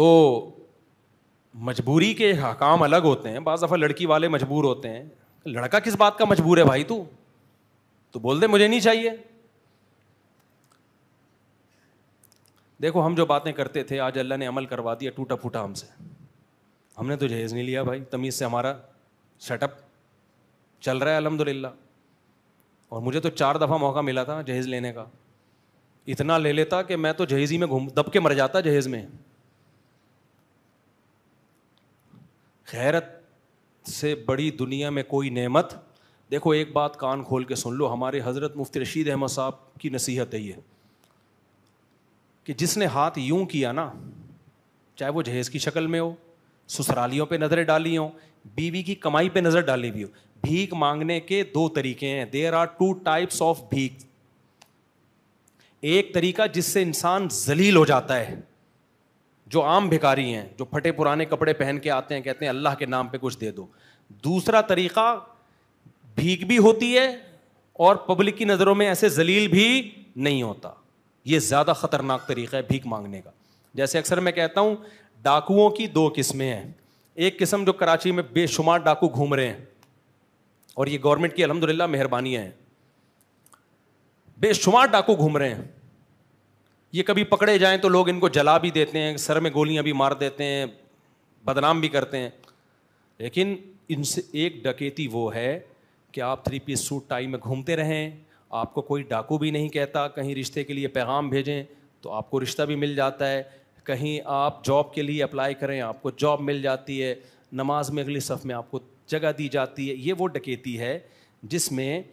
तो मजबूरी के हकाम अलग होते हैं बज़ दफ़ा लड़की वाले मजबूर होते हैं लड़का किस बात का मजबूर है भाई तू तो बोल दे मुझे नहीं चाहिए देखो हम जो बातें करते थे आज अल्लाह ने अमल करवा दिया टूटा फूटा हमसे हमने तो जहेज़ नहीं लिया भाई तमीज़ से हमारा सेटअप चल रहा है अलहमदिल्ला और मुझे तो चार दफ़ा मौका मिला था जहेज़ लेने का इतना ले लेता कि मैं तो जहेज़ी में घूम दब के मर जाता जहेज़ में खैरत से बड़ी दुनिया में कोई नेमत देखो एक बात कान खोल के सुन लो हमारे हज़रत मुफ्ती रशीद अहमद साहब की नसीहत है ये कि जिसने हाथ यूं किया ना चाहे वो जहेज की शक्ल में हो ससुरालियों पे नज़रें डाली हों बीवी की कमाई पे नज़र डाली भी हो भीख मांगने के दो तरीके हैं there are two types of भीख एक तरीका जिससे इंसान जलील हो जाता है जो आम भिकारी हैं जो फटे पुराने कपड़े पहन के आते हैं कहते हैं अल्लाह के नाम पे कुछ दे दो दूसरा तरीका भीख भी होती है और पब्लिक की नज़रों में ऐसे जलील भी नहीं होता ये ज़्यादा ख़तरनाक तरीका है भीख मांगने का जैसे अक्सर मैं कहता हूं डाकुओं की दो किस्में हैं एक किस्म जो कराची में बेशुमार डाकू घूम रहे हैं और ये गवर्नमेंट की अलहमदिल्ला मेहरबानी है बेशुमार डाकू घूम रहे हैं ये कभी पकड़े जाएं तो लोग इनको जला भी देते हैं सर में गोलियां भी मार देते हैं बदनाम भी करते हैं लेकिन इनसे एक डकेती वो है कि आप थ्री पीस सूट टाई में घूमते रहें आपको कोई डाकू भी नहीं कहता कहीं रिश्ते के लिए पैगाम भेजें तो आपको रिश्ता भी मिल जाता है कहीं आप जॉब के लिए अप्लाई करें आपको जॉब मिल जाती है नमाज में अगले सफ़ में आपको जगह दी जाती है ये वो डकैती है जिसमें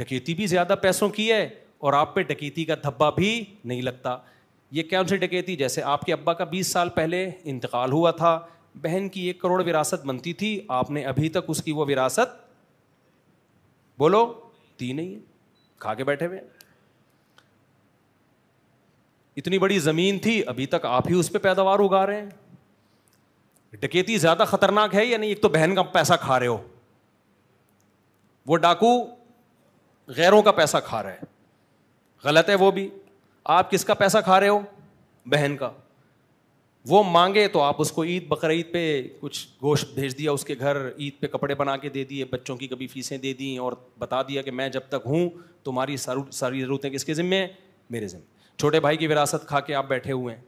डकैती भी ज़्यादा पैसों की है और आप पे डकैती का धब्बा भी नहीं लगता ये कौन सी डकैती जैसे आपके अब्बा का 20 साल पहले इंतकाल हुआ था बहन की एक करोड़ विरासत बनती थी आपने अभी तक उसकी वो विरासत बोलो दी नहीं है खा के बैठे हुए इतनी बड़ी जमीन थी अभी तक आप ही उस पर पैदावार उगा रहे हैं डकेती ज्यादा खतरनाक है या नहीं एक तो बहन का पैसा खा रहे हो वो डाकू गैरों का पैसा खा रहा है गलत है वो भी आप किसका पैसा खा रहे हो बहन का वो मांगे तो आप उसको ईद बकर ईद पे कुछ गोश्त भेज दिया उसके घर ईद पे कपड़े बना के दे दिए बच्चों की कभी फीसें दे दी और बता दिया कि मैं जब तक हूँ तुम्हारी सारी ज़रूरतें किसके ज़िम्मे हैं मेरे ज़िम्मे छोटे भाई की विरासत खा के आप बैठे हुए हैं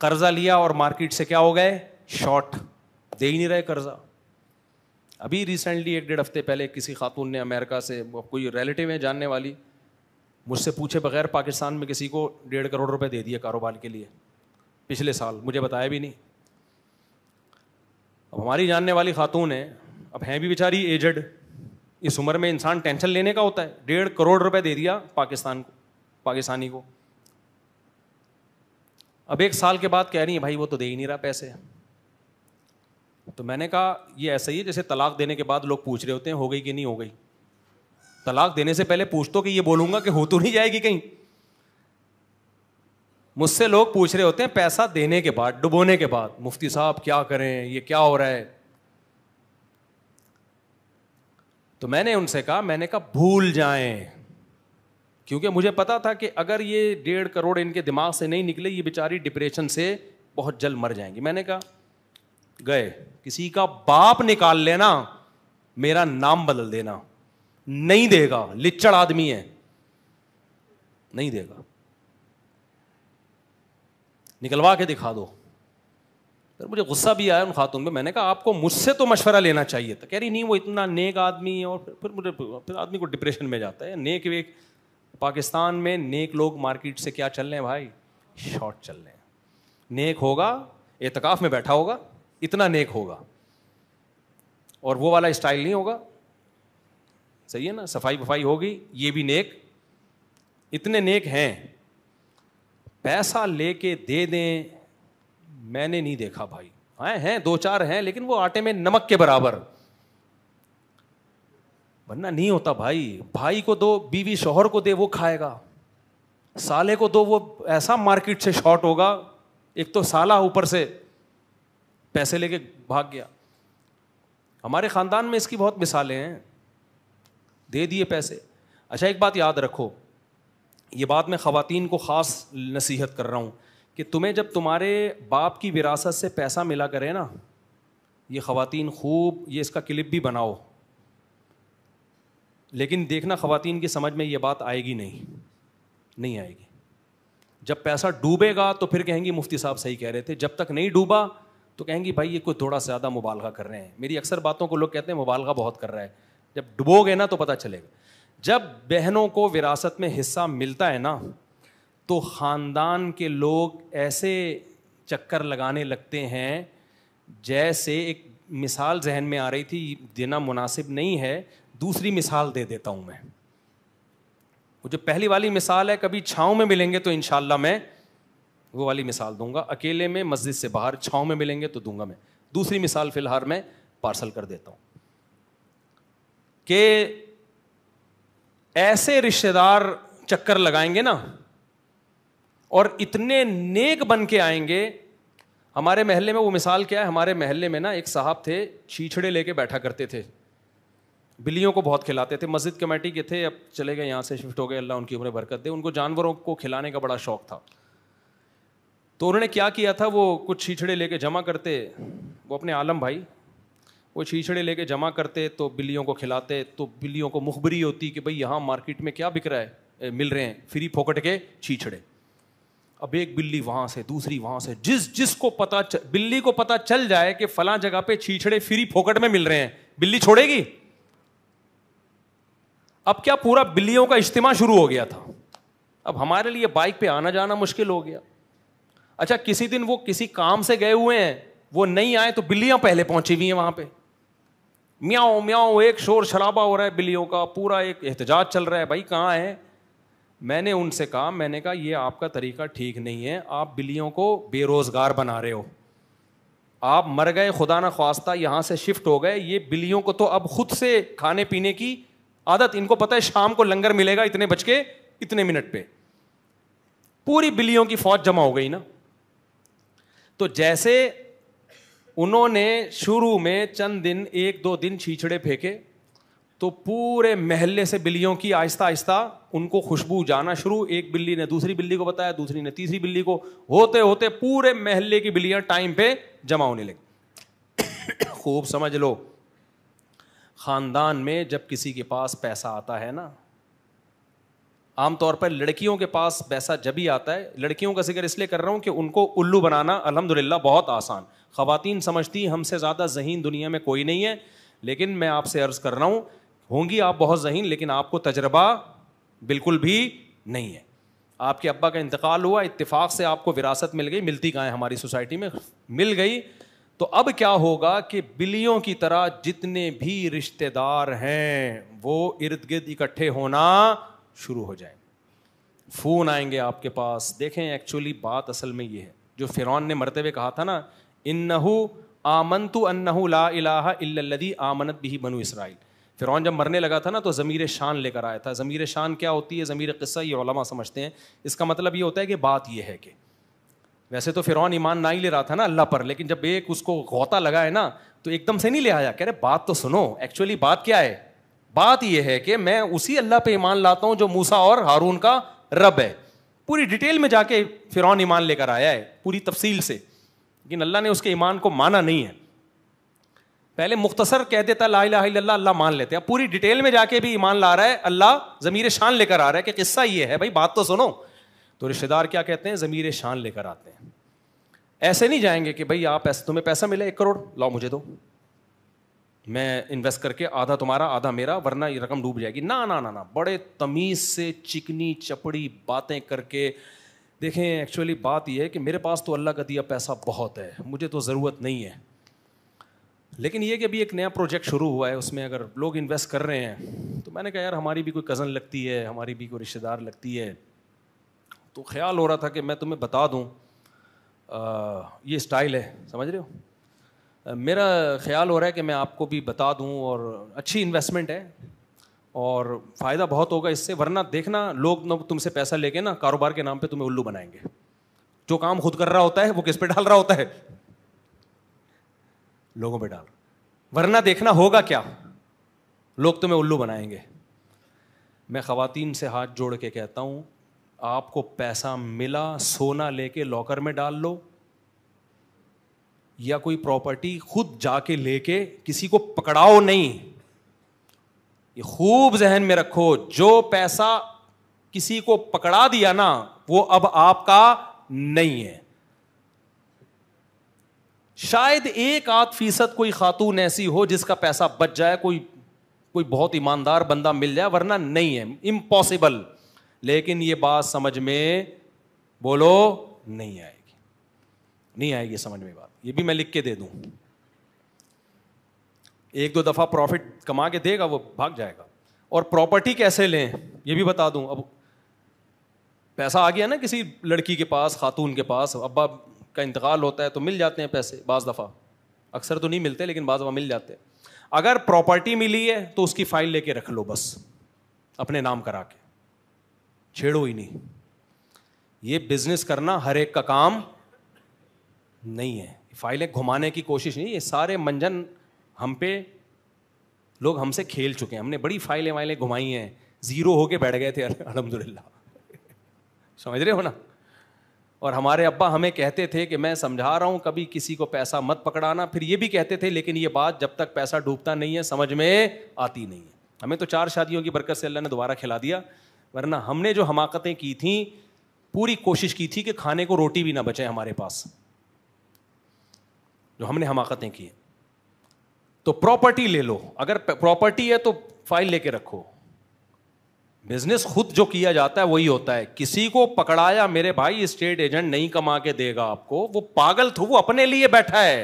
कर्ज़ा लिया और मार्केट से क्या हो गए शॉर्ट दे ही नहीं रहे कर्ज़ा अभी रिसेंटली एक डेढ़ हफ्ते पहले किसी खातून ने अमेरिका से कोई रिलेटिव है जानने वाली मुझसे पूछे बगैर पाकिस्तान में किसी को डेढ़ करोड़ रुपए दे दिए कारोबार के लिए पिछले साल मुझे बताया भी नहीं अब हमारी जानने वाली खातून है अब हैं भी बेचारी एजड इस उम्र में इंसान टेंशन लेने का होता है डेढ़ करोड़ रुपए दे दिया पाकिस्तान को पाकिस्तानी को अब एक साल के बाद कह रही है भाई वो तो दे ही नहीं रहा पैसे तो मैंने कहा ये ऐसा ही है जैसे तलाक देने के बाद लोग पूछ रहे होते हैं हो गई कि नहीं हो गई तलाक देने से पहले पूछ तो कि ये बोलूंगा कि हो तो नहीं जाएगी कहीं मुझसे लोग पूछ रहे होते हैं पैसा देने के बाद डुबोने के बाद मुफ्ती साहब क्या करें ये क्या हो रहा है तो मैंने उनसे कहा मैंने कहा भूल जाएं क्योंकि मुझे पता था कि अगर ये डेढ़ करोड़ इनके दिमाग से नहीं निकले ये बेचारी डिप्रेशन से बहुत जल्द मर जाएंगी मैंने कहा गए किसी का बाप निकाल लेना मेरा नाम बदल देना नहीं देगा लिच्चड़ आदमी है नहीं देगा निकलवा के दिखा दो फिर मुझे गुस्सा भी आया उन खातून में मैंने कहा आपको मुझसे तो मशवरा लेना चाहिए था कह रही नहीं वो इतना नेक आदमी है और फिर, मुझे फिर आदमी को डिप्रेशन में जाता है नेक वेक पाकिस्तान में नेक लोग मार्केट से क्या चल रहे हैं भाई शॉर्ट चल रहे हैं नेक होगा एतकाफ़ में बैठा होगा इतना नेक होगा और वो वाला स्टाइल नहीं होगा सही है ना सफाई वफाई होगी ये भी नेक इतने नेक हैं पैसा लेके दे दें मैंने नहीं देखा भाई आए हैं दो चार हैं लेकिन वो आटे में नमक के बराबर वरना नहीं होता भाई भाई को दो बीवी शोहर को दे वो खाएगा साले को दो वो ऐसा मार्केट से शॉर्ट होगा एक तो साला ऊपर से पैसे लेके भाग गया हमारे ख़ानदान में इसकी बहुत मिसालें हैं दे दिए पैसे अच्छा एक बात याद रखो ये बात मैं ख़वान को ख़ास नसीहत कर रहा हूँ कि तुम्हें जब तुम्हारे बाप की विरासत से पैसा मिला करे ना ये ख़वातीन खूब ये इसका क्लिप भी बनाओ लेकिन देखना ख़वान की समझ में ये बात आएगी नहीं नहीं आएगी जब पैसा डूबेगा तो फिर कहेंगी मुफ्ती साहब सही कह रहे थे जब तक नहीं डूबा तो कहेंगी भाई ये कोई थोड़ा सा ज़्यादा मुबालगा कर रहे हैं मेरी अक्सर बातों को लोग कहते हैं मुबालगा बहुत कर रहा है जब डूबोगे ना तो पता चलेगा जब बहनों को विरासत में हिस्सा मिलता है ना तो ख़ानदान के लोग ऐसे चक्कर लगाने लगते हैं जैसे एक मिसाल जहन में आ रही थी देना मुनासिब नहीं है दूसरी मिसाल दे देता हूँ मैं वो जो पहली वाली मिसाल है कभी छाँव में मिलेंगे तो इन शाला मैं वो वाली मिसाल दूंगा अकेले में मस्जिद से बाहर छाँव में मिलेंगे तो दूंगा मैं दूसरी मिसाल फिलहाल मैं पार्सल कर देता हूँ कि ऐसे रिश्तेदार चक्कर लगाएंगे ना और इतने नेक बन के आएंगे हमारे महल्ले में वो मिसाल क्या है हमारे महल्ले में ना एक साहब थे छीछड़े लेके बैठा करते थे बिल्लियों को बहुत खिलाते थे मस्जिद कमेटी के थे अब चले गए यहाँ से शिफ्ट हो गए अल्लाह उनकी उम्र बरकत दे उनको जानवरों को खिलाने का बड़ा शौक था तो उन्होंने क्या किया था वो कुछ छीछड़े लेके जमा करते वो अपने आलम भाई वो छीछड़े लेके जमा करते तो बिल्लियों को खिलाते तो बिल्लियों को मुखबरी होती कि भाई यहाँ मार्केट में क्या बिक रहा है ए, मिल रहे हैं फ्री फोकट के छीछड़े अब एक बिल्ली वहाँ से दूसरी वहाँ से जिस जिसको पता च, बिल्ली को पता चल जाए कि फला जगह पे छीछड़े फ्री फोकट में मिल रहे हैं बिल्ली छोड़ेगी अब क्या पूरा बिल्लियों का इज्तिमा शुरू हो गया था अब हमारे लिए बाइक पे आना जाना मुश्किल हो गया अच्छा किसी दिन वो किसी काम से गए हुए हैं वो नहीं आए तो बिल्लियां पहले पहुंची हुई हैं वहां पे म्याओ म्याओ एक शोर शराबा हो रहा है बिल्लियों का पूरा एक एहतजाज चल रहा है भाई कहाँ है मैंने उनसे कहा मैंने कहा ये आपका तरीका ठीक नहीं है आप बिल्लियों को बेरोज़गार बना रहे हो आप मर गए खुदा न खास्ता यहाँ से शिफ्ट हो गए ये बिल्लियों को तो अब खुद से खाने पीने की आदत इनको पता है शाम को लंगर मिलेगा इतने बज के इतने मिनट पे पूरी बिल्लियों की फौज जमा हो गई ना तो जैसे उन्होंने शुरू में चंद दिन एक दो दिन छीछड़े फेंके तो पूरे महल्ले से बिल्लियों की आहिस्ता आहिस्ता उनको खुशबू जाना शुरू एक बिल्ली ने दूसरी बिल्ली को बताया दूसरी ने तीसरी बिल्ली को होते होते पूरे महल्ले की बिल्लियां टाइम पे जमा होने लगी खूब समझ लो खानदान में जब किसी के पास पैसा आता है ना आमतौर पर लड़कियों के पास पैसा जब भी आता है लड़कियों का जिक्र इसलिए कर रहा हूं कि उनको उल्लू बनाना अलहमदिल्ला बहुत आसान ख़वातीन समझती हमसे ज़्यादा जहीन दुनिया में कोई नहीं है लेकिन मैं आपसे अर्ज़ कर रहा हूँ होंगी आप बहुत जहीन लेकिन आपको तजर्बा बिल्कुल भी नहीं है आपके अब्बा का इंतकाल हुआ इतफाक से आपको विरासत मिल गई मिलती कहाँ हमारी सोसाइटी में मिल गई तो अब क्या होगा कि बिल्लियों की तरह जितने भी रिश्तेदार हैं वो इर्द गिर्द इकट्ठे होना शुरू हो जाए फ़ोन आएंगे आपके पास देखें एक्चुअली बात असल में ये है जो फिरौन ने मरते हुए कहा था ना इन नहू आमन तो अन्नहू ला इलादी आमनत भी बनु इसराइल फ़िरौन जब मरने लगा था ना तो ज़मीर शान लेकर आया था ज़मीर शान क्या होती है ज़मीर किस्सा ये ओलमा समझते हैं इसका मतलब ये होता है कि बात यह है कि वैसे तो फ़िरौन ईमान ना ही ले रहा था ना अल्लाह पर लेकिन जब एक उसको गौता लगा है ना तो एकदम से नहीं ले आया कह रहे बात तो सुनो एक्चुअली बात क्या है बात यह है कि मैं उसी अल्लाह पर ईमान लाता हूँ जो मूसा और हारून का रब है पूरी डिटेल में जाके फ़िरौन ईमान लेकर आया है पूरी तफसील से लेकिन अल्लाह ने उसके ईमान को माना नहीं है पहले मुख्तसर कह देता ला अल्लाह अल्लाह मान लेते अब पूरी डिटेल में जाके भी ईमान ला रहा है अल्लाह ज़मीर शान लेकर आ रहा है कि किस्सा ये है भाई बात तो सुनो तो रिश्तेदार क्या कहते हैं ज़मीर शान लेकर आते हैं ऐसे नहीं जाएंगे कि भाई आप ऐसे तुम्हें पैसा मिले एक करोड़ लाओ मुझे दो मैं इन्वेस्ट करके आधा तुम्हारा आधा मेरा वरना ये रकम डूब जाएगी ना ना ना ना बड़े तमीज़ से चिकनी चपड़ी बातें करके देखें एक्चुअली बात यह है कि मेरे पास तो अल्लाह का दिया पैसा बहुत है मुझे तो ज़रूरत नहीं है लेकिन ये कि अभी एक नया प्रोजेक्ट शुरू हुआ है उसमें अगर लोग इन्वेस्ट कर रहे हैं तो मैंने कहा यार हमारी भी कोई कज़न लगती है हमारी भी कोई रिश्तेदार लगती है तो ख्याल हो रहा था कि मैं तुम्हें बता दूँ ये स्टाइल है समझ रहे हो मेरा ख्याल हो रहा है कि मैं आपको भी बता दूँ और अच्छी इन्वेस्टमेंट है और फ़ायदा बहुत होगा इससे वरना देखना लोग ना तुमसे पैसा लेके ना कारोबार के नाम पे तुम्हें उल्लू बनाएंगे जो काम खुद कर रहा होता है वो किस पे डाल रहा होता है लोगों पे डाल वरना देखना होगा क्या लोग तुम्हें उल्लू बनाएंगे मैं खातन से हाथ जोड़ के कहता हूँ आपको पैसा मिला सोना लेके लॉकर में डाल लो या कोई प्रॉपर्टी खुद जाके लेके किसी को पकड़ाओ नहीं ये खूब जहन में रखो जो पैसा किसी को पकड़ा दिया ना वो अब आपका नहीं है शायद एक आध फीसद कोई खातून ऐसी हो जिसका पैसा बच जाए कोई कोई बहुत ईमानदार बंदा मिल जाए वरना नहीं है इम्पॉसिबल लेकिन ये बात समझ में बोलो नहीं आएगी नहीं आएगी समझ में बात ये भी मैं लिख के दे दूं एक दो दफ़ा प्रॉफिट कमा के देगा वो भाग जाएगा और प्रॉपर्टी कैसे लें ये भी बता दूं अब पैसा आ गया ना किसी लड़की के पास खातून के पास अब्बा का इंतकाल होता है तो मिल जाते हैं पैसे बाज़ दफ़ा अक्सर तो नहीं मिलते लेकिन बाज़ दफ़ा मिल जाते हैं अगर प्रॉपर्टी मिली है तो उसकी फाइल लेके रख लो बस अपने नाम करा के छेड़ो ही नहीं ये बिजनेस करना हर एक का काम नहीं है फाइलें घुमाने की कोशिश नहीं ये सारे मंजन हम पे लोग हमसे खेल चुके हैं हमने बड़ी फाइलें वाइलें घुमाई हैं ज़ीरो होके बैठ गए थे अलहमदिल्ला समझ रहे हो ना और हमारे अब्बा हमें कहते थे कि मैं समझा रहा हूँ कभी किसी को पैसा मत पकड़ाना फिर ये भी कहते थे लेकिन ये बात जब तक पैसा डूबता नहीं है समझ में आती नहीं है हमें तो चार शादियों की बरकत से अल्लाह ने दोबारा खिला दिया वरना हमने जो हमाकतें की थी पूरी कोशिश की थी कि खाने को रोटी भी ना बचे हमारे पास जो हमने हमाकतें की तो प्रॉपर्टी ले लो अगर प्रॉपर्टी है तो फाइल लेके रखो बिजनेस खुद जो किया जाता है वही होता है किसी को पकड़ाया मेरे भाई स्टेट एजेंट नहीं कमा के देगा आपको वो पागल थो वो अपने लिए बैठा है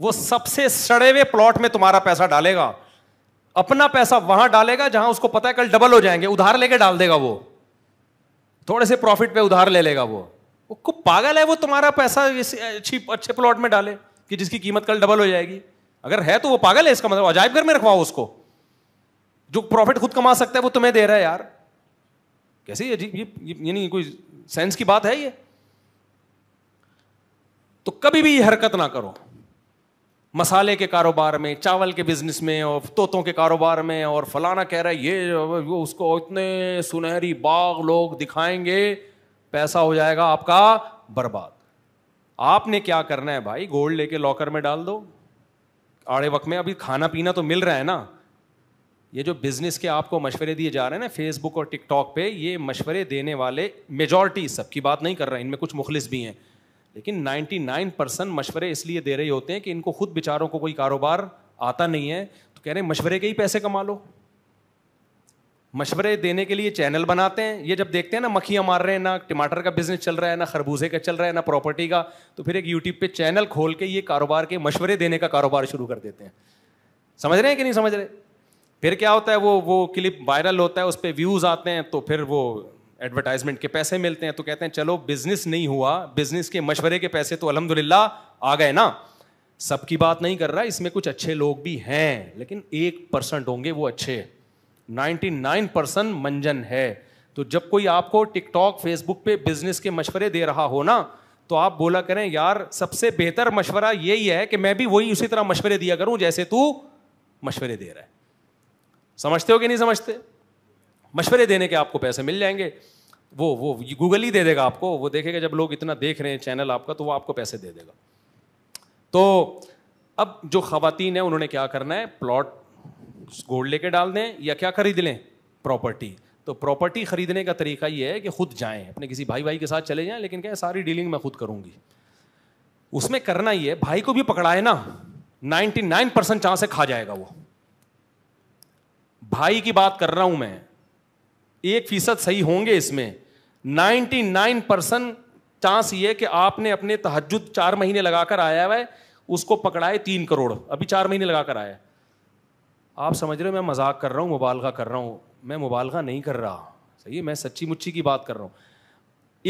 वो सबसे सड़े हुए प्लॉट में तुम्हारा पैसा डालेगा अपना पैसा वहां डालेगा जहां उसको पता है कल डबल हो जाएंगे उधार लेके डाल देगा वो थोड़े से प्रॉफिट पे उधार ले लेगा वो वो पागल है वो तुम्हारा पैसा अच्छे प्लॉट में डाले कि जिसकी कीमत कल डबल हो जाएगी अगर है तो वो पागल है इसका मतलब अजायब घर में रखवाओ उसको जो प्रॉफिट खुद कमा सकता है वो तुम्हें दे रहा है यार कैसे ये ये यानी कोई सेंस की बात है ये तो कभी भी ये हरकत ना करो मसाले के कारोबार में चावल के बिजनेस में और तोतों के कारोबार में और फलाना कह रहा है ये वो उसको इतने सुनहरी बाग लोग दिखाएंगे पैसा हो जाएगा आपका बर्बाद आपने क्या करना है भाई गोल्ड लेके लॉकर में डाल दो आड़े वक्त में अभी खाना पीना तो मिल रहा है ना ये जो बिजनेस के आपको मशवरे दिए जा रहे हैं ना फेसबुक और टिकटॉक पे ये मशवरे देने वाले मेजॉरिटी सबकी बात नहीं कर रहा इनमें कुछ मुखलिस भी हैं लेकिन 99 परसेंट मशवरे इसलिए दे रहे होते हैं कि इनको खुद बेचारों को कोई कारोबार आता नहीं है तो कह रहे हैं मशवरे के ही पैसे कमा लो मशवरे देने के लिए चैनल बनाते हैं ये जब देखते हैं ना मखियाँ मार रहे हैं ना टमाटर का बिजनेस चल रहा है ना खरबूजे का चल रहा है ना प्रॉपर्टी का तो फिर एक यूट्यूब पे चैनल खोल के ये कारोबार के मशवरे देने का कारोबार शुरू कर देते हैं समझ रहे हैं कि नहीं समझ रहे फिर क्या होता है वो वो क्लिप वायरल होता है उस पर व्यूज़ आते हैं तो फिर वो एडवर्टाइजमेंट के पैसे मिलते हैं तो कहते हैं चलो बिजनेस नहीं हुआ बिजनेस के मशवरे के पैसे तो अलहमदिल्ला आ गए ना सबकी बात नहीं कर रहा इसमें कुछ अच्छे लोग भी हैं लेकिन एक परसेंट होंगे वो अच्छे हैं 99 परसेंट मंजन है तो जब कोई आपको टिकटॉक फेसबुक पे बिजनेस के मशवरे दे रहा हो ना तो आप बोला करें यार सबसे बेहतर मशवरा यही है कि मैं भी वही उसी तरह मशवरे दिया करूं जैसे तू मशवरे दे रहा है समझते हो कि नहीं समझते मशवरे देने के आपको पैसे मिल जाएंगे वो वो गूगल ही दे देगा आपको वो देखेगा जब लोग इतना देख रहे हैं चैनल आपका तो वो आपको पैसे दे देगा तो अब जो खातन है उन्होंने क्या करना है प्लॉट गोल्ड लेके डाल दें या क्या खरीद लें प्रॉपर्टी तो प्रॉपर्टी खरीदने का तरीका ये है कि खुद जाएं अपने किसी भाई भाई के साथ चले जाएं लेकिन क्या सारी डीलिंग मैं खुद करूंगी उसमें करना ही है भाई को भी पकड़ाए ना 99 परसेंट चांस है खा जाएगा वो भाई की बात कर रहा हूं मैं एक फीसद सही होंगे इसमें 99 परसेंट चांस ये कि आपने अपने तहजुद चार महीने लगाकर आया हुआ है उसको पकड़ाए तीन करोड़ अभी चार महीने लगाकर आया आप समझ रहे हो मैं मजाक कर रहा हूँ मुबालगा कर रहा हूँ मैं मुबालगा नहीं कर रहा सही है मैं सच्ची मुच्ची की बात कर रहा हूँ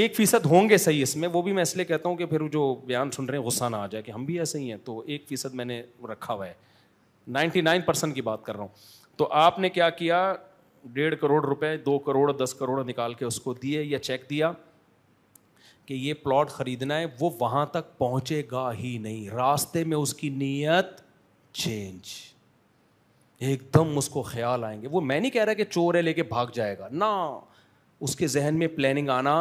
एक फीसद होंगे सही इसमें वो भी मैं इसलिए कहता हूँ कि फिर जो बयान सुन रहे हैं गुस्सा ना आ जाए कि हम भी ऐसे ही हैं तो एक फीसद मैंने रखा हुआ है नाइन्टी नाइन परसेंट की बात कर रहा हूँ तो आपने क्या किया डेढ़ करोड़ रुपये दो करोड़ दस करोड़ निकाल के उसको दिए या चेक दिया कि ये प्लॉट खरीदना है वो वहाँ तक पहुँचेगा ही नहीं रास्ते में उसकी नीयत चेंज एकदम उसको ख्याल आएंगे वो मैं नहीं कह रहा कि चोर है लेके भाग जाएगा ना उसके जहन में प्लानिंग आना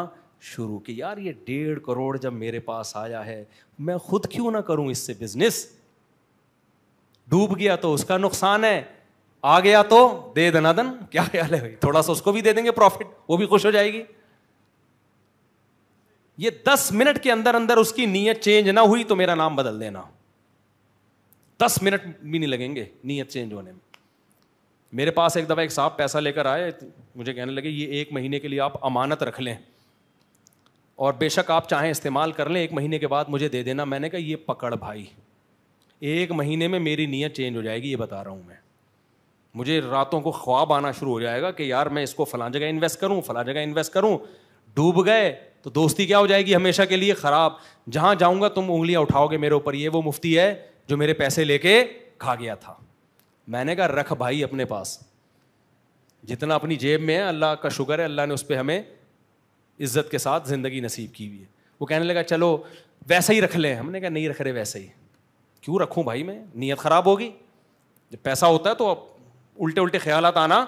शुरू की यार ये डेढ़ करोड़ जब मेरे पास आया है मैं खुद क्यों ना करूं इससे बिजनेस डूब गया तो उसका नुकसान है आ गया तो दे देना दन क्या ख्याल है भाई थोड़ा सा उसको भी दे देंगे प्रॉफिट वो भी खुश हो जाएगी ये दस मिनट के अंदर अंदर उसकी नीयत चेंज ना हुई तो मेरा नाम बदल देना दस मिनट भी नहीं लगेंगे नीयत चेंज होने में मेरे पास एक दफ़ा एक साहब पैसा लेकर आए मुझे कहने लगे ये एक महीने के लिए आप अमानत रख लें और बेशक आप चाहें इस्तेमाल कर लें एक महीने के बाद मुझे दे देना मैंने कहा ये पकड़ भाई एक महीने में मेरी नीयत चेंज हो जाएगी ये बता रहा हूँ मैं मुझे रातों को ख्वाब आना शुरू हो जाएगा कि यार मैं इसको फलां जगह इन्वेस्ट करूँ फलाँ जगह इन्वेस्ट करूँ डूब गए तो दोस्ती क्या हो जाएगी हमेशा के लिए ख़राब जहाँ जाऊँगा तुम उंगलियाँ उठाओगे मेरे ऊपर ये वो मुफ्ती है जो मेरे पैसे लेके खा गया था मैंने कहा रख भाई अपने पास जितना अपनी जेब में है अल्लाह का शुक्र है अल्लाह ने उस पर हमें इज्जत के साथ ज़िंदगी नसीब की हुई है वो कहने लगा चलो वैसे ही रख लें हमने कहा नहीं रख रहे वैसे ही क्यों रखूं भाई मैं नीयत ख़राब होगी जब पैसा होता है तो अब उल्टे उल्टे ख्याल आना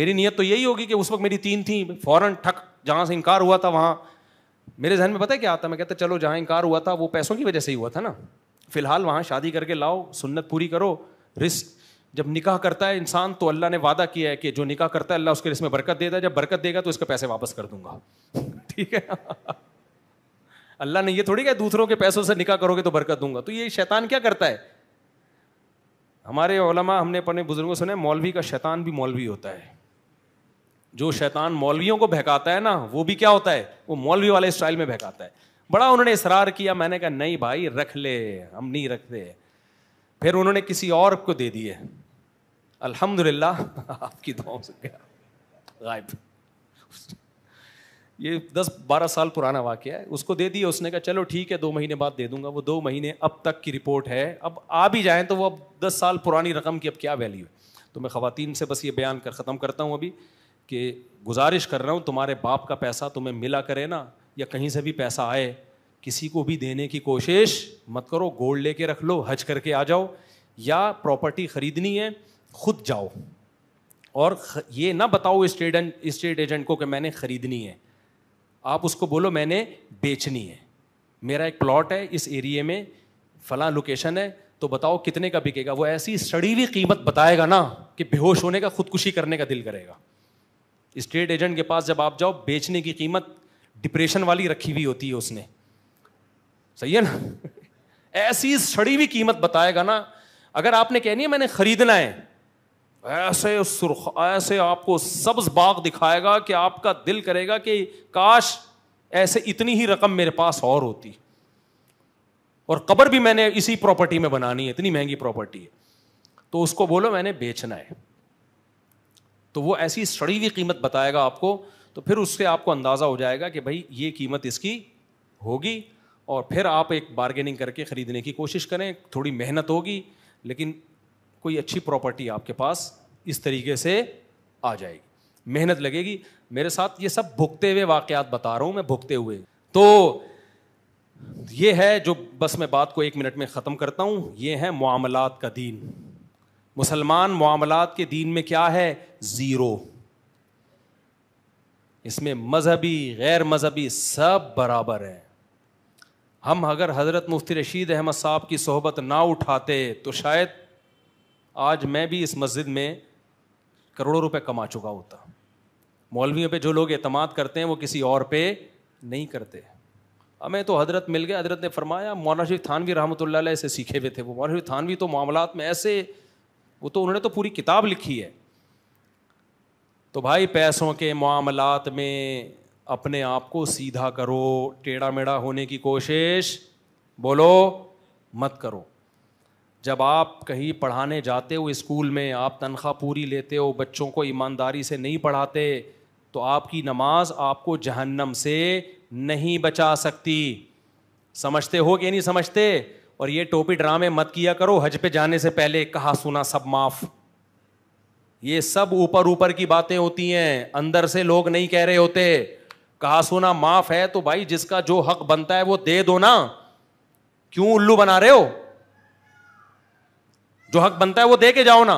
मेरी नीयत तो यही होगी कि उस वक्त मेरी तीन थी फ़ौरन ठक जहाँ से इनकार हुआ था वहाँ मेरे जहन में पता है क्या आता मैं कहता चलो जहाँ इनकार हुआ था वो पैसों की वजह से ही हुआ था ना फ़िलहाल वहाँ शादी करके लाओ सुन्नत पूरी करो रिस्क जब निकाह करता है इंसान तो अल्लाह ने वादा किया है कि जो निकाह करता है अल्लाह उसके इसमें बरकत देता है जब बरकत देगा तो इसके पैसे वापस कर दूंगा ठीक है अल्लाह ने ये थोड़ी क्या दूसरों के पैसों से निकाह करोगे तो बरकत दूंगा तो ये शैतान क्या करता है हमारे ओलमा हमने अपने बुजुर्गों सुने मौलवी का शैतान भी मौलवी होता है जो शैतान मौलवियों को बहकाता है ना वो भी क्या होता है वो मौलवी वाले स्टाइल में बहकाता है बड़ा उन्होंने इसरार किया मैंने कहा नहीं भाई रख ले हम नहीं रखते फिर उन्होंने किसी और को दे दिए अल्हम्दुलिल्लाह आपकी दुआओं से गया गायब ये दस बारह साल पुराना वाक्य है उसको दे दिया उसने कहा चलो ठीक है दो महीने बाद दे दूंगा वो दो महीने अब तक की रिपोर्ट है अब आ भी जाए तो वो अब दस साल पुरानी रकम की अब क्या वैल्यू है तो मैं ख़वातीन से बस ये बयान कर ख़त्म करता हूँ अभी कि गुजारिश कर रहा हूँ तुम्हारे बाप का पैसा तुम्हें मिला करे ना या कहीं से भी पैसा आए किसी को भी देने की कोशिश मत करो गोल्ड लेके रख लो हज करके आ जाओ या प्रॉपर्टी खरीदनी है खुद जाओ और ये ना बताओ स्टेट स्टेट एजेंट को कि मैंने ख़रीदनी है आप उसको बोलो मैंने बेचनी है मेरा एक प्लॉट है इस एरिए में फला लोकेशन है तो बताओ कितने का बिकेगा वो ऐसी सड़ी हुई कीमत बताएगा ना कि बेहोश होने का खुदकुशी करने का दिल करेगा स्टेट एजेंट के पास जब आप जाओ बेचने की कीमत डिप्रेशन वाली रखी हुई होती है उसने सही है ना ऐसी सड़ी हुई कीमत बताएगा ना अगर आपने कहनी है मैंने खरीदना है ऐसे सुरख ऐसे आपको सब्ज बाग दिखाएगा कि आपका दिल करेगा कि काश ऐसे इतनी ही रकम मेरे पास और होती और कबर भी मैंने इसी प्रॉपर्टी में बनानी है इतनी महंगी प्रॉपर्टी है तो उसको बोलो मैंने बेचना है तो वो ऐसी सड़ी हुई कीमत बताएगा आपको तो फिर उससे आपको अंदाज़ा हो जाएगा कि भाई ये कीमत इसकी होगी और फिर आप एक बार्गेनिंग करके ख़रीदने की कोशिश करें थोड़ी मेहनत होगी लेकिन कोई अच्छी प्रॉपर्टी आपके पास इस तरीके से आ जाएगी मेहनत लगेगी मेरे साथ ये सब भुगते हुए वाकयात बता रहा हूँ मैं भुगते हुए तो ये है जो बस मैं बात को एक मिनट में ख़त्म करता हूँ ये है मामलात का दीन मुसलमान मामलात के दीन में क्या है ज़ीरो इसमें मजहबी गैर मजहबी सब बराबर हैं हम अगर हज़रत मुफ्ती रशीद अहमद साहब की सोहबत ना उठाते तो शायद आज मैं भी इस मस्जिद में करोड़ों रुपए कमा चुका होता मौलवियों पे जो लोग एतमाद करते हैं वो किसी और पे नहीं करते हमें तो हजरत मिल गए हजरत ने फरमाया मौलाना शरीफ थानवी रहमत से सीखे हुए थे वो मौलाना शरीफ थानवी तो मामला में ऐसे वो तो उन्होंने तो पूरी किताब लिखी है तो भाई पैसों के मामलात में अपने आप को सीधा करो टेढ़ा मेढ़ा होने की कोशिश बोलो मत करो जब आप कहीं पढ़ाने जाते हो स्कूल में आप तनख्वाह पूरी लेते हो बच्चों को ईमानदारी से नहीं पढ़ाते तो आपकी नमाज आपको जहन्नम से नहीं बचा सकती समझते हो कि नहीं समझते और ये टोपी ड्रामे मत किया करो हज पे जाने से पहले कहा सुना सब माफ ये सब ऊपर ऊपर की बातें होती हैं अंदर से लोग नहीं कह रहे होते कहा सुना माफ है तो भाई जिसका जो हक बनता है वो दे दो ना क्यों उल्लू बना रहे हो जो हक बनता है वो दे के जाओ ना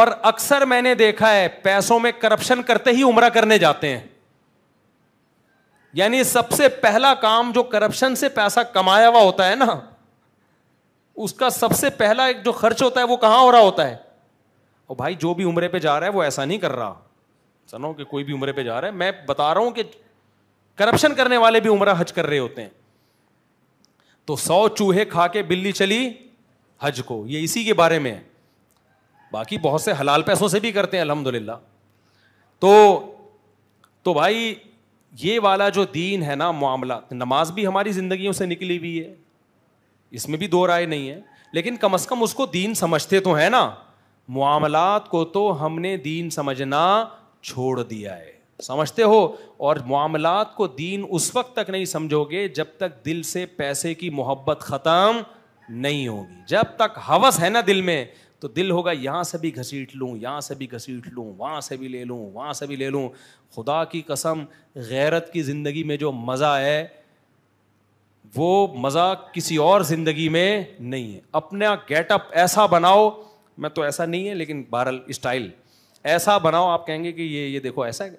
और अक्सर मैंने देखा है पैसों में करप्शन करते ही उम्र करने जाते हैं यानी सबसे पहला काम जो करप्शन से पैसा कमाया हुआ होता है ना उसका सबसे पहला एक जो खर्च होता है वो कहां हो रहा होता है और भाई जो भी उम्र पे जा रहा है वो ऐसा नहीं कर रहा सुनो कि कोई भी उम्र पे जा रहा है मैं बता रहा हूं कि करप्शन करने वाले भी उम्र हज कर रहे होते हैं तो सौ चूहे खा के बिल्ली चली हज को ये इसी के बारे में है बाकी बहुत से हलाल पैसों से भी करते हैं अल्हम्दुलिल्लाह तो तो भाई ये वाला जो दीन है ना मामला नमाज भी हमारी जिंदगी से निकली हुई है इसमें भी दो राय नहीं है लेकिन कम अज़ कम उसको दीन समझते तो है ना मामलात को तो हमने दीन समझना छोड़ दिया है समझते हो और मामलात को दीन उस वक्त तक नहीं समझोगे जब तक दिल से पैसे की मोहब्बत ख़त्म नहीं होगी जब तक हवस है ना दिल में तो दिल होगा यहाँ से भी घसीट लूँ यहाँ से भी घसीट लूँ वहाँ से भी ले लूँ वहाँ से भी ले लूँ खुदा की कसम गैरत की ज़िंदगी में जो मज़ा है वो मज़ा किसी और ज़िंदगी में नहीं है अपना गेटअप ऐसा बनाओ मैं तो ऐसा नहीं है लेकिन बहरल स्टाइल ऐसा बनाओ आप कहेंगे कि ये ये देखो ऐसा है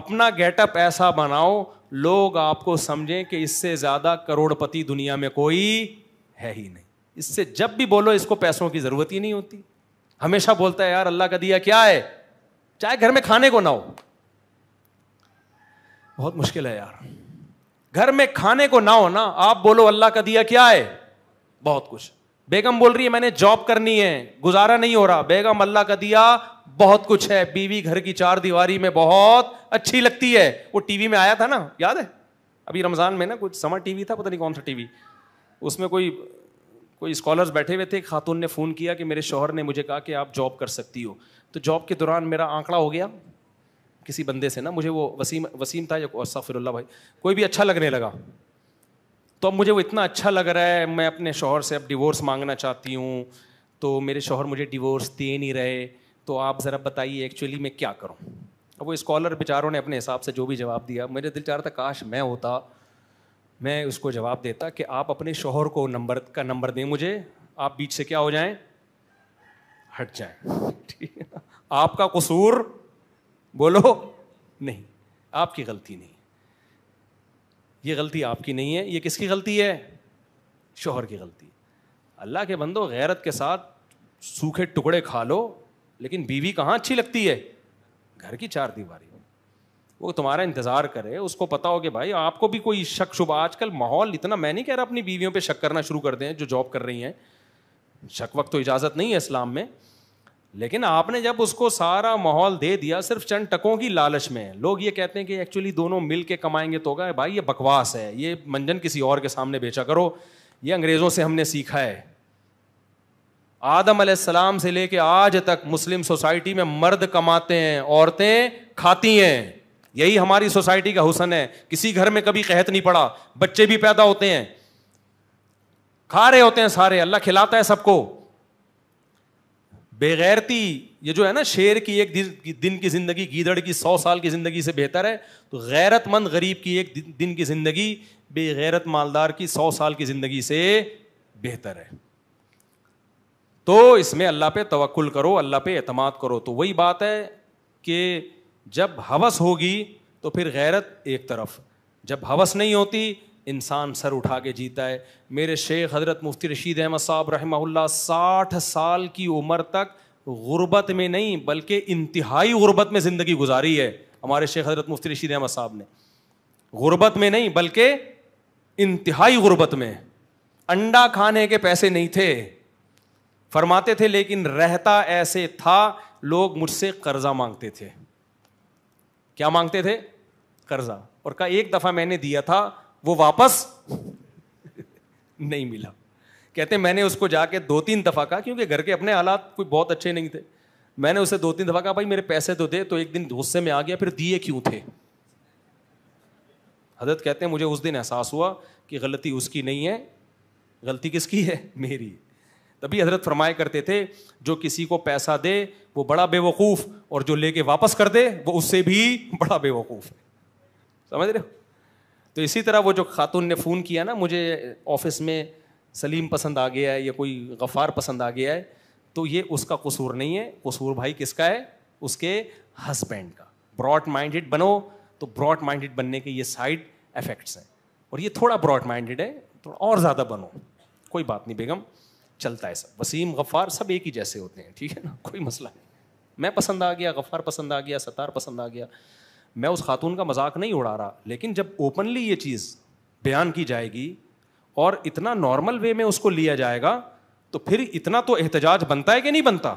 अपना गेटअप ऐसा बनाओ लोग आपको समझें कि इससे ज़्यादा करोड़पति दुनिया में कोई है ही नहीं इससे जब भी बोलो इसको पैसों की जरूरत ही नहीं होती हमेशा बोलता है यार अल्लाह का दिया क्या है चाहे घर में खाने को ना हो बहुत मुश्किल है यार घर में खाने को ना हो ना आप बोलो अल्लाह का दिया क्या है बहुत कुछ बेगम बोल रही है मैंने जॉब करनी है गुजारा नहीं हो रहा बेगम अल्लाह का दिया बहुत कुछ है बीवी घर की चार दीवारी में बहुत अच्छी लगती है वो टीवी में आया था ना याद है अभी रमजान में ना कुछ समर टीवी था पता नहीं कौन सा टीवी उसमें कोई कोई स्कॉलर्स बैठे हुए थे खातून ने फ़ोन किया कि मेरे शोहर ने मुझे कहा कि आप जॉब कर सकती हो तो जॉब के दौरान मेरा आंकड़ा हो गया किसी बंदे से ना मुझे वो वसीम वसीम था या साफिरल्ला भाई कोई भी अच्छा लगने लगा तो अब मुझे वो इतना अच्छा लग रहा है मैं अपने शोहर से अब डिवोर्स मांगना चाहती हूँ तो मेरे शोहर मुझे डिवोर्स दे नहीं रहे तो आप ज़रा बताइए एक्चुअली मैं क्या करूँ अब वो स्कॉलर बेचारों ने अपने हिसाब से जो भी जवाब दिया मेरे दिल चाह रहा था काश मैं होता मैं उसको जवाब देता कि आप अपने शोहर को नंबर का नंबर दें मुझे आप बीच से क्या हो जाएं हट जाए ठीक है आपका कसूर बोलो नहीं आपकी गलती नहीं ये गलती आपकी नहीं है ये किसकी गलती है शोहर की गलती अल्लाह के बंदो गैरत के साथ सूखे टुकड़े खा लो लेकिन बीवी कहाँ अच्छी लगती है घर की चार दीवार वो तुम्हारा इंतजार करे उसको पता हो कि भाई आपको भी कोई शक शुबा आजकल माहौल इतना मैं नहीं कह रहा अपनी बीवियों पे शक करना शुरू कर दें जो जॉब कर रही हैं शक वक्त तो इजाज़त नहीं है इस्लाम में लेकिन आपने जब उसको सारा माहौल दे दिया सिर्फ चंद टकों की लालच में लोग ये कहते हैं कि एक्चुअली दोनों मिल के कमाएंगे तो होगा भाई ये बकवास है ये मंजन किसी और के सामने बेचा करो ये अंग्रेज़ों से हमने सीखा है आदम सलाम से लेके आज तक मुस्लिम सोसाइटी में मर्द कमाते हैं औरतें खाती हैं यही हमारी सोसाइटी का हुसन है किसी घर में कभी कहत नहीं पड़ा बच्चे भी पैदा होते हैं खा रहे होते हैं सारे अल्लाह खिलाता है सबको बेगैरती ये जो है ना शेर की एक दिन की जिंदगी गीदड़ की सौ साल की जिंदगी से बेहतर है तो गैरतमंद गरीब की एक दिन की जिंदगी बेगैरत मालदार की सौ साल की जिंदगी से बेहतर है तो इसमें अल्लाह पे तवक्ल करो अल्लाह पे एतमाद करो तो वही बात है कि जब हवस होगी तो फिर गैरत एक तरफ जब हवस नहीं होती इंसान सर उठा के जीता है मेरे शेख हजरत मुफ्ती रशीद अहमद साहब रहमल्ला साठ साल की उम्र तक गुरबत में नहीं बल्कि इंतहाई गुर्बत में ज़िंदगी गुजारी है हमारे शेख हजरत मुफ्ती रशीद अहमद साहब ने गुरबत में नहीं बल्कि इंतहाई गुरबत में अंडा खाने के पैसे नहीं थे फरमाते थे लेकिन रहता ऐसे था लोग मुझसे कर्जा मांगते थे क्या मांगते थे कर्जा और का एक दफा मैंने दिया था वो वापस नहीं मिला कहते मैंने उसको जाके दो तीन दफा कहा क्योंकि घर के अपने हालात कोई बहुत अच्छे नहीं थे मैंने उसे दो तीन दफा कहा भाई मेरे पैसे तो दे तो एक दिन गुस्से में आ गया फिर दिए क्यों थे हजरत कहते हैं मुझे उस दिन एहसास हुआ कि गलती उसकी नहीं है गलती किसकी है मेरी तभी हजरत फरमाए करते थे जो किसी को पैसा दे वो बड़ा बेवकूफ़ और जो लेके वापस कर दे वो उससे भी बड़ा बेवकूफ़ है समझ रहे हो तो इसी तरह वो जो खातून ने फ़ोन किया ना मुझे ऑफिस में सलीम पसंद आ गया है या कोई गफ़ार पसंद आ गया है तो ये उसका कसूर नहीं है कसूर भाई किसका है उसके हस्बैंड का ब्रॉड माइंडेड बनो तो ब्रॉड माइंडेड बनने के ये साइड इफेक्ट्स हैं और ये थोड़ा ब्रॉड माइंडेड है थोड़ा और ज़्यादा बनो कोई बात नहीं बेगम चलता है सब वसीम गफ्फ़ार सब एक ही जैसे होते हैं ठीक है ना कोई मसला नहीं मैं पसंद आ गया गफ्फ़ार पसंद आ गया सतार पसंद आ गया मैं उस खातून का मजाक नहीं उड़ा रहा लेकिन जब ओपनली ये चीज़ बयान की जाएगी और इतना नॉर्मल वे में उसको लिया जाएगा तो फिर इतना तो एहतजाज बनता है कि नहीं बनता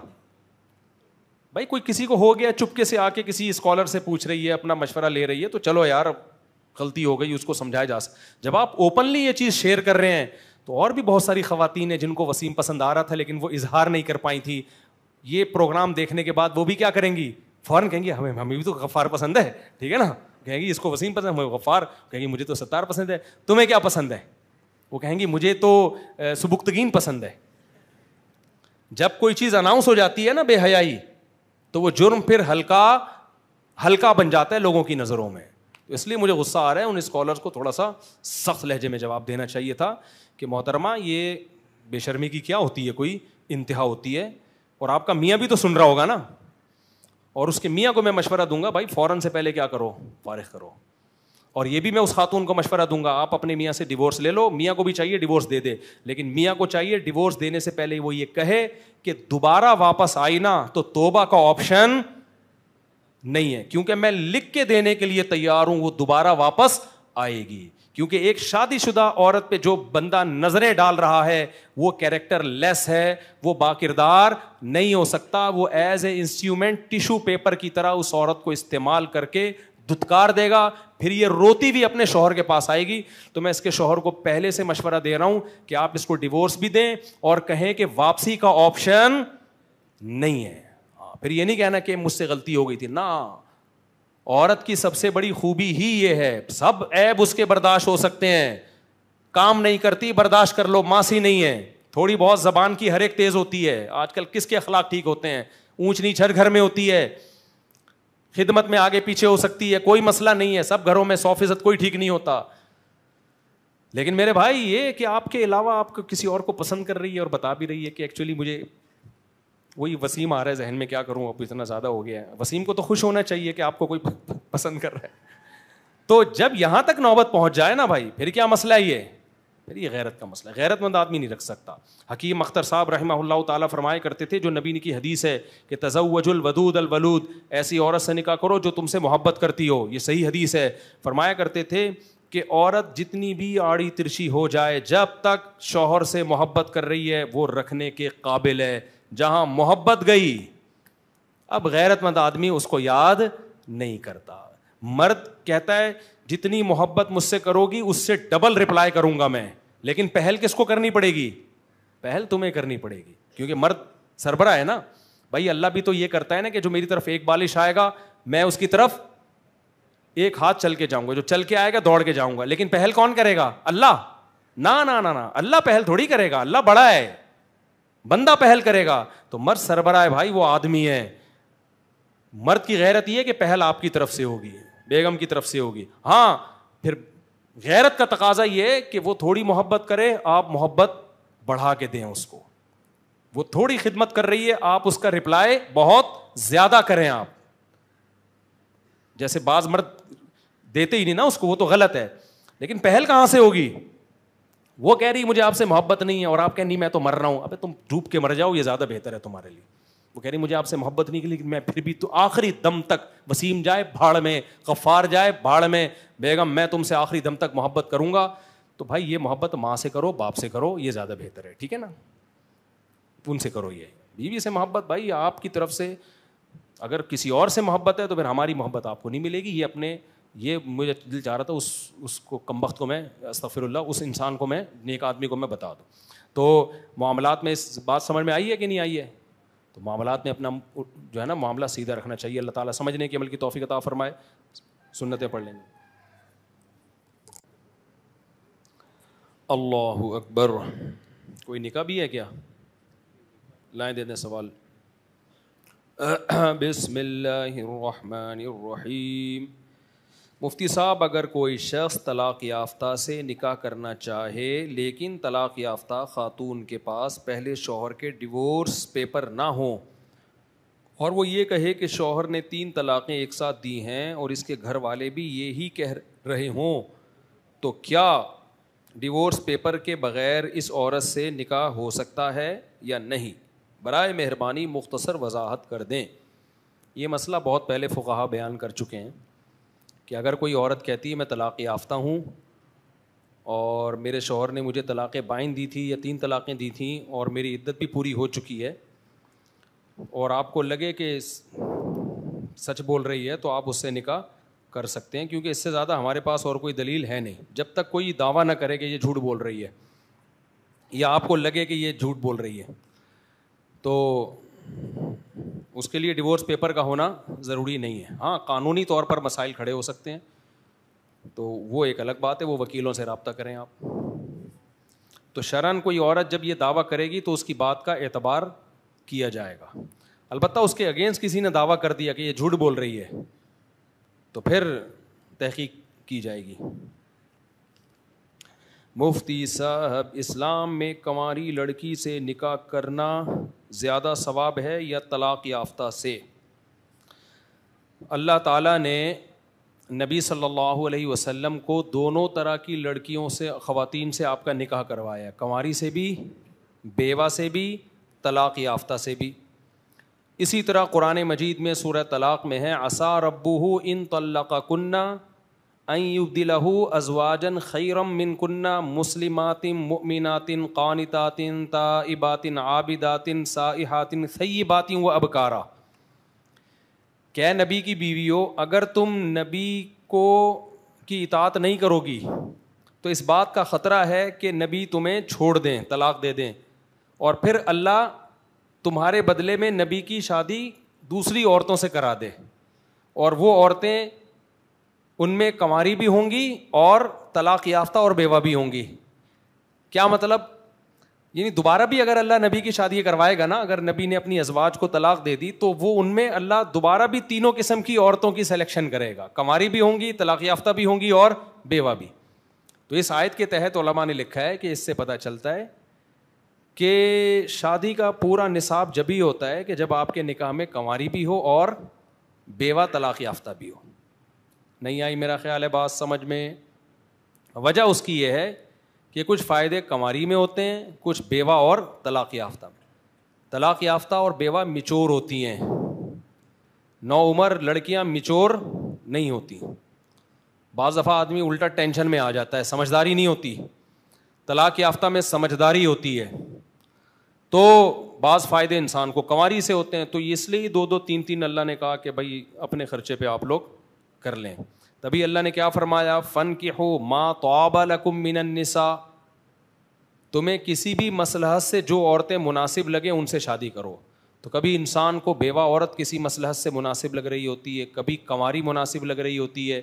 भाई कोई किसी को हो गया चुपके से आके किसी स्कॉलर से पूछ रही है अपना मशवरा ले रही है तो चलो यार गलती हो गई उसको समझाया जा सकता जब आप ओपनली ये चीज़ शेयर कर रहे हैं तो और भी बहुत सारी खवतान हैं जिनको वसीम पसंद आ रहा था लेकिन वो इजहार नहीं कर पाई थी ये प्रोग्राम देखने के बाद वो भी क्या करेंगी फ़ौरन कहेंगी हमें हमें भी तो गफ़ार पसंद है ठीक है ना कहेंगी इसको वसीम पसंद हमें गफ़ार कहेंगी मुझे तो सत्तार पसंद है तुम्हें क्या पसंद है वो कहेंगी मुझे तो सुबुख्तगीन पसंद है जब कोई चीज़ अनाउंस हो जाती है ना बेहयाई तो वो जुर्म फिर हल्का हल्का बन जाता है लोगों की नज़रों में तो इसलिए मुझे गुस्सा आ रहा है उन स्कॉलर्स को थोड़ा सा सख्त लहजे में जवाब देना चाहिए था कि मोहतरमा ये बेशर्मी की क्या होती है कोई इंतहा होती है और आपका मियाँ भी तो सुन रहा होगा ना और उसके मियाँ को मैं मशवरा दूंगा भाई फ़ौरन से पहले क्या करो फारिग करो और ये भी मैं उस खातून को मशवरा दूंगा आप अपने मियाँ से डिवोर्स ले लो मियाँ को भी चाहिए डिवोर्स दे दे लेकिन मियाँ को चाहिए डिवोर्स देने से पहले वो ये कहे कि दोबारा वापस आई ना तो तोबा का ऑप्शन नहीं है क्योंकि मैं लिख के देने के लिए तैयार हूँ वो दोबारा वापस आएगी क्योंकि एक शादीशुदा औरत पे जो बंदा नज़रें डाल रहा है वो कैरेक्टर लेस है वो बाकिरदार नहीं हो सकता वो as a instrument tissue paper की तरह उस औरत को इस्तेमाल करके धुतकार देगा फिर ये रोती भी अपने शोहर के पास आएगी तो मैं इसके शोहर को पहले से मशवरा दे रहा हूं कि आप इसको डिवोर्स भी दें और कहें कि वापसी का ऑप्शन नहीं है हाँ, फिर यह नहीं कहना कि मुझसे गलती हो गई थी ना औरत की सबसे बड़ी खूबी ही ये है सब ऐब उसके बर्दाश्त हो सकते हैं काम नहीं करती बर्दाश्त कर लो मासी नहीं है थोड़ी बहुत जबान की हर एक तेज़ होती है आजकल किसके अखलाक ठीक होते हैं ऊंच नीच हर घर में होती है खिदमत में आगे पीछे हो सकती है कोई मसला नहीं है सब घरों में सौ फीसद कोई ठीक नहीं होता लेकिन मेरे भाई ये कि आपके अलावा आपको किसी और को पसंद कर रही है और बता भी रही है कि एक्चुअली मुझे वही वसीम आ रहा है जहन में क्या करूँ अब इतना ज़्यादा हो गया है वसीम को तो खुश होना चाहिए कि आपको कोई पसंद कर रहा है तो जब यहाँ तक नौबत पहुँच जाए ना भाई फिर क्या मसला है ये फिर ये गैरत का मसला गैरतमंद आदमी नहीं रख सकता हकीम अख्तर साहब रहम ताला फरमाया करते थे जो नबी की हदीस है कि तजवजुल वदूद अलवलूद ऐसी औरत से निकाह करो जो तुमसे मोहब्बत करती हो ये सही हदीस है फरमाया करते थे कि औरत जितनी भी आड़ी तिरछी हो जाए जब तक शोहर से मोहब्बत कर रही है वो रखने के काबिल है जहां मोहब्बत गई अब गैरतमंद आदमी उसको याद नहीं करता मर्द कहता है जितनी मोहब्बत मुझसे करोगी उससे डबल रिप्लाई करूंगा मैं लेकिन पहल किसको करनी पड़ेगी पहल तुम्हें करनी पड़ेगी क्योंकि मर्द सरबरा है ना भाई अल्लाह भी तो यह करता है ना कि जो मेरी तरफ एक बालिश आएगा मैं उसकी तरफ एक हाथ चल के जाऊंगा जो चल के आएगा दौड़ के जाऊंगा लेकिन पहल कौन करेगा अल्लाह ना ना ना ना अल्लाह पहल थोड़ी करेगा अल्लाह बड़ा है बंदा पहल करेगा तो मर्द सरबरा है भाई वो आदमी है मर्द की गैरत यह कि पहल आपकी तरफ से होगी बेगम की तरफ से होगी हाँ फिर गैरत का तकाजा ये कि वो थोड़ी मोहब्बत करे आप मोहब्बत बढ़ा के दें उसको वो थोड़ी खिदमत कर रही है आप उसका रिप्लाई बहुत ज्यादा करें आप जैसे बाज मर्द देते ही नहीं ना उसको वो तो गलत है लेकिन पहल कहां से होगी वो कह रही मुझे आपसे मोहब्बत नहीं है और आप कह नहीं मैं तो मर रहा हूँ अबे तुम डूब के मर जाओ ये ज़्यादा बेहतर है तुम्हारे लिए वो कह रही मुझे आपसे मोहब्बत नहीं की मैं फिर भी तो आखिरी दम तक वसीम जाए भाड़ में गफ़ार जाए भाड़ में बेगम मैं तुमसे आखिरी दम तक मोहब्बत करूंगा तो भाई ये मोहब्बत माँ से करो बाप से करो ये ज़्यादा बेहतर है ठीक है ना उनसे करो ये बीवी से मोहब्बत भाई आपकी तरफ से अगर किसी और से मोहब्बत है तो फिर हमारी मोहब्बत आपको नहीं मिलेगी ये अपने ये मुझे दिल चाह रहा था उस उसको कम वक्त को मैं अस्तफ़िरल्ला उस इंसान को मैं नेक आदमी को मैं बता दूँ तो मामला में इस बात समझ में आई है कि नहीं आई है तो मामला में अपना जो है ना मामला सीधा रखना चाहिए अल्लाह ताला समझने के अमल की तोफ़ी अता फरमाए सुन्नतें पढ़ लेंगे अल्लाह अकबर कोई निका भी है क्या लाएँ दे दें सवाल बिसमीम मुफ्ती साहब अगर कोई शख्स तलाक़ याफ्ता से निकाह करना चाहे लेकिन तलाक़ याफ्ता ख़ातून के पास पहले शोहर के डिवोर्स पेपर ना हो और वो ये कहे कि शोहर ने तीन तलाक़ें एक साथ दी हैं और इसके घर वाले भी ये ही कह रहे हों तो क्या डिवोर्स पेपर के बग़ैर इस औरत से निकाह हो सकता है या नहीं बर मेहरबानी मुख्तसर वजाहत कर दें ये मसला बहुत पहले फ़ुकाहा बयान कर चुके हैं कि अगर कोई औरत कहती है मैं तलाक़ याफ्ता हूँ और मेरे शोहर ने मुझे तलाक़ें बाइन दी थी या तीन तलाक़ें दी थी और मेरी इद्दत भी पूरी हो चुकी है और आपको लगे कि सच बोल रही है तो आप उससे निका कर सकते हैं क्योंकि इससे ज़्यादा हमारे पास और कोई दलील है नहीं जब तक कोई दावा ना करे कि ये झूठ बोल रही है या आपको लगे कि ये झूठ बोल रही है तो उसके लिए डिवोर्स पेपर का होना ज़रूरी नहीं है हाँ कानूनी तौर पर मसाइल खड़े हो सकते हैं तो वो एक अलग बात है वो वकीलों से रबता करें आप तो शरण कोई औरत जब ये दावा करेगी तो उसकी बात का एतबार किया जाएगा अलबत्त उसके अगेंस्ट किसी ने दावा कर दिया कि ये झूठ बोल रही है तो फिर तहकीक की जाएगी मुफ्ती साहब इस्लाम में कंवारी लड़की से निकाह करना ज़्यादा सवाब है या तलाक़ याफ्ता से अल्लाह ताला ने नबी सल्लल्लाहु अलैहि वसल्लम को दोनों तरह की लड़कियों से ख़वातीन से आपका निकाह करवाया कंवारी से भी बेवा से भी तलाक़ याफ्ता से भी इसी तरह कुरान मजीद में सूरह तलाक़ में है असा रबू इन तल्ला कन्ना अयुबदिलहू अजवाजन खैरम मिनकुन्ना मुस्लिमातिन मुमिनातिन कानतातिन ताइबातिन आबिदातिन साइहातिन सईबातिन व अबकारा क्या नबी की बीवी हो अगर तुम नबी को की इतात नहीं करोगी तो इस बात का ख़तरा है कि नबी तुम्हें छोड़ दें तलाक दे दें और फिर अल्लाह तुम्हारे बदले में नबी की शादी दूसरी औरतों से करा दे और वो औरतें उनमें कमारी भी होंगी और तलाक याफ्ता और बेवा भी होंगी क्या मतलब यानी दोबारा भी अगर अल्लाह नबी की शादी करवाएगा ना अगर नबी ने अपनी अजवाज को तलाक दे दी तो वो उनमें अल्लाह दोबारा भी तीनों किस्म की औरतों की सिलेक्शन करेगा कमारी भी होंगी तलाक याफ्ता भी होंगी और बेवा भी तो इस आयत के तहत ओलमा ने लिखा है कि इससे पता चलता है कि शादी का पूरा निसाब जब ही होता है कि जब आपके निकाह में कंवारी भी हो और बेवा तलाक याफ्ता भी हो नहीं आई मेरा ख्याल है बात समझ में वजह उसकी यह है कि कुछ फ़ायदे कमारी में होते हैं कुछ बेवा और तलाक़ याफ्ता में तलाक़ याफ्ता और बेवा मिचोर होती हैं नौ उम्र लड़कियां मिचोर नहीं होती बाज़ दफ़ा आदमी उल्टा टेंशन में आ जाता है समझदारी नहीं होती तलाक़ याफ्ता में समझदारी होती है तो बाज़ फ़ायदे इंसान को कमारी से होते हैं तो इसलिए दो दो तीन तीन अल्लाह ने कहा कि भाई अपने ख़र्चे पर आप लोग कर लें तभी अल्लाह ने क्या फरमाया फ़न की हो माँ तो मिनन्निसा तुम्हें किसी भी मसलहत से जो औरतें मुनासिब लगें उनसे शादी करो तो कभी इंसान को बेवा औरत किसी मसलहत से मुनासिब लग रही होती है कभी कंवारी मुनासिब लग रही होती है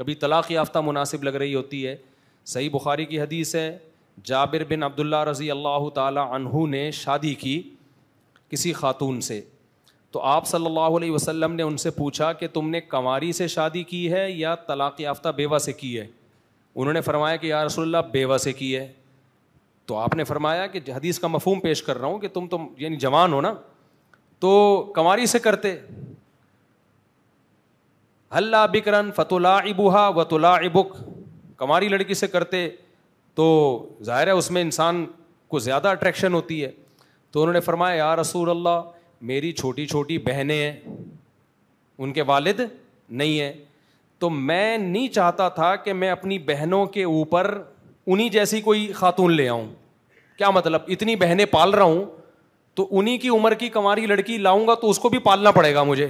कभी तलाक़ याफ्ता मुनासिब लग रही होती है सही बुखारी की हदीस है जाबिर बिन अब्दुल्ला रज़ी अल्लाह तहु ने शादी की किसी खातून से तो आप सल्लल्लाहु अलैहि वसल्लम ने उनसे पूछा कि तुमने कंवारी से शादी की है या तलाक़ याफ्ता बेवा से की है उन्होंने फरमाया कि यार रसोल्ला बेवा से की है तो आपने फरमाया कि हदीस का मफहम पेश कर रहा हूँ कि तुम तो यानी जवान हो ना तो कंवारी से करते हल्ला बिकरन फतुला इबुहा वतुला इबुक कंवारी लड़की से करते तो ज़ाहिर है उसमें इंसान को ज़्यादा अट्रैक्शन होती है तो उन्होंने फरमाया या रसूल अल्लाह मेरी छोटी छोटी बहने हैं उनके वालिद नहीं हैं तो मैं नहीं चाहता था कि मैं अपनी बहनों के ऊपर उन्हीं जैसी कोई खातून ले आऊं क्या मतलब इतनी बहनें पाल रहा हूं तो उन्हीं की उम्र की कमारी लड़की लाऊंगा तो उसको भी पालना पड़ेगा मुझे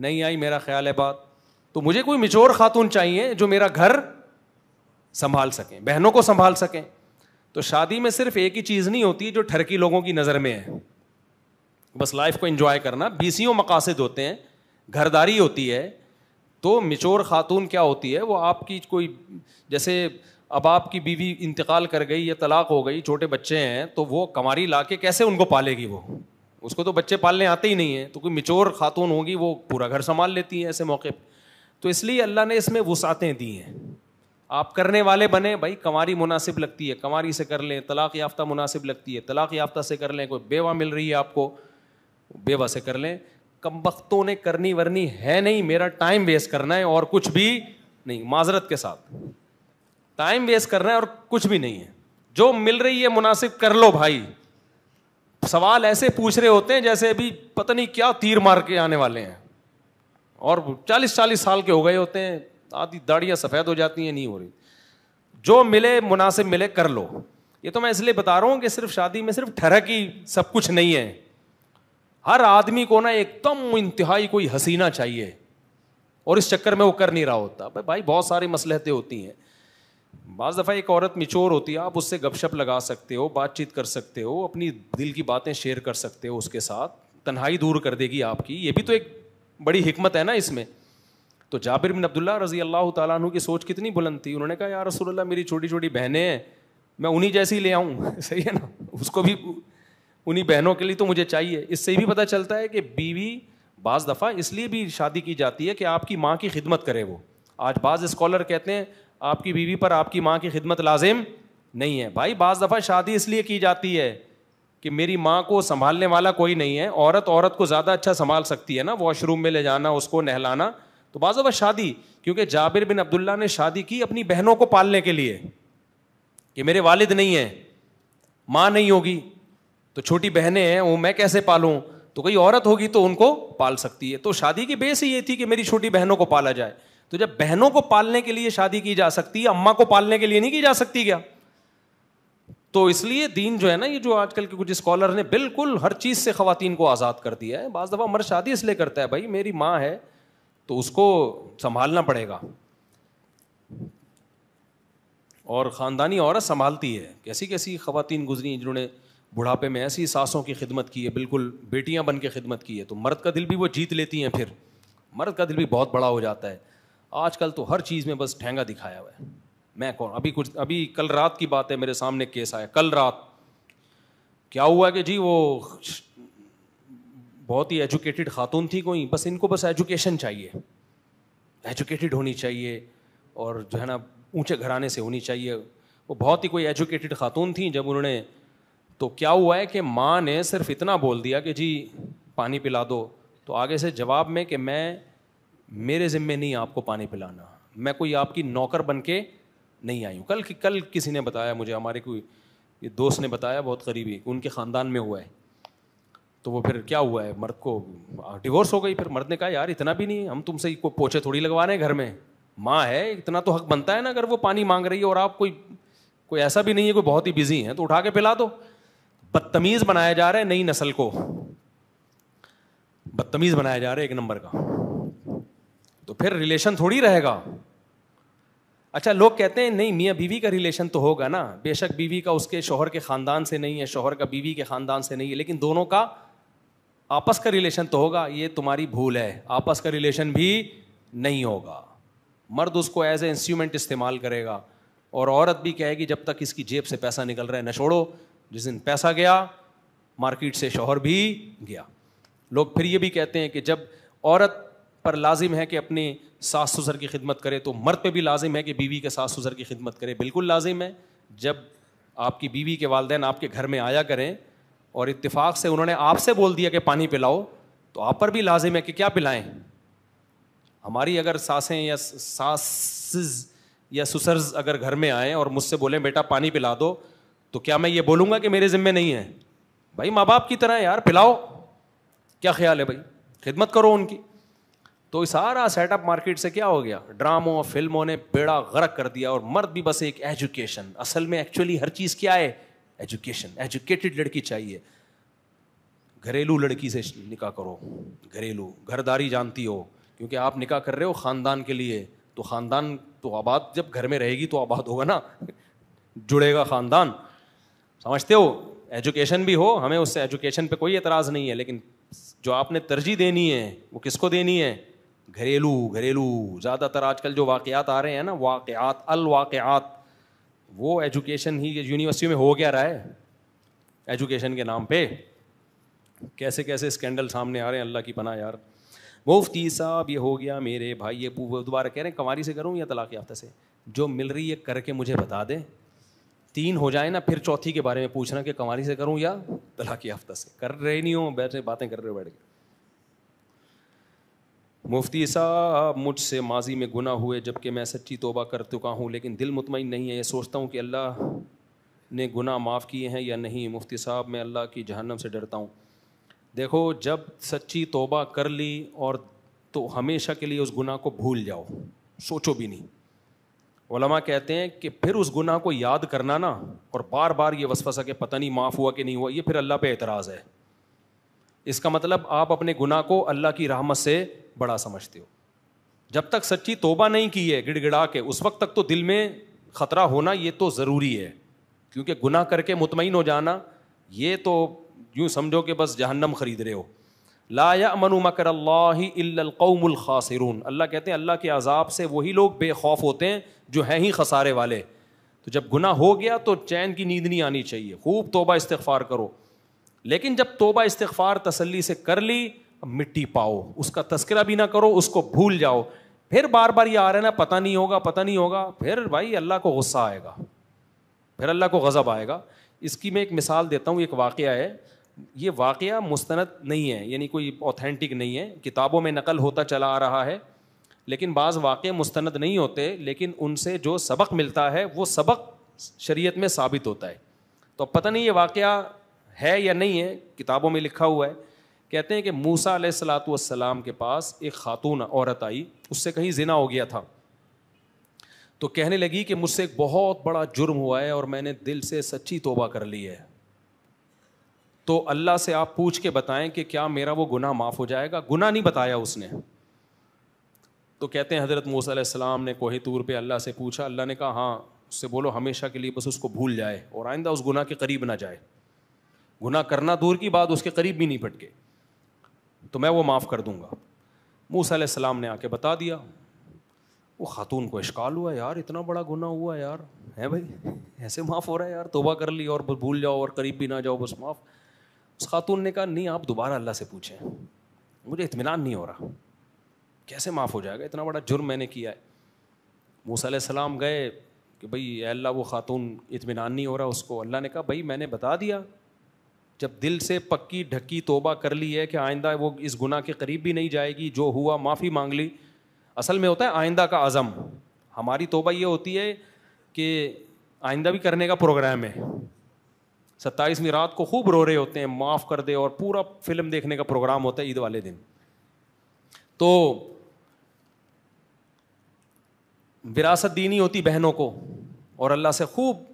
नहीं आई मेरा ख्याल है बात तो मुझे कोई मिचोर खातून चाहिए जो मेरा घर संभाल सकें बहनों को संभाल सकें तो शादी में सिर्फ एक ही चीज़ नहीं होती जो ठरकी लोगों की नज़र में है बस लाइफ को इंजॉय करना बीसियों मकासद होते हैं घरदारी होती है तो मिचोर खातून क्या होती है वो आपकी कोई जैसे अब आपकी बीवी इंतकाल कर गई या तलाक हो गई छोटे बच्चे हैं तो वो कमारी ला के कैसे उनको पालेगी वो उसको तो बच्चे पालने आते ही नहीं हैं तो कोई मिचोर खातून होगी वो पूरा घर संभाल लेती हैं ऐसे मौके पर तो इसलिए अल्लाह ने इसमें वसातें दी हैं आप करने वाले बने भाई कमारी मुनासिब लगती है कमारी से कर लें तलाक याफ्ता मुनासिब लगती है तलाक याफ्ता से कर लें कोई बेवा मिल रही है आपको बेवा से कर लें कम वक्तों ने करनी वरनी है नहीं मेरा टाइम वेस्ट करना है और कुछ भी नहीं माजरत के साथ टाइम वेस्ट करना है और कुछ भी नहीं है जो मिल रही है मुनासिब कर लो भाई सवाल ऐसे पूछ रहे होते हैं जैसे अभी पता नहीं क्या तीर मार के आने वाले हैं और चालीस चालीस साल के हो गए होते हैं आधी दाढ़ियां सफ़ेद हो जाती हैं नहीं हो रही जो मिले मुनासिब मिले कर लो ये तो मैं इसलिए बता रहा हूं कि सिर्फ शादी में सिर्फ ठहरा की सब कुछ नहीं है हर आदमी को ना एकदम इंतहाई कोई हसीना चाहिए और इस चक्कर में वो कर नहीं रहा होता भाई भाई बहुत सारी मसलहतें होती हैं बाज़ दफ़ा एक औरत मिचोर होती है आप उससे गपशप लगा सकते हो बातचीत कर सकते हो अपनी दिल की बातें शेयर कर सकते हो उसके साथ तन्हाई दूर कर देगी आपकी ये भी तो एक बड़ी हिकमत है ना इसमें तो जाबिर बिन अब्दुल्ला रजी अल्लाह तु की सोच कितनी बुलंद थी उन्होंने कहा यार रसोल्ला मेरी छोटी छोटी बहनें हैं मैं उन्हीं जैसी ले आऊँ सही है ना उसको भी उन्हीं बहनों के लिए तो मुझे चाहिए इससे भी पता चलता है कि बीवी बाज़ दफ़ा इसलिए भी शादी की जाती है कि आपकी माँ की खिदमत करे वो आज बाज़ स्कॉलर कहते हैं आपकी बीवी पर आपकी माँ की खिदमत लाजिम नहीं है भाई बाज़ दफ़ा शादी इसलिए की जाती है कि मेरी माँ को संभालने वाला कोई नहीं है औरत औरत को ज़्यादा अच्छा संभाल सकती है ना वॉशरूम में ले जाना उसको नहलाना तो बाज़ दफ़ा शादी क्योंकि जाबिर बिन अब्दुल्ला ने शादी की अपनी बहनों को पालने के लिए कि मेरे वालिद नहीं हैं माँ नहीं होगी तो छोटी बहनें हैं वो मैं कैसे पालूँ तो कोई औरत होगी तो उनको पाल सकती है तो शादी की बेस ये थी कि मेरी छोटी बहनों को पाला जाए तो जब बहनों को पालने के लिए शादी की जा सकती है अम्मा को पालने के लिए नहीं की जा सकती क्या तो इसलिए दीन जो है ना ये जो आजकल के कुछ स्कॉलर ने बिल्कुल हर चीज़ से खातन को आज़ाद कर दिया है बज़ दफ़ा मर्द शादी इसलिए करता है भाई मेरी माँ है तो उसको संभालना पड़ेगा और ख़ानदानी औरत संभालती है कैसी कैसी खातन गुजरी जिन्होंने बुढ़ापे में ऐसी सासों की खिदमत की है बिल्कुल बेटियाँ बन के खिदमत की है तो मर्द का दिल भी वो जीत लेती हैं फिर मर्द का दिल भी बहुत बड़ा हो जाता है आज कल तो हर चीज़ में बस ठेंगा दिखाया हुआ है मैं कौन अभी कुछ अभी कल रात की बात है मेरे सामने केस आया कल रात क्या हुआ कि जी वो बहुत ही एजुकेटेड खातून थी कोई बस इनको बस एजुकेशन चाहिए एजुकेटेड होनी चाहिए और जो है ना ऊंचे घराने से होनी चाहिए वो बहुत ही कोई एजुकेटेड खातून थी जब उन्होंने तो क्या हुआ है कि माँ ने सिर्फ इतना बोल दिया कि जी पानी पिला दो तो आगे से जवाब में कि मैं मेरे ज़िम्मे नहीं आपको पानी पिलाना मैं कोई आपकी नौकर बन के नहीं आई हूँ कल की कल किसी ने बताया मुझे हमारे कोई ये दोस्त ने बताया बहुत करीबी उनके ख़ानदान में हुआ है तो वो फिर क्या हुआ है मर्द को डिवोर्स हो गई फिर मर्द ने कहा यार इतना भी नहीं हम तुमसे को पोछे थोड़ी लगवा रहे हैं घर में माँ है इतना तो हक बनता है ना अगर वो पानी मांग रही है और आप कोई कोई ऐसा भी नहीं है कोई बहुत ही बिजी है तो उठा के पिला दो बदतमीज बनाया जा रहा है नई नस्ल को बदतमीज बनाया जा रहा है एक नंबर का तो फिर रिलेशन थोड़ी रहेगा अच्छा लोग कहते हैं नहीं मियाँ बीवी का रिलेशन तो होगा ना बेशक बीवी का उसके शोहर के ख़ानदान से नहीं है शोहर का बीवी के ख़ानदान से नहीं है लेकिन दोनों का आपस का रिलेशन तो होगा ये तुम्हारी भूल है आपस का रिलेशन भी नहीं होगा मर्द उसको एज ए इंस्ट्रूमेंट इस्तेमाल करेगा और औरत भी कहेगी जब तक इसकी जेब से पैसा निकल रहा है न छोड़ो जिस दिन पैसा गया मार्केट से शोहर भी गया लोग फिर ये भी कहते हैं कि जब औरत पर लाजिम है कि अपने सास ससुर की खिदमत करे तो मर्द पे भी लाजिम है कि बीवी के सास ससुर की खिदमत करे बिल्कुल लाजिम है जब आपकी बीवी के वालदेन आपके घर में आया करें और इतफाक़ से उन्होंने आपसे बोल दिया कि पानी पिलाओ तो आप पर भी लाजिम है कि क्या पिलाएँ हमारी अगर सासें या सास या सुसर्ज अगर घर में आएँ और मुझसे बोलें बेटा पानी पिला दो तो क्या मैं ये बोलूंगा कि मेरे ज़िम्मे नहीं है भाई माँ बाप की तरह यार पिलाओ क्या ख्याल है भाई खिदमत करो उनकी तो सारा सेटअप मार्केट से क्या हो गया ड्रामों फिल्मों ने बेड़ा गरक कर दिया और मर्द भी बस एक एजुकेशन असल में एक्चुअली हर चीज़ क्या है एजुकेशन एजुकेटेड लड़की चाहिए घरेलू लड़की से निकाह करो घरेलू घरदारी जानती हो क्योंकि आप निकाह कर रहे हो ख़ानदान के लिए तो ख़ानदान तो आबाद जब घर में रहेगी तो आबाद होगा ना जुड़ेगा ख़ानदान समझते हो एजुकेशन भी हो हमें उससे एजुकेशन पे कोई एतराज़ नहीं है लेकिन जो आपने तरजीह देनी है वो किसको देनी है घरेलू घरेलू ज़्यादातर आजकल जो वाक़ात आ रहे हैं ना वाक़ात अलवाक़ात वो एजुकेशन ही यूनिवर्सिटी में हो गया रहा है एजुकेशन के नाम पे कैसे कैसे स्कैंडल सामने आ रहे हैं अल्लाह की पना यार मुफ्ती साहब ये हो गया मेरे भाई ये दोबारा कह रहे हैं कंवारी से करूँ या तलाक़ याफ्ता से जो मिल रही है करके मुझे बता दें तीन हो जाए ना फिर चौथी के बारे में पूछना कि कमारी से करूं या तला तलाक याफ्ता से कर रहे नहीं हो बैठे बातें कर रहे बैठ के मुफ्ती साहब मुझसे माजी में गुना हुए जबकि मैं सच्ची तोबा कर चुका हूँ लेकिन दिल मुतमिन नहीं है ये सोचता हूँ कि अल्लाह ने गुना माफ़ किए हैं या नहीं मुफ्ती साहब मैं अल्लाह की जहनम से डरता हूँ देखो जब सच्ची तोबा कर ली और तो हमेशा के लिए उस गुना को भूल जाओ सोचो भी नहीं ओलमा कहते हैं कि फिर उस गुनाह को याद करना ना और बार बार ये वसवसा के पता नहीं माफ़ हुआ कि नहीं हुआ ये फिर अल्लाह पे एतराज़ है इसका मतलब आप अपने गुनाह को अल्लाह की रहमत से बड़ा समझते हो जब तक सच्ची तोबा नहीं की है गिड़गिड़ा के उस वक्त तक तो दिल में ख़तरा होना ये तो ज़रूरी है क्योंकि गुनाह करके मुतमिन हो जाना ये तो यूँ समझो कि बस जहन्नम ख़रीद रहे हो लाया लायामन मकर अल्लाकौमल खासरून अल्लाह कहते हैं अल्लाह के अजाब से वही लोग बेखौफ होते हैं जो हैं ही खसारे वाले तो जब गुना हो गया तो चैन की नींद नहीं आनी चाहिए खूब तोबा इस्तफ़ार करो लेकिन जब तोबा इस्तफ़ार तसली से कर ली अब मिट्टी पाओ उसका तस्करा भी ना करो उसको भूल जाओ फिर बार बार ये आ रहा है ना पता नहीं होगा पता नहीं होगा फिर भाई अल्लाह को गुस्सा आएगा फिर अल्लाह को गज़ब आएगा इसकी मैं एक मिसाल देता हूँ एक वाक़ है ये वाक़ मुस्ंद नहीं है यानी कोई ऑथेंटिक नहीं है किताबों में नकल होता चला आ रहा है लेकिन बाज़ वाक़ मुस्ंद नहीं होते लेकिन उनसे जो सबक मिलता है वो सबक शरीत में साबित होता है तो पता नहीं ये वाक़ है या नहीं है किताबों में लिखा हुआ है कहते हैं कि मूसा सलाम के पास एक खातून औरत आई उससे कहीं जिना हो गया था तो कहने लगी कि मुझसे एक बहुत बड़ा जुर्म हुआ है और मैंने दिल से सच्ची तोबा कर ली है तो अल्लाह से आप पूछ के बताएं कि क्या मेरा वो गुना माफ़ हो जाएगा गुना नहीं बताया उसने तो कहते हैं हज़रत मूसम ने कोहे तूर पर अल्लाह से पूछा अल्लाह ने कहा हाँ उससे बोलो हमेशा के लिए बस उसको भूल जाए और आइंदा उस गुना के करीब ना जाए गुना करना दूर की बात उसके करीब भी नहीं पटके तो मैं वो माफ़ कर दूँगा मूसम ने आके बता दिया वो खातून को इश्काल हुआ यार इतना बड़ा गुना हुआ यार है भाई ऐसे माफ़ हो रहा है यार तोबा कर ली और भूल जाओ और करीब भी ना जाओ बस माफ़ उस खातून ने कहा नहीं आप दोबारा अल्लाह से पूछें मुझे इतमान नहीं हो रहा कैसे माफ़ हो जाएगा इतना बड़ा जुर्म मैंने किया है मूसा सलाम गए कि भई अल्लाह वो खातून इतमान नहीं हो रहा उसको अल्लाह ने कहा भई मैंने बता दिया जब दिल से पक्की ढक्की तोबा कर ली है कि आइंदा वो इस गुना के करीब भी नहीं जाएगी जो हुआ माफ़ी मांग ली असल में होता है आइंदा का आज़म हमारी तोबा ये होती है कि आइंदा भी करने का प्रोग्राम है सत्ताईसवीं रात को खूब रो रहे होते हैं माफ़ कर दे और पूरा फिल्म देखने का प्रोग्राम होता है ईद वाले दिन तो विरासत दीनी होती बहनों को और अल्लाह से खूब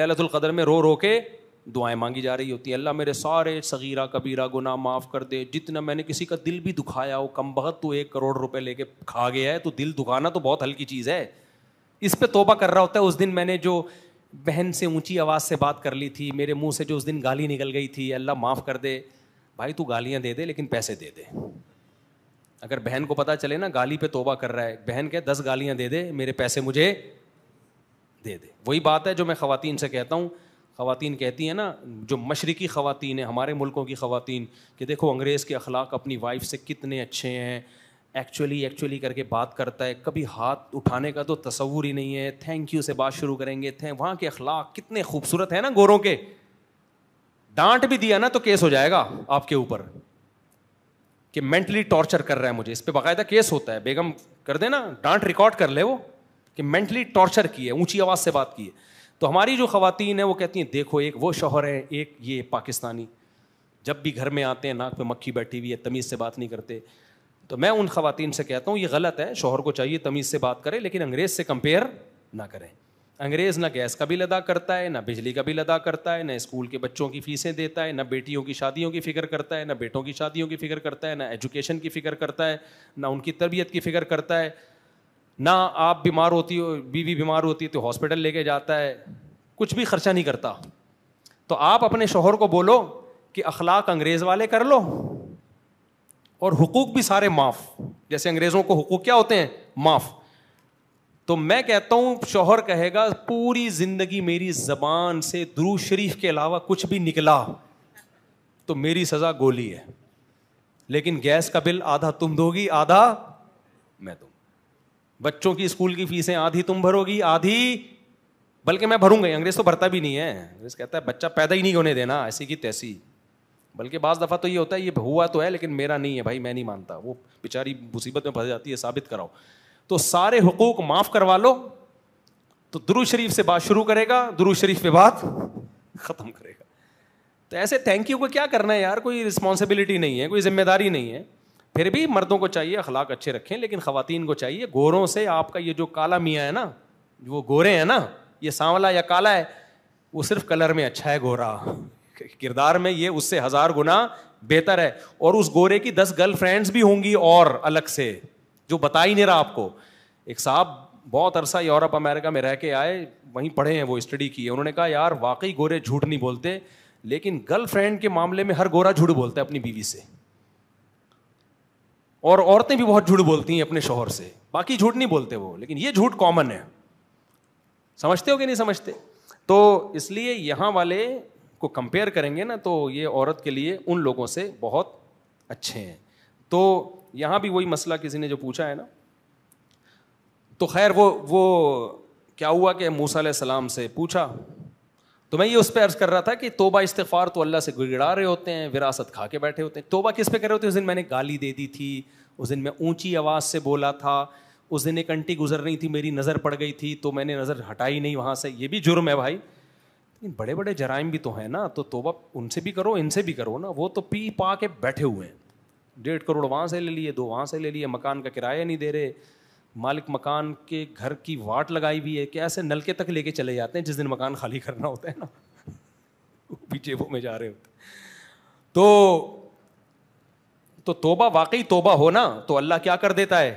ललतुल कदर में रो रो के दुआएं मांगी जा रही होती है अल्लाह मेरे सारे सगीरा कबीरा गुना माफ़ कर दे जितना मैंने किसी का दिल भी दुखाया हो कम बहत तू एक करोड़ रुपए लेके खा गया है तो दिल दुखाना तो बहुत हल्की चीज़ है इस पे तोबा कर रहा होता है उस दिन मैंने जो बहन से ऊंची आवाज़ से बात कर ली थी मेरे मुंह से जो उस दिन गाली निकल गई थी अल्लाह माफ़ कर दे भाई तू गालियाँ दे दे लेकिन पैसे दे दे अगर बहन को पता चले ना गाली पे तोबा कर रहा है बहन कह दस गालियाँ दे दे मेरे पैसे मुझे दे दे वही बात है जो मैं ख़वातीन से कहता हूँ ख़वातीन कहती हैं ना जो मशरक़ी ख़वातीन है हमारे मुल्कों की ख़वातीन कि देखो अंग्रेज़ के अखलाक अपनी वाइफ से कितने अच्छे हैं एक्चुअली एक्चुअली करके बात करता है कभी हाथ उठाने का तो तस्वूर ही नहीं है थैंक यू से बात शुरू करेंगे थे वहाँ के अखलाक कितने खूबसूरत है ना गोरों के डांट भी दिया ना तो केस हो जाएगा आपके ऊपर कि मेंटली टॉर्चर कर रहा है मुझे इस पर बाकायदा केस होता है बेगम कर देना डांट रिकॉर्ड कर ले वो कि मेंटली टॉर्चर की है ऊंची आवाज़ से बात की है तो हमारी जो खातन है वो कहती हैं देखो एक वो शोहर है एक ये पाकिस्तानी जब भी घर में आते हैं नाक पे मक्खी बैठी हुई है तमीज़ से बात नहीं करते तो मैं उन खातन से कहता हूँ ये गलत है शोहर को चाहिए तमीज़ से बात करें लेकिन अंग्रेज़ से कंपेयर ना करें अंग्रेज़ ना गैस का बिल अदा करता है ना बिजली का बिल अदा करता है ना स्कूल के बच्चों की फीसें देता है ना बेटियों की शादियों की फ़िक्र करता है ना बेटों की शादियों की फ़िक्र करता है ना एजुकेशन की फ़िक्र करता है ना उनकी तरबियत की फ़िक्र करता है ना आप बीमार होती हो बीवी बीमार होती है तो हॉस्पिटल लेके जाता है कुछ भी खर्चा नहीं करता तो आप अपने शोहर को बोलो कि अखलाक अंग्रेज़ वाले कर लो और हुकूक भी सारे माफ़ जैसे अंग्रेज़ों को हुकूक क्या होते हैं माफ़ तो मैं कहता हूं शोहर कहेगा पूरी ज़िंदगी मेरी ज़बान से द्रू शरीफ के अलावा कुछ भी निकला तो मेरी सज़ा गोली है लेकिन गैस का बिल आधा तुम दोगी आधा मैं दूँ बच्चों की स्कूल की फीसें आधी तुम भरोगी आधी बल्कि मैं भरूंगा अंग्रेज़ तो भरता भी नहीं है अंग्रेज़ कहता है बच्चा पैदा ही नहीं होने देना ऐसी की तैसी बल्कि बाज़ दफ़ा तो ये होता है ये हुआ तो है लेकिन मेरा नहीं है भाई मैं नहीं मानता वो बेचारी मुसीबत में फंस जाती है साबित कराओ तो सारे हकूक माफ़ करवा लो तो दुरू शरीफ से बात शुरू करेगा दुरू शरीफ पे बात ख़त्म करेगा तो ऐसे थैंक यू को क्या करना है यार कोई रिस्पॉन्सिबिलिटी नहीं है कोई जिम्मेदारी नहीं है फिर भी मर्दों को चाहिए अखलाक अच्छे रखें लेकिन ख़वातीन को चाहिए गोरों से आपका ये जो काला मियाँ है ना वो गोरे हैं ना ये सांवला या काला है वो सिर्फ कलर में अच्छा है गोरा किरदार में ये उससे हजार गुना बेहतर है और उस गोरे की दस गर्लफ्रेंड्स भी होंगी और अलग से जो बता ही नहीं रहा आपको एक साहब बहुत अरसा यूरोप अमेरिका में रह के आए वहीं पढ़े हैं वो स्टडी किए उन्होंने कहा यार वाकई गोरे झूठ नहीं बोलते लेकिन गर्लफ्रेंड के मामले में हर गोरा झूठ बोलता है अपनी बीवी से और औरतें भी बहुत झूठ बोलती हैं अपने शोहर से बाकी झूठ नहीं बोलते वो लेकिन ये झूठ कॉमन है समझते हो कि नहीं समझते तो इसलिए यहाँ वाले को कंपेयर करेंगे ना तो ये औरत के लिए उन लोगों से बहुत अच्छे हैं तो यहाँ भी वही मसला किसी ने जो पूछा है ना तो खैर वो वो क्या हुआ कि मूसा सलाम से पूछा तो मैं ये उस पर अर्ज कर रहा था कि तोबा इस्तफार तो अल्लाह से गिड़गिड़ा रहे होते हैं विरासत खा के बैठे होते हैं तोबा किस पे कर रहे होते हैं उस दिन मैंने गाली दे दी थी उस दिन मैं ऊंची आवाज़ से बोला था उस दिन एक अंटी गुजर रही थी मेरी नज़र पड़ गई थी तो मैंने नज़र हटाई नहीं वहाँ से ये भी जुर्म है भाई लेकिन बड़े बड़े जराइम भी तो हैं ना तो तोबा उनसे भी करो इनसे भी करो ना वो तो पी पा के बैठे हुए हैं डेढ़ करोड़ वहाँ से ले लिए दो वहाँ से ले लिए मकान का किराया नहीं दे रहे मालिक मकान के घर की वाट लगाई हुई है कि ऐसे नलके तक लेके चले जाते हैं जिस दिन मकान खाली करना होता है ना वो भी जेबों में जा रहे होते तो तो तोबा वाकई तोबा हो ना तो अल्लाह क्या कर देता है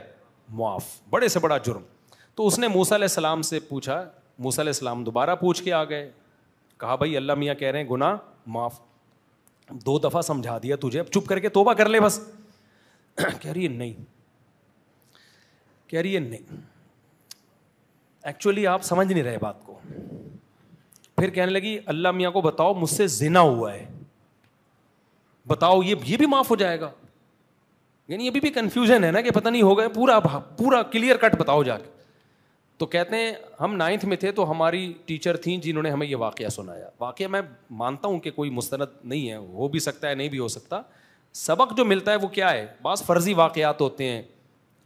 मुआफ बड़े से बड़ा जुर्म तो उसने मूसा सलाम से पूछा मूसा सलाम दोबारा पूछ के आ गए कहा भाई अल्लाह मियाँ कह रहे हैं गुना माफ दो दफ़ा समझा दिया तुझे अब चुप करके तोबा कर ले बस कह रही है नहीं कह रही है नहीं एक्चुअली आप समझ नहीं रहे बात को फिर कहने लगी अल्लाह मियाँ को बताओ मुझसे जिना हुआ है बताओ ये ये भी माफ हो जाएगा यानी अभी भी कंफ्यूजन है ना कि पता नहीं होगा पूरा पूरा क्लियर कट बताओ जाके तो कहते हैं हम नाइन्थ में थे तो हमारी टीचर थी जिन्होंने हमें ये वाक़ सुनाया वाक़ मैं मानता हूँ कि कोई मुस्ंद नहीं है हो भी सकता है नहीं भी हो सकता सबक जो मिलता है वो क्या है बस फर्जी वाकयात होते हैं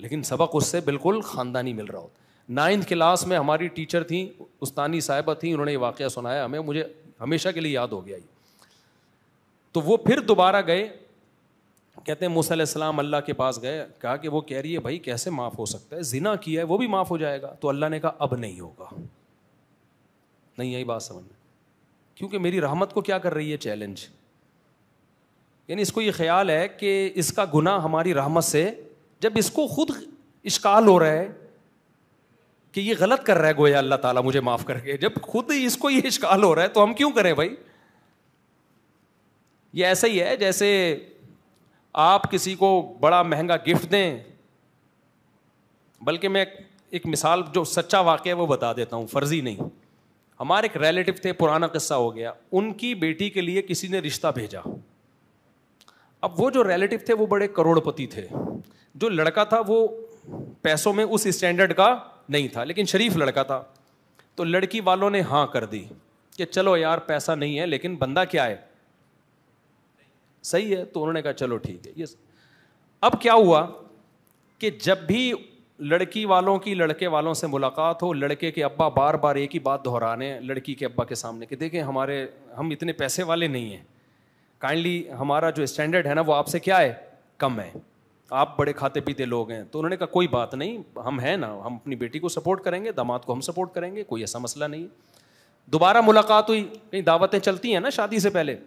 लेकिन सबक उससे बिल्कुल ख़ानदानी मिल रहा होता नाइन्थ क्लास में हमारी टीचर थी उस्तानी साहिबा थी उन्होंने ये वाक़ सुनाया हमें मुझे हमेशा के लिए याद हो गया ये तो वो फिर दोबारा गए कहते हैं मूसम अल्लाह के पास गए कहा कि वो कह रही है भाई कैसे माफ़ हो सकता है जिना किया है वो भी माफ़ हो जाएगा तो अल्लाह ने कहा अब नहीं होगा नहीं यही बात समझ में क्योंकि मेरी रहमत को क्या कर रही है चैलेंज यानी इसको ये ख्याल है कि इसका गुना हमारी रहमत से जब इसको खुद इश्काल हो रहा है कि ये गलत कर रहा है गोया अल्लाह ताला मुझे माफ़ करके जब खुद इसको ये इश्काल हो रहा है तो हम क्यों करें भाई ये ऐसा ही है जैसे आप किसी को बड़ा महंगा गिफ्ट दें बल्कि मैं एक मिसाल जो सच्चा वाक्य है वो बता देता हूँ फर्जी नहीं हमारे एक रिलेटिव थे पुराना किस्सा हो गया उनकी बेटी के लिए किसी ने रिश्ता भेजा अब वो जो रिलेटिव थे वो बड़े करोड़पति थे जो लड़का था वो पैसों में उस स्टैंडर्ड का नहीं था लेकिन शरीफ लड़का था तो लड़की वालों ने हाँ कर दी कि चलो यार पैसा नहीं है लेकिन बंदा क्या है सही है तो उन्होंने कहा चलो ठीक है ये अब क्या हुआ कि जब भी लड़की वालों की लड़के वालों से मुलाकात हो लड़के के अब्बा बार बार एक ही बात दोहराने लड़की के अब्बा के सामने कि देखें हमारे हम इतने पैसे वाले नहीं हैं काइंडली हमारा जो स्टैंडर्ड है ना वो आपसे क्या है कम है आप बड़े खाते पीते लोग हैं तो उन्होंने कहा कोई बात नहीं हम हैं ना हम अपनी बेटी को सपोर्ट करेंगे दामाद को हम सपोर्ट करेंगे कोई ऐसा मसला नहीं दोबारा मुलाकात हुई कहीं दावतें चलती हैं ना शादी से पहले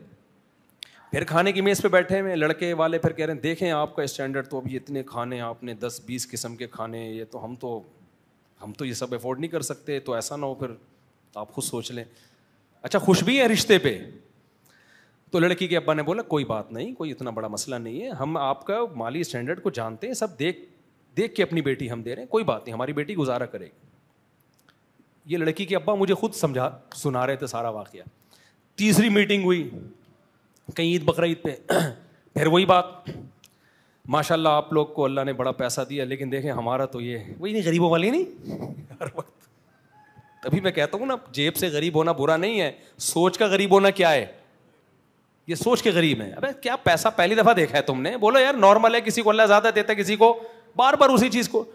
फिर खाने की मेज़ पे बैठे हुए लड़के वाले फिर कह रहे हैं देखें आपका स्टैंडर्ड तो अभी इतने खाने आपने दस बीस किस्म के खाने ये तो हम तो हम तो ये सब अफोर्ड नहीं कर सकते तो ऐसा ना हो फिर तो आप खुद सोच लें अच्छा खुश भी है रिश्ते पे तो लड़की के अब्बा ने बोला कोई बात नहीं कोई इतना बड़ा मसला नहीं है हम आपका माली स्टैंडर्ड को जानते हैं सब देख देख के अपनी बेटी हम दे रहे हैं कोई बात नहीं हमारी बेटी गुजारा करेगी ये लड़की के अब्बा मुझे खुद समझा सुना रहे थे सारा वाक़ तीसरी मीटिंग हुई कहीं ईद बकर ईद पे फिर वही बात माशाल्लाह आप लोग को अल्लाह ने बड़ा पैसा दिया लेकिन देखें हमारा तो ये वही नहीं गरीबों वाली नहीं हर वक्त तभी मैं कहता हूँ ना जेब से गरीब होना बुरा नहीं है सोच का गरीब होना क्या है ये सोच के गरीब है अबे क्या पैसा पहली दफ़ा देखा है तुमने बोलो यार नॉर्मल है किसी को अल्लाह ज़्यादा देता है किसी को बार बार उसी चीज़ को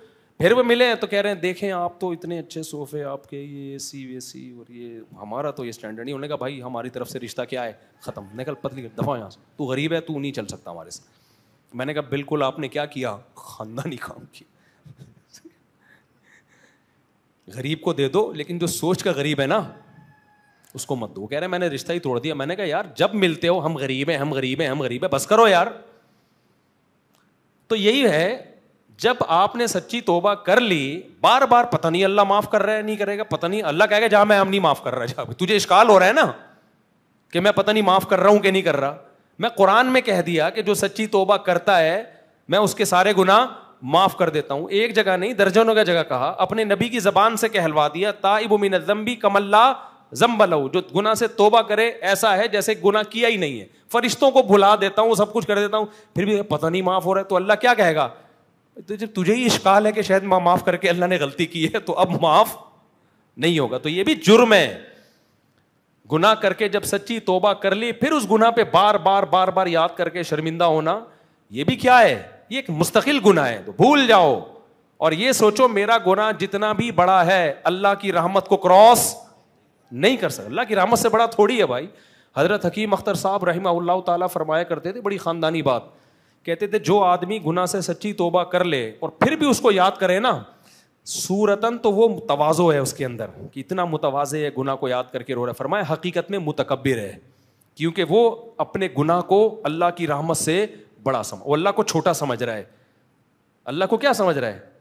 फिर वो मिले तो कह रहे हैं देखें आप तो इतने अच्छे सोफे आपके ये सी वे सी और ये हमारा तो ये स्टैंडर्ड नहीं होने का भाई हमारी तरफ से रिश्ता क्या है ख़त्म निकल पतली दफा यहाँ से तू गरीब है तू नहीं चल सकता हमारे से मैंने कहा बिल्कुल आपने क्या किया खानदानी काम किया गरीब को दे दो लेकिन जो सोच का गरीब है ना उसको मत दो कह रहे मैंने रिश्ता ही तोड़ दिया मैंने कहा यार जब मिलते हो हम गरीब हैं हम गरीब हैं हम गरीब हैं बस करो यार तो यही है जब आपने सच्ची तोबा कर ली बार बार पता नहीं अल्लाह माफ कर रहा है नहीं करेगा पता नहीं अल्लाह कहेगा जा मैं हम नहीं माफ कर रहा है तुझे इश्काल हो रहा है ना कि मैं पता नहीं माफ कर रहा हूं कि नहीं कर रहा मैं कुरान में कह दिया कि जो सच्ची तोबा करता है मैं उसके सारे गुना माफ कर देता हूं एक जगह नहीं दर्जनों का जगह कहा अपने नबी की जबान से कहलवा दिया ताइब मिन जम्बी कमल्ला जम्बलऊ जो गुना से तोबा करे ऐसा है जैसे गुना किया ही नहीं है फरिश्तों को भुला देता हूं सब कुछ कर देता हूं फिर भी पता नहीं माफ हो रहा है तो अल्लाह क्या कहेगा तो जब तुझे ही इश्काल है कि शायद माँ माफ़ करके अल्लाह ने गलती की है तो अब माफ़ नहीं होगा तो ये भी जुर्म है गुना करके जब सच्ची तोबा कर ली फिर उस गुनाह पे बार बार बार बार याद करके शर्मिंदा होना ये भी क्या है ये एक मुस्तकिल गुना है तो भूल जाओ और ये सोचो मेरा गुना जितना भी बड़ा है अल्लाह की रहमत को क्रॉस नहीं कर सकता अल्लाह की रहमत से बड़ा थोड़ी है भाई हजरत हकीम अख्तर साहब रही फरमाया करते थे बड़ी ख़ानदानी बात कहते थे जो आदमी गुना से सच्ची तोबा कर ले और फिर भी उसको याद करे ना सूरतन तो वो मुतवाजो है उसके अंदर कि इतना मुतवाजे है गुना को याद करके रो रहे फरमाए हकीकत में मुतकबिर है क्योंकि वो अपने गुनाह को अल्लाह की राहमत से बड़ा समझ वो अल्लाह को छोटा समझ रहा है अल्लाह को क्या समझ रहा है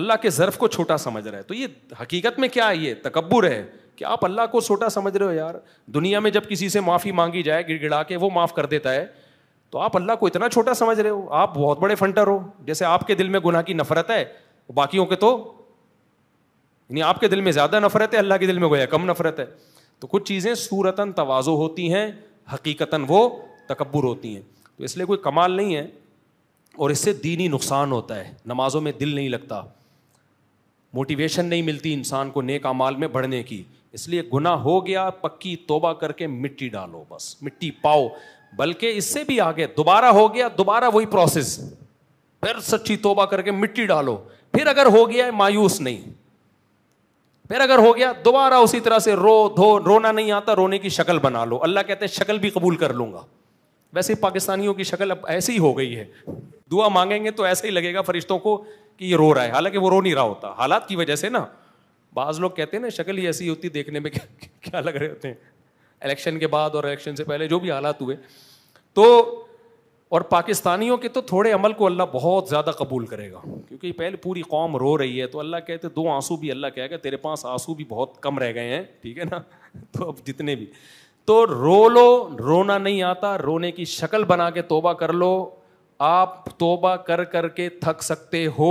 अल्लाह के ज़र्फ़ को छोटा समझ रहा है तो ये हकीकत में क्या है ये तकबर है कि आप अल्लाह को छोटा समझ रहे हो यार दुनिया में जब किसी से माफ़ी मांगी जाए गिड़गिड़ा के वो माफ़ कर देता है तो आप अल्लाह को इतना छोटा समझ रहे हो आप बहुत बड़े फंटर हो जैसे आपके दिल में गुना की नफरत है बाकी के तो यानी आपके दिल में ज़्यादा नफरत है अल्लाह के दिल में गोया कम नफरत है तो कुछ चीज़ें सूरतन तोज़ो होती हैं हकीकता वो तकबर होती हैं तो इसलिए कोई कमाल नहीं है और इससे दीनी नुकसान होता है नमाजों में दिल नहीं लगता मोटिवेशन नहीं मिलती इंसान को नेक अमाल में बढ़ने की इसलिए गुना हो गया पक्की तोबा करके मिट्टी डालो बस मिट्टी पाओ बल्कि इससे भी आगे दोबारा हो गया दोबारा वही प्रोसेस फिर सच्ची तोबा करके मिट्टी डालो फिर अगर हो गया है मायूस नहीं फिर अगर हो गया दोबारा उसी तरह से रो धो रोना नहीं आता रोने की शक्ल बना लो अल्लाह कहते हैं शक्ल भी कबूल कर लूंगा वैसे पाकिस्तानियों की शक्ल अब ऐसी ही हो गई है दुआ मांगेंगे तो ऐसे ही लगेगा फरिश्तों को कि ये रो रहा है हालांकि वो रो नहीं रहा होता हालात की वजह से ना बाज लोग कहते हैं ना शक्ल ही ऐसी होती देखने में क्या, क्या लग रहे होते हैं इलेक्शन के बाद और इलेक्शन से पहले जो भी हालात हुए तो और पाकिस्तानियों के तो थोड़े अमल को अल्लाह बहुत ज़्यादा कबूल करेगा क्योंकि पहले पूरी कौम रो रही है तो अल्लाह कहते दो आंसू भी अल्लाह कहेगा तेरे पास आंसू भी बहुत कम रह गए हैं ठीक है ना तो अब जितने भी तो रो लो रोना नहीं आता रोने की शक्ल बना के तोबा कर लो आप तोबा कर कर के थक सकते हो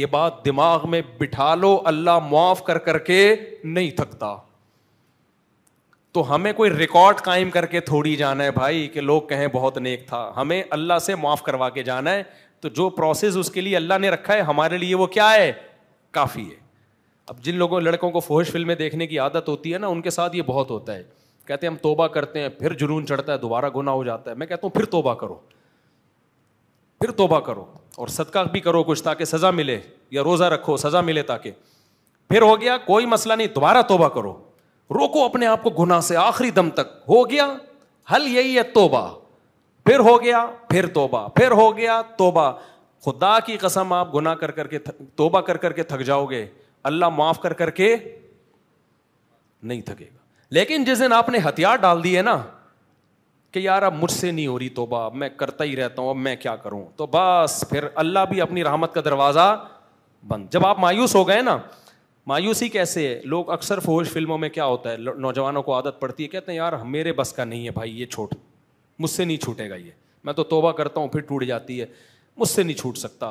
ये बात दिमाग में बिठा लो अल्लाह मुआफ कर करके नहीं थकता तो हमें कोई रिकॉर्ड कायम करके थोड़ी जाना है भाई कि लोग कहें बहुत नेक था हमें अल्लाह से माफ़ करवा के जाना है तो जो प्रोसेस उसके लिए अल्लाह ने रखा है हमारे लिए वो क्या है काफ़ी है अब जिन लोगों लड़कों को फोहश फिल्में देखने की आदत होती है ना उनके साथ ये बहुत होता है कहते हैं हम तोबा करते हैं फिर जुनून चढ़ता है दोबारा गुना हो जाता है मैं कहता हूँ फिर तोबा करो फिर तोबा करो और सदका भी करो कुछ ताकि सज़ा मिले या रोज़ा रखो सज़ा मिले ताकि फिर हो गया कोई मसला नहीं दोबारा तोबा करो रोको अपने आप को गुना से आखिरी दम तक हो गया हल यही है तोबा फिर हो गया फिर तोबा फिर हो गया तोबा खुदा की कसम आप गुना कर करके तोबा कर करके थक जाओगे अल्लाह माफ कर करके नहीं थकेगा लेकिन जिस दिन आपने हथियार डाल दिए ना कि यार अब मुझसे नहीं हो रही तोबा अब मैं करता ही रहता हूं अब मैं क्या करूं तो बस फिर अल्लाह भी अपनी राहमत का दरवाज़ा बंद जब आप मायूस हो गए ना मायूसी कैसे है लोग अक्सर फौज फिल्मों में क्या होता है नौजवानों को आदत पड़ती है कहते हैं यार मेरे बस का नहीं है भाई ये छोट मुझसे नहीं छूटेगा ये मैं तो तोबा करता हूँ फिर टूट जाती है मुझसे नहीं छूट सकता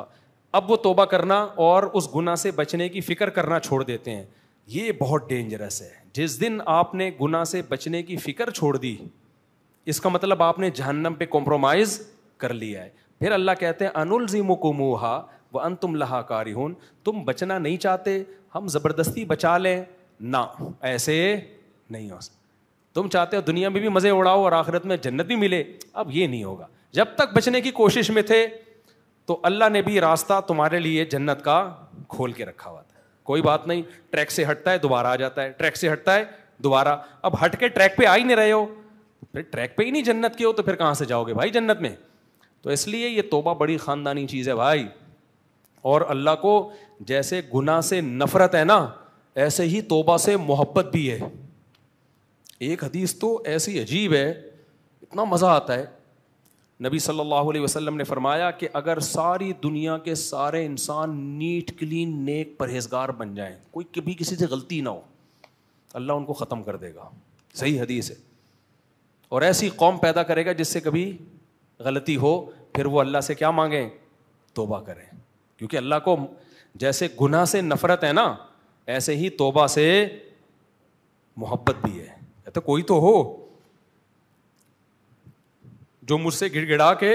अब वो तोबा करना और उस गुना से बचने की फिक्र करना छोड़ देते हैं ये बहुत डेंजरस है जिस दिन आपने गुना से बचने की फिक्र छोड़ दी इसका मतलब आपने जहन्नम पे कॉम्प्रोमाइज कर लिया है फिर अल्लाह कहते हैं अनुलजिम कुमूहा व अन तुम लहाकारी कारिहून तुम बचना नहीं चाहते हम ज़बरदस्ती बचा लें ना ऐसे नहीं हो तुम चाहते हो दुनिया में भी मज़े उड़ाओ और आखिरत में जन्नत भी मिले अब ये नहीं होगा जब तक बचने की कोशिश में थे तो अल्लाह ने भी रास्ता तुम्हारे लिए जन्नत का खोल के रखा हुआ था कोई बात नहीं ट्रैक से हटता है दोबारा आ जाता है ट्रैक से हटता है दोबारा अब हट के ट्रैक पे आ ही नहीं रहे हो फिर ट्रैक पे ही नहीं जन्नत के हो तो फिर कहाँ से जाओगे भाई जन्नत में तो इसलिए ये तोबा बड़ी ख़ानदानी चीज़ है भाई और अल्लाह को जैसे गुनाह से नफरत है ना ऐसे ही तोबा से मोहब्बत भी है एक हदीस तो ऐसी अजीब है इतना मज़ा आता है नबी सल्लल्लाहु अलैहि वसल्लम ने फरमाया कि अगर सारी दुनिया के सारे इंसान नीट क्लीन नेक परहेजगार बन जाएं कोई कभी किसी से गलती ना हो अल्लाह उनको ख़त्म कर देगा सही हदीस है और ऐसी कौम पैदा करेगा जिससे कभी गलती हो फिर वो अल्लाह से क्या मांगें तोबा करें क्योंकि अल्लाह को जैसे गुनाह से नफरत है ना ऐसे ही तोबा से मोहब्बत भी है कहते तो कोई तो हो जो मुझसे गिड़गिड़ा के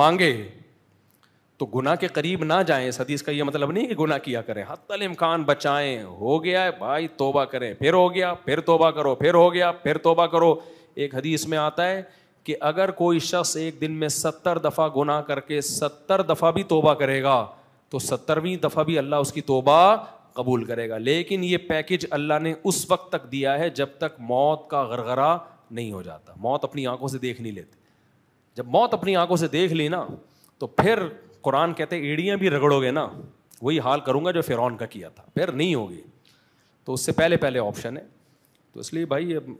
मांगे तो गुना के करीब ना जाए इस हदीस का ये मतलब नहीं कि गुना किया करें हतल इम्कान बचाएं हो गया है भाई तोबा करें फिर हो गया फिर तोबा करो फिर हो गया फिर तोबा करो एक हदीस में आता है कि अगर कोई शख्स एक दिन में सत्तर दफ़ा गुना करके सत्तर दफ़ा भी तोबा करेगा तो सत्तरवीं दफ़ा भी अल्लाह उसकी तोबा कबूल करेगा लेकिन ये पैकेज अल्लाह ने उस वक्त तक दिया है जब तक मौत का गरगरा नहीं हो जाता मौत अपनी आंखों से देख नहीं लेती जब मौत अपनी आंखों से देख ली ना तो फिर कुरान कहते एड़ियाँ भी रगड़ोगे ना वही हाल करूंगा जो फ़िरौन का किया था फिर नहीं होगी तो उससे पहले पहले ऑप्शन है तो इसलिए भाई अब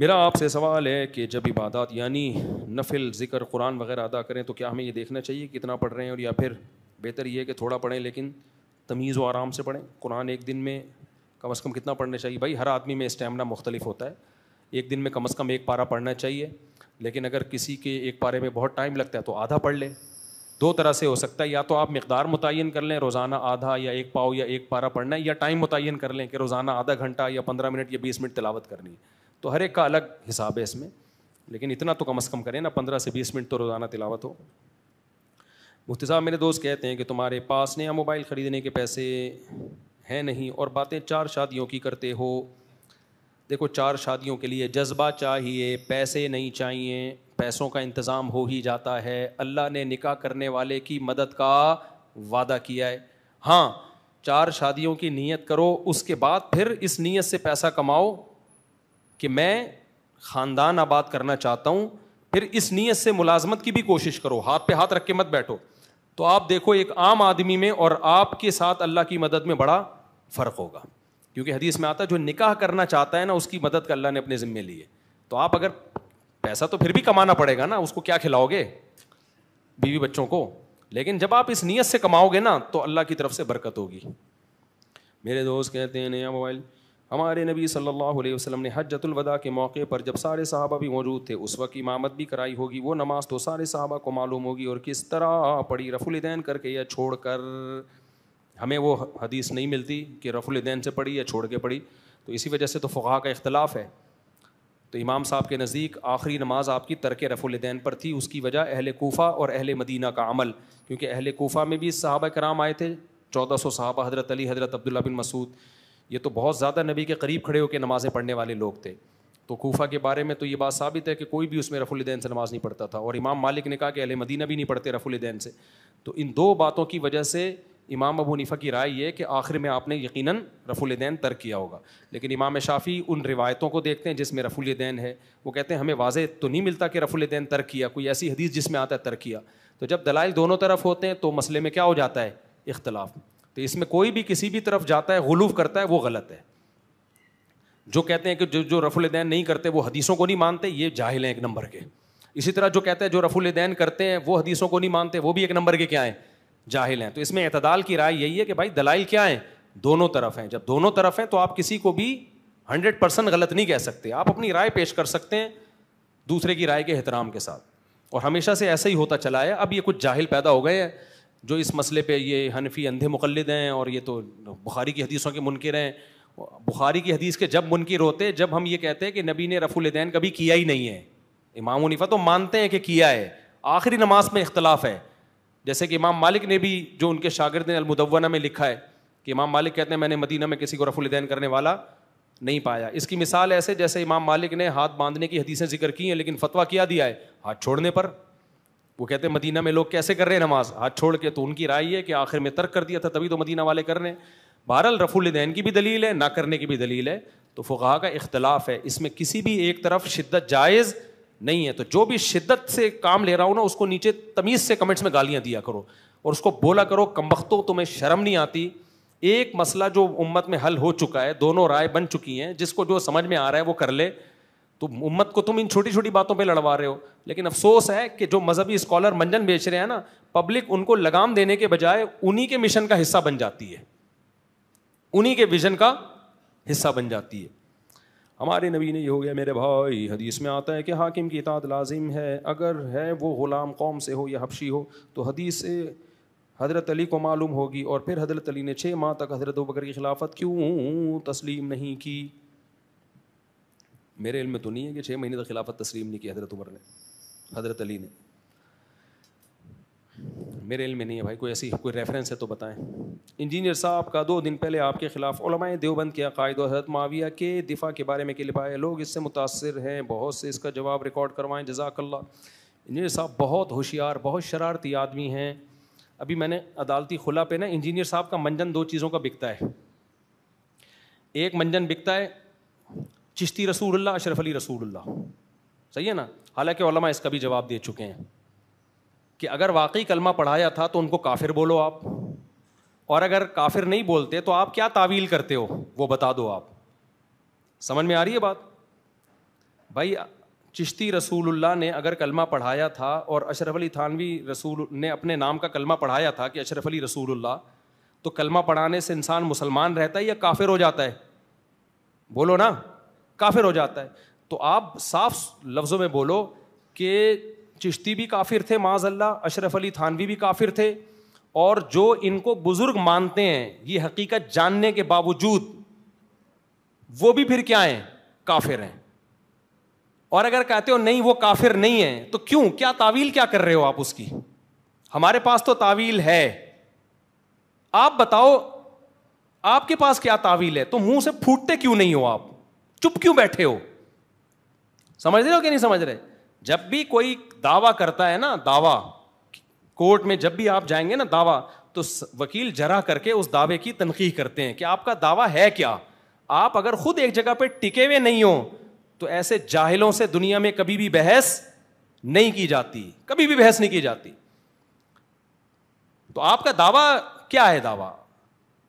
मेरा आपसे सवाल है कि जब इबादत यानी नफिल ज़िक्र कुरान वगैरह अदा करें तो क्या हमें ये देखना चाहिए कितना पढ़ रहे हैं और या फिर बेहतर ये है कि थोड़ा पढ़ें लेकिन तमीज़ व आराम से पढ़ें कुरान एक दिन में कम अज़ कम कितना पढ़ना चाहिए भाई हर आदमी में स्टेमिना मुख्तलिफ होता है एक दिन में कम अज़ कम एक पारा पढ़ना चाहिए लेकिन अगर किसी के एक पारे में बहुत टाइम लगता है तो आधा पढ़ लें दो तरह से हो सकता है या तो आप मकदार मुतन कर लें रोज़ाना आधा या एक पाओ या एक पारा पढ़ना है या टाइम मुतन कर लें कि रोज़ाना आधा घंटा या पंद्रह मिनट या बीस मिनट तलावत करनी है तो हर एक का अलग हिसाब है इसमें लेकिन इतना तो कम अज़ कम करें ना पंद्रह से बीस मिनट तो रोज़ाना तिलावत हो मुफ्ती साहब मेरे दोस्त कहते हैं कि तुम्हारे पास नया मोबाइल ख़रीदने के पैसे हैं नहीं और बातें चार शादियों की करते हो देखो चार शादियों के लिए जज्बा चाहिए पैसे नहीं चाहिए पैसों का इंतज़ाम हो ही जाता है अल्लाह ने निकाह करने वाले की मदद का वादा किया है हाँ चार शादियों की नीयत करो उसके बाद फिर इस नीयत से पैसा कमाओ कि मैं ख़ानदान आबाद करना चाहता हूँ फिर इस नीयत से मुलाजमत की भी कोशिश करो हाथ पे हाथ रख के मत बैठो तो आप देखो एक आम आदमी में और आपके साथ अल्लाह की मदद में बड़ा फ़र्क होगा क्योंकि हदीस में आता है जो निकाह करना चाहता है ना उसकी मदद का अल्लाह ने अपने ज़िम्मे लिए तो आप अगर पैसा तो फिर भी कमाना पड़ेगा ना उसको क्या खिलाओगे बीवी बच्चों को लेकिन जब आप इस नीयत से कमाओगे ना तो अल्लाह की तरफ से बरकत होगी मेरे दोस्त कहते हैं नया मोबाइल हमारे नबी सल्लल्लाहु अलैहि वसल्लम ने हजतुलवदा के मौके पर जब सारे साहबा भी मौजूद थे उस वक्त इमामत भी कराई होगी वो नमाज तो सारे साहबा को मालूम होगी और किस तरह पड़ी रफुलदैन करके या छोड़ कर हमें वो हदीस नहीं मिलती कि रफुलदैन से पढ़ी या छोड़ के पढ़ी तो इसी वजह से तो फ़ुहा का इख्तलाफ है तो इमाम साहब के नज़दीक आखिरी नमाज आपकी तर्क रफुलदैन पर थी उसकी वजह अहल कोफ़ा और अहल मदीना का अमल क्योंकि अहल कोफ़ा में भी साहबा कराम आए थे चौदह सौ साहबा हज़रत अली हज़रत अब्दुल्ला बिन मसूद ये तो बहुत ज़्यादा नबी के करीब खड़े होकर नमाज़ें पढ़ने वाले लोग थे तो कोफा के बारे में तो ये बात साबित है कि कोई भी उसमें रफुलदैन से नमाज़ नहीं पढ़ता था और इमाम मालिक ने कहा कि अहल मदीना भी नहीं पढ़ते रफुलदैन से तो इन दो बातों की वजह से इमाम अबू हनीफा की राय ये कि आखिर में आपने यकीन रफुल रफुलदैन तर्क किया होगा लेकिन इमाम शाफ़ी उन रिवायतों को देखते हैं जिसमें रफुल रफुलदैन है वो कहते हैं हमें वाज तो नहीं मिलता कि रफुल रफुलदैन तर्क किया कोई ऐसी हदीस जिसमें आता है तर्क किया तो जब दलाइल दोनों तरफ होते हैं तो मसले में क्या हो जाता है इख्तलाफ़ तो इसमें कोई भी किसी भी तरफ जाता है गुलूफ करता है वो गलत है जो कहते हैं कि जो जो रफुलदैन नहीं करते वो हदीसों को नहीं मानते ये जाहिल हैं एक नंबर के इसी तरह जो कहते हैं जो रफुलदैन करते हैं वो हदीसों को नहीं मानते वो भी एक नंबर के क्या हैं जाहिल हैं तो इसमें अतदाल की राय यही है कि भाई दलाइल क्या है दोनों तरफ हैं जब दोनों तरफ हैं तो आप किसी को भी हंड्रेड परसेंट गलत नहीं कह सकते आप अपनी राय पेश कर सकते हैं दूसरे की राय के एहतराम के साथ और हमेशा से ऐसा ही होता चला है अब ये कुछ जाहिल पैदा हो गए हैं जो इस मसले पे ये हनफी अंधे मुखलद हैं और ये तो बुखारी की हदीसों के मुनकर हैं बुखारी की हदीस के जब मुनकर होते जब हम ये कहते हैं कि नबी ने रफ़ुलदैन कभी किया ही नहीं है इमाम हनीफा तो मानते हैं कि किया है आखिरी नमाज में इख्तलाफ है जैसे कि इमाम मालिक ने भी जो उनके शागिर्द ने अलमुदवना में लिखा है कि इमाम मालिक कहते हैं मैंने मदीना में किसी को रफ़ुलदैन करने वाला नहीं पाया इसकी मिसाल ऐसे जैसे इमाम मालिक ने हाथ बांधने की हदीसें जिक्र की हैं लेकिन फतवा किया दिया है हाथ छोड़ने पर वो कहते हैं मदीना में लोग कैसे कर रहे हैं नमाज हाथ छोड़ के तो उनकी राय है कि आखिर में तर्क कर दिया था तभी तो मदीना वाले कर रहे हैं बहरल रफुलदैन की भी दलील है ना करने की भी दलील है तो फ़ुहा का इख्तलाफ है इसमें किसी भी एक तरफ शिद्दत जायज़ नहीं है तो जो भी शिद्दत से काम ले रहा हो ना उसको नीचे तमीज़ से कमेंट्स में गालियाँ दिया करो और उसको बोला करो कमबख्तों तुम्हें शर्म नहीं आती एक मसला जो उम्मत में हल हो चुका है दोनों राय बन चुकी हैं जिसको जो समझ में आ रहा है वो कर ले तो उम्मत को तुम इन छोटी छोटी बातों पे लड़वा रहे हो लेकिन अफसोस है कि जो मजहबी स्कॉलर मंजन बेच रहे हैं ना पब्लिक उनको लगाम देने के बजाय उन्हीं के मिशन का हिस्सा बन जाती है उन्हीं के विजन का हिस्सा बन जाती है हमारे नबी ने ये हो गया मेरे भाई हदीस में आता है कि हाकिम की इतात लाजिम है अगर है वो ग़ुलाम कौम से हो या हबशी हो तो हदीस से हज़रत अली को मालूम होगी और फिर हज़रत अली ने छः माह तक हज़रत बकर की खिलाफत क्यों तस्लीम नहीं की मेरे इल्म में तो नहीं है कि छः महीने तक खिलाफत तस्लीम नहीं की हज़रत उमर ने हज़रत अली ने मेरे इल्म में नहीं है भाई कोई ऐसी कोई रेफरेंस है तो बताएं इंजीनियर साहब का दो दिन पहले आपके खिलाफ देवबंद के अकायद और हजरत माविया के दिफा के बारे में क्लिप आए लोग इससे मुतासर हैं बहुत से इसका जवाब रिकॉर्ड करवाएं जजाकल्ला इंजीनियर साहब बहुत होशियार बहुत शरारती आदमी हैं अभी मैंने अदालती खुला पे ना इंजीनियर साहब का मंजन दो चीज़ों का बिकता है एक मंजन बिकता है चिश्ती रसूलुल्लाह अशरफ अली रसूलुल्लाह सही है ना हालांकि ओलमा इसका भी जवाब दे चुके हैं कि अगर वाकई कलमा पढ़ाया था तो उनको काफिर बोलो आप और अगर काफिर नहीं बोलते तो आप क्या तावील करते हो वो बता दो आप समझ में आ रही है बात भाई चिश्ती रसूल्ला ने अगर कलमा पढ़ाया था और अशरफ अली थानवी रसूल ने अपने नाम का कलमा पढ़ाया था कि अशरफ अली रसूल्ला तो कलमा पढ़ाने से इंसान मुसलमान रहता है या काफिर हो जाता है बोलो ना काफिर हो जाता है तो आप साफ लफ्ज़ों में बोलो कि चिश्ती भी काफिर थे माजल्ला अशरफ अली थानवी भी काफिर थे और जो इनको बुज़ुर्ग मानते हैं ये हकीकत जानने के बावजूद वो भी फिर क्या है काफिर हैं और अगर कहते हो नहीं वो काफिर नहीं है तो क्यों क्या तावील क्या कर रहे हो आप उसकी हमारे पास तो तावील है आप बताओ आपके पास क्या तावील है तो मुंह से फूटते क्यों नहीं हो आप चुप क्यों बैठे हो समझ रहे हो कि नहीं समझ रहे जब भी कोई दावा करता है ना दावा कोर्ट में जब भी आप जाएंगे ना दावा तो वकील जरा करके उस दावे की तनखीह करते हैं कि आपका दावा है क्या आप अगर खुद एक जगह पे टिके हुए नहीं हो तो ऐसे जाहिलों से दुनिया में कभी भी बहस नहीं की जाती कभी भी बहस नहीं की जाती तो आपका दावा क्या है दावा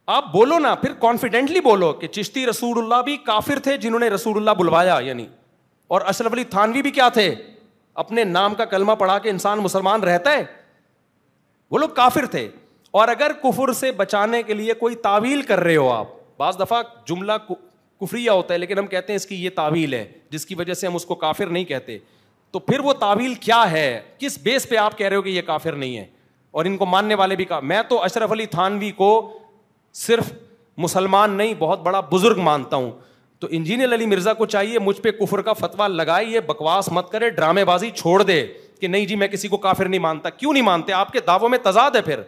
आप बोलो ना फिर कॉन्फिडेंटली बोलो कि चिश्ती रसूलुल्लाह भी काफिर थे जिन्होंने रसूलुल्लाह बुलवाया यानी और अशरफ अली थानवी भी क्या थे अपने नाम का कलमा पढ़ा के इंसान मुसलमान रहता है वो लोग काफिर थे और अगर कुफर से बचाने के लिए कोई तावील कर रहे हो आप बाज़ दफ़ा जुमला कुफरिया होता है लेकिन हम कहते हैं इसकी ये तावील है जिसकी वजह से हम उसको काफिर नहीं कहते तो फिर वो तावील क्या है किस बेस पे आप कह रहे हो कि ये काफिर नहीं है और इनको मानने वाले भी का मैं तो अशरफ अली थानवी को सिर्फ मुसलमान नहीं बहुत बड़ा बुजुर्ग मानता हूं तो इंजीनियर अली मिर्जा को चाहिए मुझ पर कुफर का फतवा लगाए ये बकवास मत करे ड्रामेबाजी छोड़ दे कि नहीं जी मैं किसी को काफिर नहीं मानता क्यों नहीं मानते आपके दावों में तजाद है फिर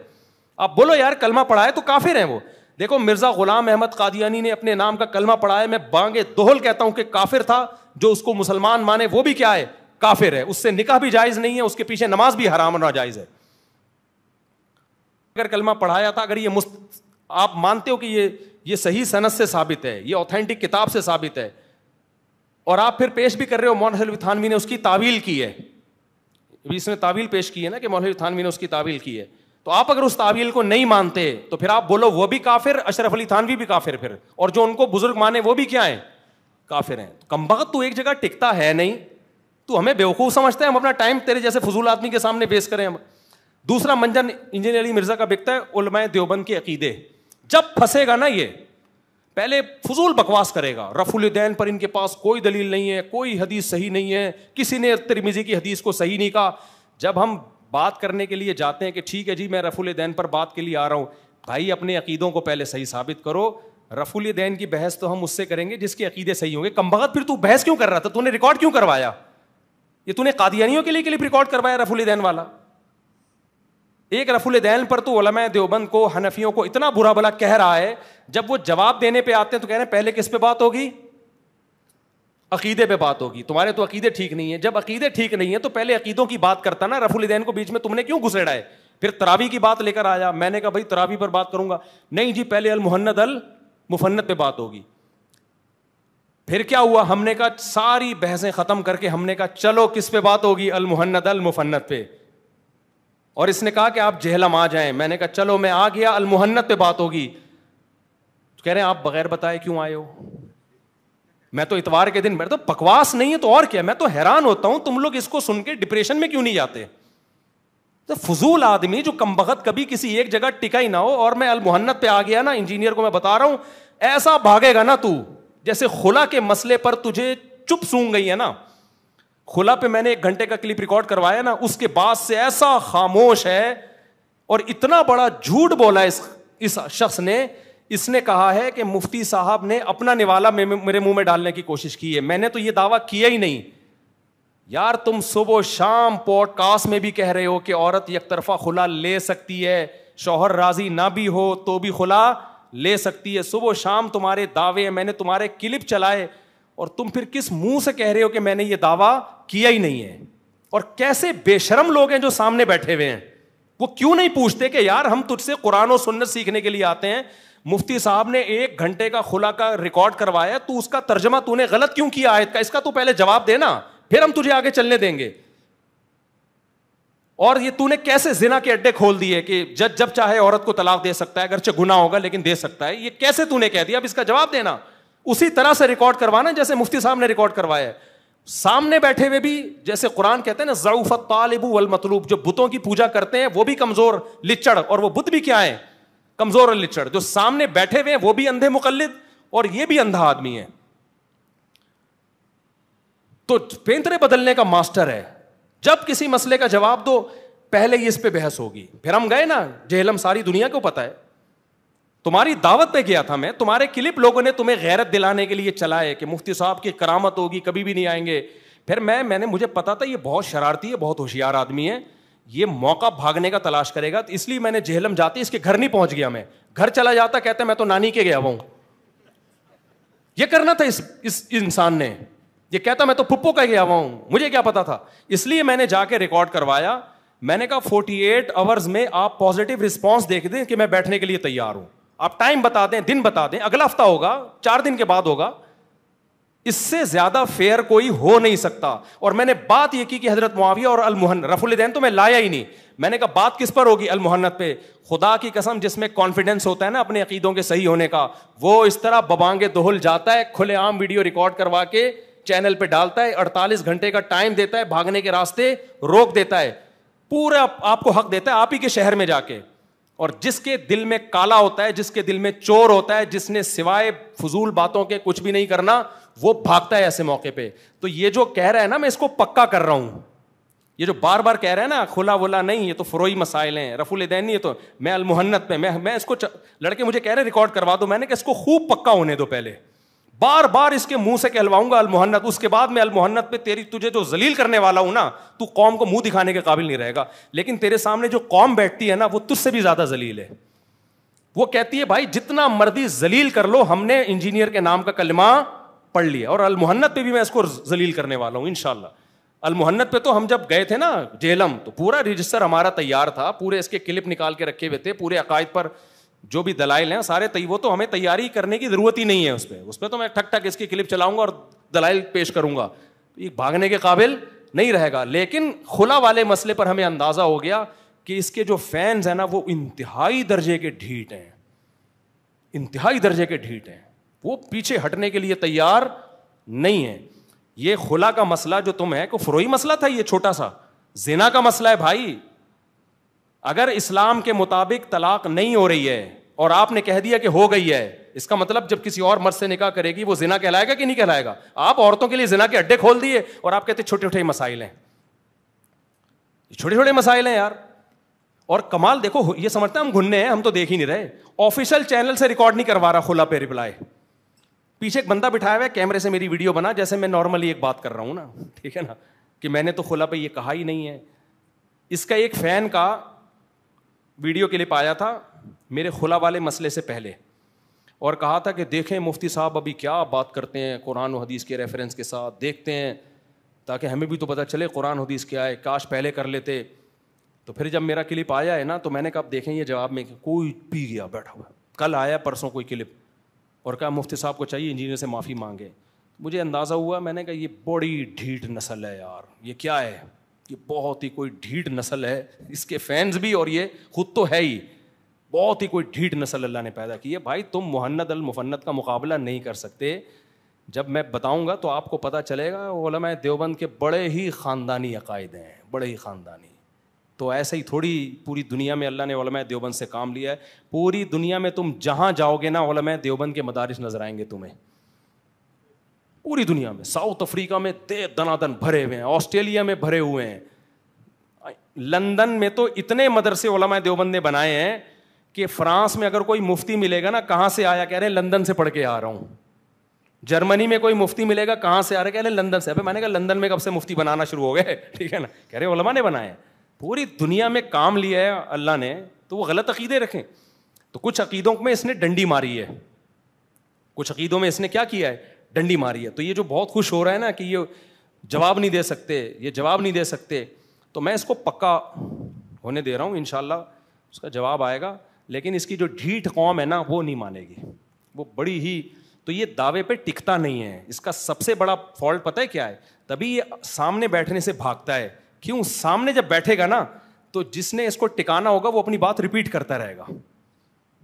आप बोलो यार कलमा पढ़ाए तो काफिर है वो देखो मिर्जा गुलाम अहमद कादियानी ने अपने नाम का कलमा पढ़ाया मैं बांगे दोहल कहता हूं कि काफिर था जो उसको मुसलमान माने वो भी क्या है काफिर है उससे निकाह भी जायज नहीं है उसके पीछे नमाज भी हराम जायज है अगर कलमा पढ़ाया था अगर ये मुस्त आप मानते हो कि ये ये सही सनत से साबित है ये ऑथेंटिक किताब से साबित है और आप फिर पेश भी कर रहे हो मोहन थानवी ने उसकी तावील की है अभी इसने तावील पेश की है ना कि मौलवी थानवी ने उसकी तावील की है तो आप अगर उस तावील को नहीं मानते तो फिर आप बोलो वो भी काफिर अशरफ अली थानवी भी काफिर फिर और जो उनको बुजुर्ग माने वो भी क्या है काफिर हैं कम्बक तो एक जगह टिकता है नहीं तो हमें बेवकूफ़ समझते हैं हम अपना टाइम तेरे जैसे फजूल आदमी के सामने पेश करें हम दूसरा मंजन इंजीनियरिंग मिर्जा का बिकता है उलमाए देवबंद के अकीदे जब फंसेगा ना ये पहले फजूल बकवास करेगा रफुल रफुलदैन पर इनके पास कोई दलील नहीं है कोई हदीस सही नहीं है किसी ने तिरमिजी की हदीस को सही नहीं कहा जब हम बात करने के लिए जाते हैं कि ठीक है जी मैं रफुल रफुलदैन पर बात के लिए आ रहा हूं भाई अपने अकीदों को पहले सही साबित करो रफुल रफुलदैन की बहस तो हम उससे करेंगे जिसके अकीदे सही होंगे कम भगत फिर तू बहस क्यों कर रहा था तूने रिकॉर्ड क्यों करवाया ये तूने कादियानियों के लिए के लिए रिकॉर्ड करवाया रफुल रफुलदैन वाला एक रफुल दैन पर तो वलम देवबंद को हनफियों को इतना बुरा भला कह रहा है जब वो जवाब देने पर आते हैं तो कह रहे हैं पहले किस पे बात होगी अकीदे पे बात होगी तुम्हारे तो अकीदे ठीक नहीं है जब अकीदे ठीक नहीं है तो पहले अकीदों की बात करता ना रफुल दैन को बीच में तुमने क्यों घुसेड़ा है फिर तरावी की बात लेकर आया मैंने कहा भाई तरावी पर बात करूंगा नहीं जी पहले अल मुहन्नद अल मुफन्नत पे बात होगी फिर क्या हुआ हमने कहा सारी बहसें खत्म करके हमने कहा चलो किस पे बात होगी अल मुहन्नद अल मुफन्नत पे और इसने कहा कि आप जहलम आ जाए मैंने कहा चलो मैं आ गया अलमुहन्नत पे बात होगी तो कह रहे हैं आप बगैर बताए क्यों आए हो मैं तो इतवार के दिन मेरे तो बकवास नहीं है तो और क्या मैं तो हैरान होता हूं तुम लोग इसको सुन के डिप्रेशन में क्यों नहीं जाते तो फजूल आदमी जो कम कमबख्त कभी किसी एक जगह टिका ही ना हो और मैं अलमुहन्नत पे आ गया ना इंजीनियर को मैं बता रहा हूं ऐसा भागेगा ना तू जैसे खुला के मसले पर तुझे चुप सूंघ गई है ना खुला पे मैंने एक घंटे का क्लिप रिकॉर्ड करवाया ना उसके बाद से ऐसा खामोश है और इतना बड़ा झूठ बोला इस इस शख्स ने इसने कहा है कि मुफ्ती साहब ने अपना निवाला मेरे मुंह में डालने की कोशिश की है मैंने तो यह दावा किया ही नहीं यार तुम सुबह शाम पॉडकास्ट में भी कह रहे हो कि औरत एक तरफा खुला ले सकती है शोहर राजी ना भी हो तो भी खुला ले सकती है सुबह शाम तुम्हारे दावे मैंने तुम्हारे क्लिप चलाए और तुम फिर किस मुंह से कह रहे हो कि मैंने ये दावा किया ही नहीं है और कैसे बेशरम लोग हैं जो सामने बैठे हुए हैं वो क्यों नहीं पूछते कि यार हम तुझसे कुरान और सुन्नत सीखने के लिए आते हैं मुफ्ती साहब ने एक घंटे का खुला का रिकॉर्ड करवाया तू उसका तर्जमा तूने गलत क्यों किया आयत का इसका तू पहले जवाब देना फिर हम तुझे आगे चलने देंगे और ये तूने कैसे जिना के अड्डे खोल दिए कि जज जब चाहे औरत को तलाक दे सकता है अगरचे गुना होगा लेकिन दे सकता है ये कैसे तूने कह दिया अब इसका जवाब देना उसी तरह से रिकॉर्ड करवाना जैसे मुफ्ती साहब ने रिकॉर्ड करवाया है सामने बैठे हुए भी जैसे कुरान कहते हैं ना जऊफत तालिबू वल मतलूब जो बुतों की पूजा करते हैं वो भी कमजोर लिचड़ और वो बुत भी क्या है कमजोर और लिचड़ जो सामने बैठे हुए हैं वो भी अंधे मुकलद और ये भी अंधा आदमी है तो पेंतरे बदलने का मास्टर है जब किसी मसले का जवाब दो पहले ही इस पे बहस होगी फिर हम गए ना जहलम सारी दुनिया को पता है तुम्हारी दावत पे गया था मैं तुम्हारे क्लिप लोगों ने तुम्हें गैरत दिलाने के लिए चलाए कि मुफ्ती साहब की करामत होगी कभी भी नहीं आएंगे फिर मैं मैंने मुझे पता था ये बहुत शरारती है बहुत होशियार आदमी है ये मौका भागने का तलाश करेगा तो इसलिए मैंने जेहलम जाते इसके घर नहीं पहुंच गया मैं घर चला जाता कहते मैं तो नानी के गया हुआ हूं यह करना था इस इंसान ने ये कहता मैं तो पुप्पो का गया हुआ हूं मुझे क्या पता था इसलिए मैंने जाके रिकॉर्ड करवाया मैंने कहा 48 आवर्स में आप पॉजिटिव रिस्पांस देख दें कि मैं बैठने के लिए तैयार हूं आप टाइम बता दें दिन बता दें अगला हफ्ता होगा चार दिन के बाद होगा इससे ज्यादा फेयर कोई हो नहीं सकता और मैंने बात यह की कि हजरत मुआविया और अलमोहन रफुलदैन तो मैं लाया ही नहीं मैंने कहा बात किस पर होगी अलमोहनत पे खुदा की कसम जिसमें कॉन्फिडेंस होता है ना अपने अकीदों के सही होने का वो इस तरह बबांगे दोहल जाता है खुलेआम वीडियो रिकॉर्ड करवा के चैनल पर डालता है अड़तालीस घंटे का टाइम देता है भागने के रास्ते रोक देता है पूरा आपको हक देता है आप ही के शहर में जाके और जिसके दिल में काला होता है जिसके दिल में चोर होता है जिसने सिवाय फजूल बातों के कुछ भी नहीं करना वो भागता है ऐसे मौके पे तो ये जो कह रहा है ना मैं इसको पक्का कर रहा हूं ये जो बार बार कह रहा है ना खुला वुला नहीं ये तो फरोही मसाइल हैं रफुल दैन ये तो मैं अलमुहन्नत पे मैं मैं इसको लड़के मुझे कह रहे रिकॉर्ड करवा दो मैंने कहा इसको खूब पक्का होने दो पहले बार बार इसके मुंह से कहलवाऊंगा अलमोहन्नत उसके बाद मैं अलमोहन्नत पे तेरी तुझे जो जलील करने वाला हूं ना तू कौम को मुंह दिखाने के काबिल नहीं रहेगा लेकिन तेरे सामने जो कौम बैठती है ना वो तुझसे भी ज्यादा जलील है वो कहती है भाई जितना मर्दी जलील कर लो हमने इंजीनियर के नाम का कलमा पढ़ लिया और अलमोहन्नत पे भी मैं इसको जलील करने वाला हूं इनशाला अलमोहन्नत पे तो हम जब गए थे ना जेलम तो पूरा रजिस्टर हमारा तैयार था पूरे इसके क्लिप निकाल के रखे हुए थे पूरे अकायद पर जो भी दलाइल हैं सारे वो तो हमें तैयारी करने की ज़रूरत ही नहीं है उस पर उस पर तो मैं ठक ठक इसकी क्लिप चलाऊंगा और दलाइल पेश करूंगा तो ये भागने के काबिल नहीं रहेगा लेकिन खुला वाले मसले पर हमें अंदाज़ा हो गया कि इसके जो फैंस हैं ना वो इंतहाई दर्जे के ढीट हैं इंतहाई दर्जे के ढीट हैं वो पीछे हटने के लिए तैयार नहीं है ये खुला का मसला जो तुम है को फरोही मसला था ये छोटा सा जिना का मसला है भाई अगर इस्लाम के मुताबिक तलाक नहीं हो रही है और आपने कह दिया कि हो गई है इसका मतलब जब किसी और मर्ज से निकाह करेगी वो जिना कहलाएगा कि नहीं कहलाएगा आप औरतों के लिए जिना के अड्डे खोल दिए और आप कहते छोटे छोटे मसाइल हैं छोटे छोटे मसाइल हैं यार और कमाल देखो ये समझते हैं हम घुनने हैं हम तो देख ही नहीं रहे ऑफिशियल चैनल से रिकॉर्ड नहीं करवा रहा खुला पे रिप्लाई पीछे एक बंदा बिठाया हुआ है कैमरे से मेरी वीडियो बना जैसे मैं नॉर्मली एक बात कर रहा हूं ना ठीक है ना कि मैंने तो खुला पे ये कहा ही नहीं है इसका एक फैन का वीडियो के लिए पाया था मेरे खुला वाले मसले से पहले और कहा था कि देखें मुफ्ती साहब अभी क्या बात करते हैं कुरान हदीस के रेफरेंस के साथ देखते हैं ताकि हमें भी तो पता चले कुरान हदीस क्या है काश पहले कर लेते तो फिर जब मेरा क्लिप आया है ना तो मैंने कहा देखें ये जवाब में कोई पी गया बैठा हुआ कल आया परसों कोई क्लिप और कहा मुफ्ती साहब को चाहिए इंजीनियर से माफ़ी मांगे मुझे अंदाज़ा हुआ मैंने कहा ये बड़ी ढीठ नसल है यार ये क्या है ये बहुत ही कोई ढीठ नस्ल है इसके फैंस भी और ये खुद तो है ही बहुत ही कोई ढीठ नस्ल अल्लाह ने पैदा की है भाई तुम मुहन्नद अल मुफन्नत का मुकाबला नहीं कर सकते जब मैं बताऊंगा तो आपको पता चलेगा ओलम देवबंद के बड़े ही ख़ानदानी अकायद हैं बड़े ही ख़ानदानी तो ऐसे ही थोड़ी पूरी दुनिया में अल्लाह ने देवबंद से काम लिया है पूरी दुनिया में तुम जहाँ जाओगे ना ओलम देवबंद के मदारस नज़र आएंगे तुम्हें पूरी दुनिया में साउथ अफ्रीका में दे दनादन भरे हुए हैं ऑस्ट्रेलिया में भरे हुए हैं लंदन में तो इतने मदरसे ओलमाए देवबंद ने बनाए हैं कि फ्रांस में अगर कोई मुफ्ती मिलेगा ना कहाँ से आया कह रहे हैं लंदन से पढ़ के आ रहा हूं जर्मनी में कोई मुफ्ती मिलेगा कहां से आ रहे कह रहे लंदन से अबे मैंने कहा लंदन में कब से मुफ्ती बनाना शुरू हो गए ठीक है ना कह रहे ओलमा ने बनाए पूरी दुनिया में काम लिया है अल्लाह ने तो वो गलत अकीदे रखें तो कुछ अकीदों में इसने डंडी मारी है कुछ अकीदों में इसने क्या किया है डंडी मारी है तो ये जो बहुत खुश हो रहा है ना कि ये जवाब नहीं दे सकते ये जवाब नहीं दे सकते तो मैं इसको पक्का होने दे रहा हूँ इन उसका जवाब आएगा लेकिन इसकी जो ढीठ कौम है ना वो नहीं मानेगी वो बड़ी ही तो ये दावे पे टिकता नहीं है इसका सबसे बड़ा फॉल्ट पता है क्या है तभी ये सामने बैठने से भागता है क्यों सामने जब बैठेगा ना तो जिसने इसको टिकाना होगा वो अपनी बात रिपीट करता रहेगा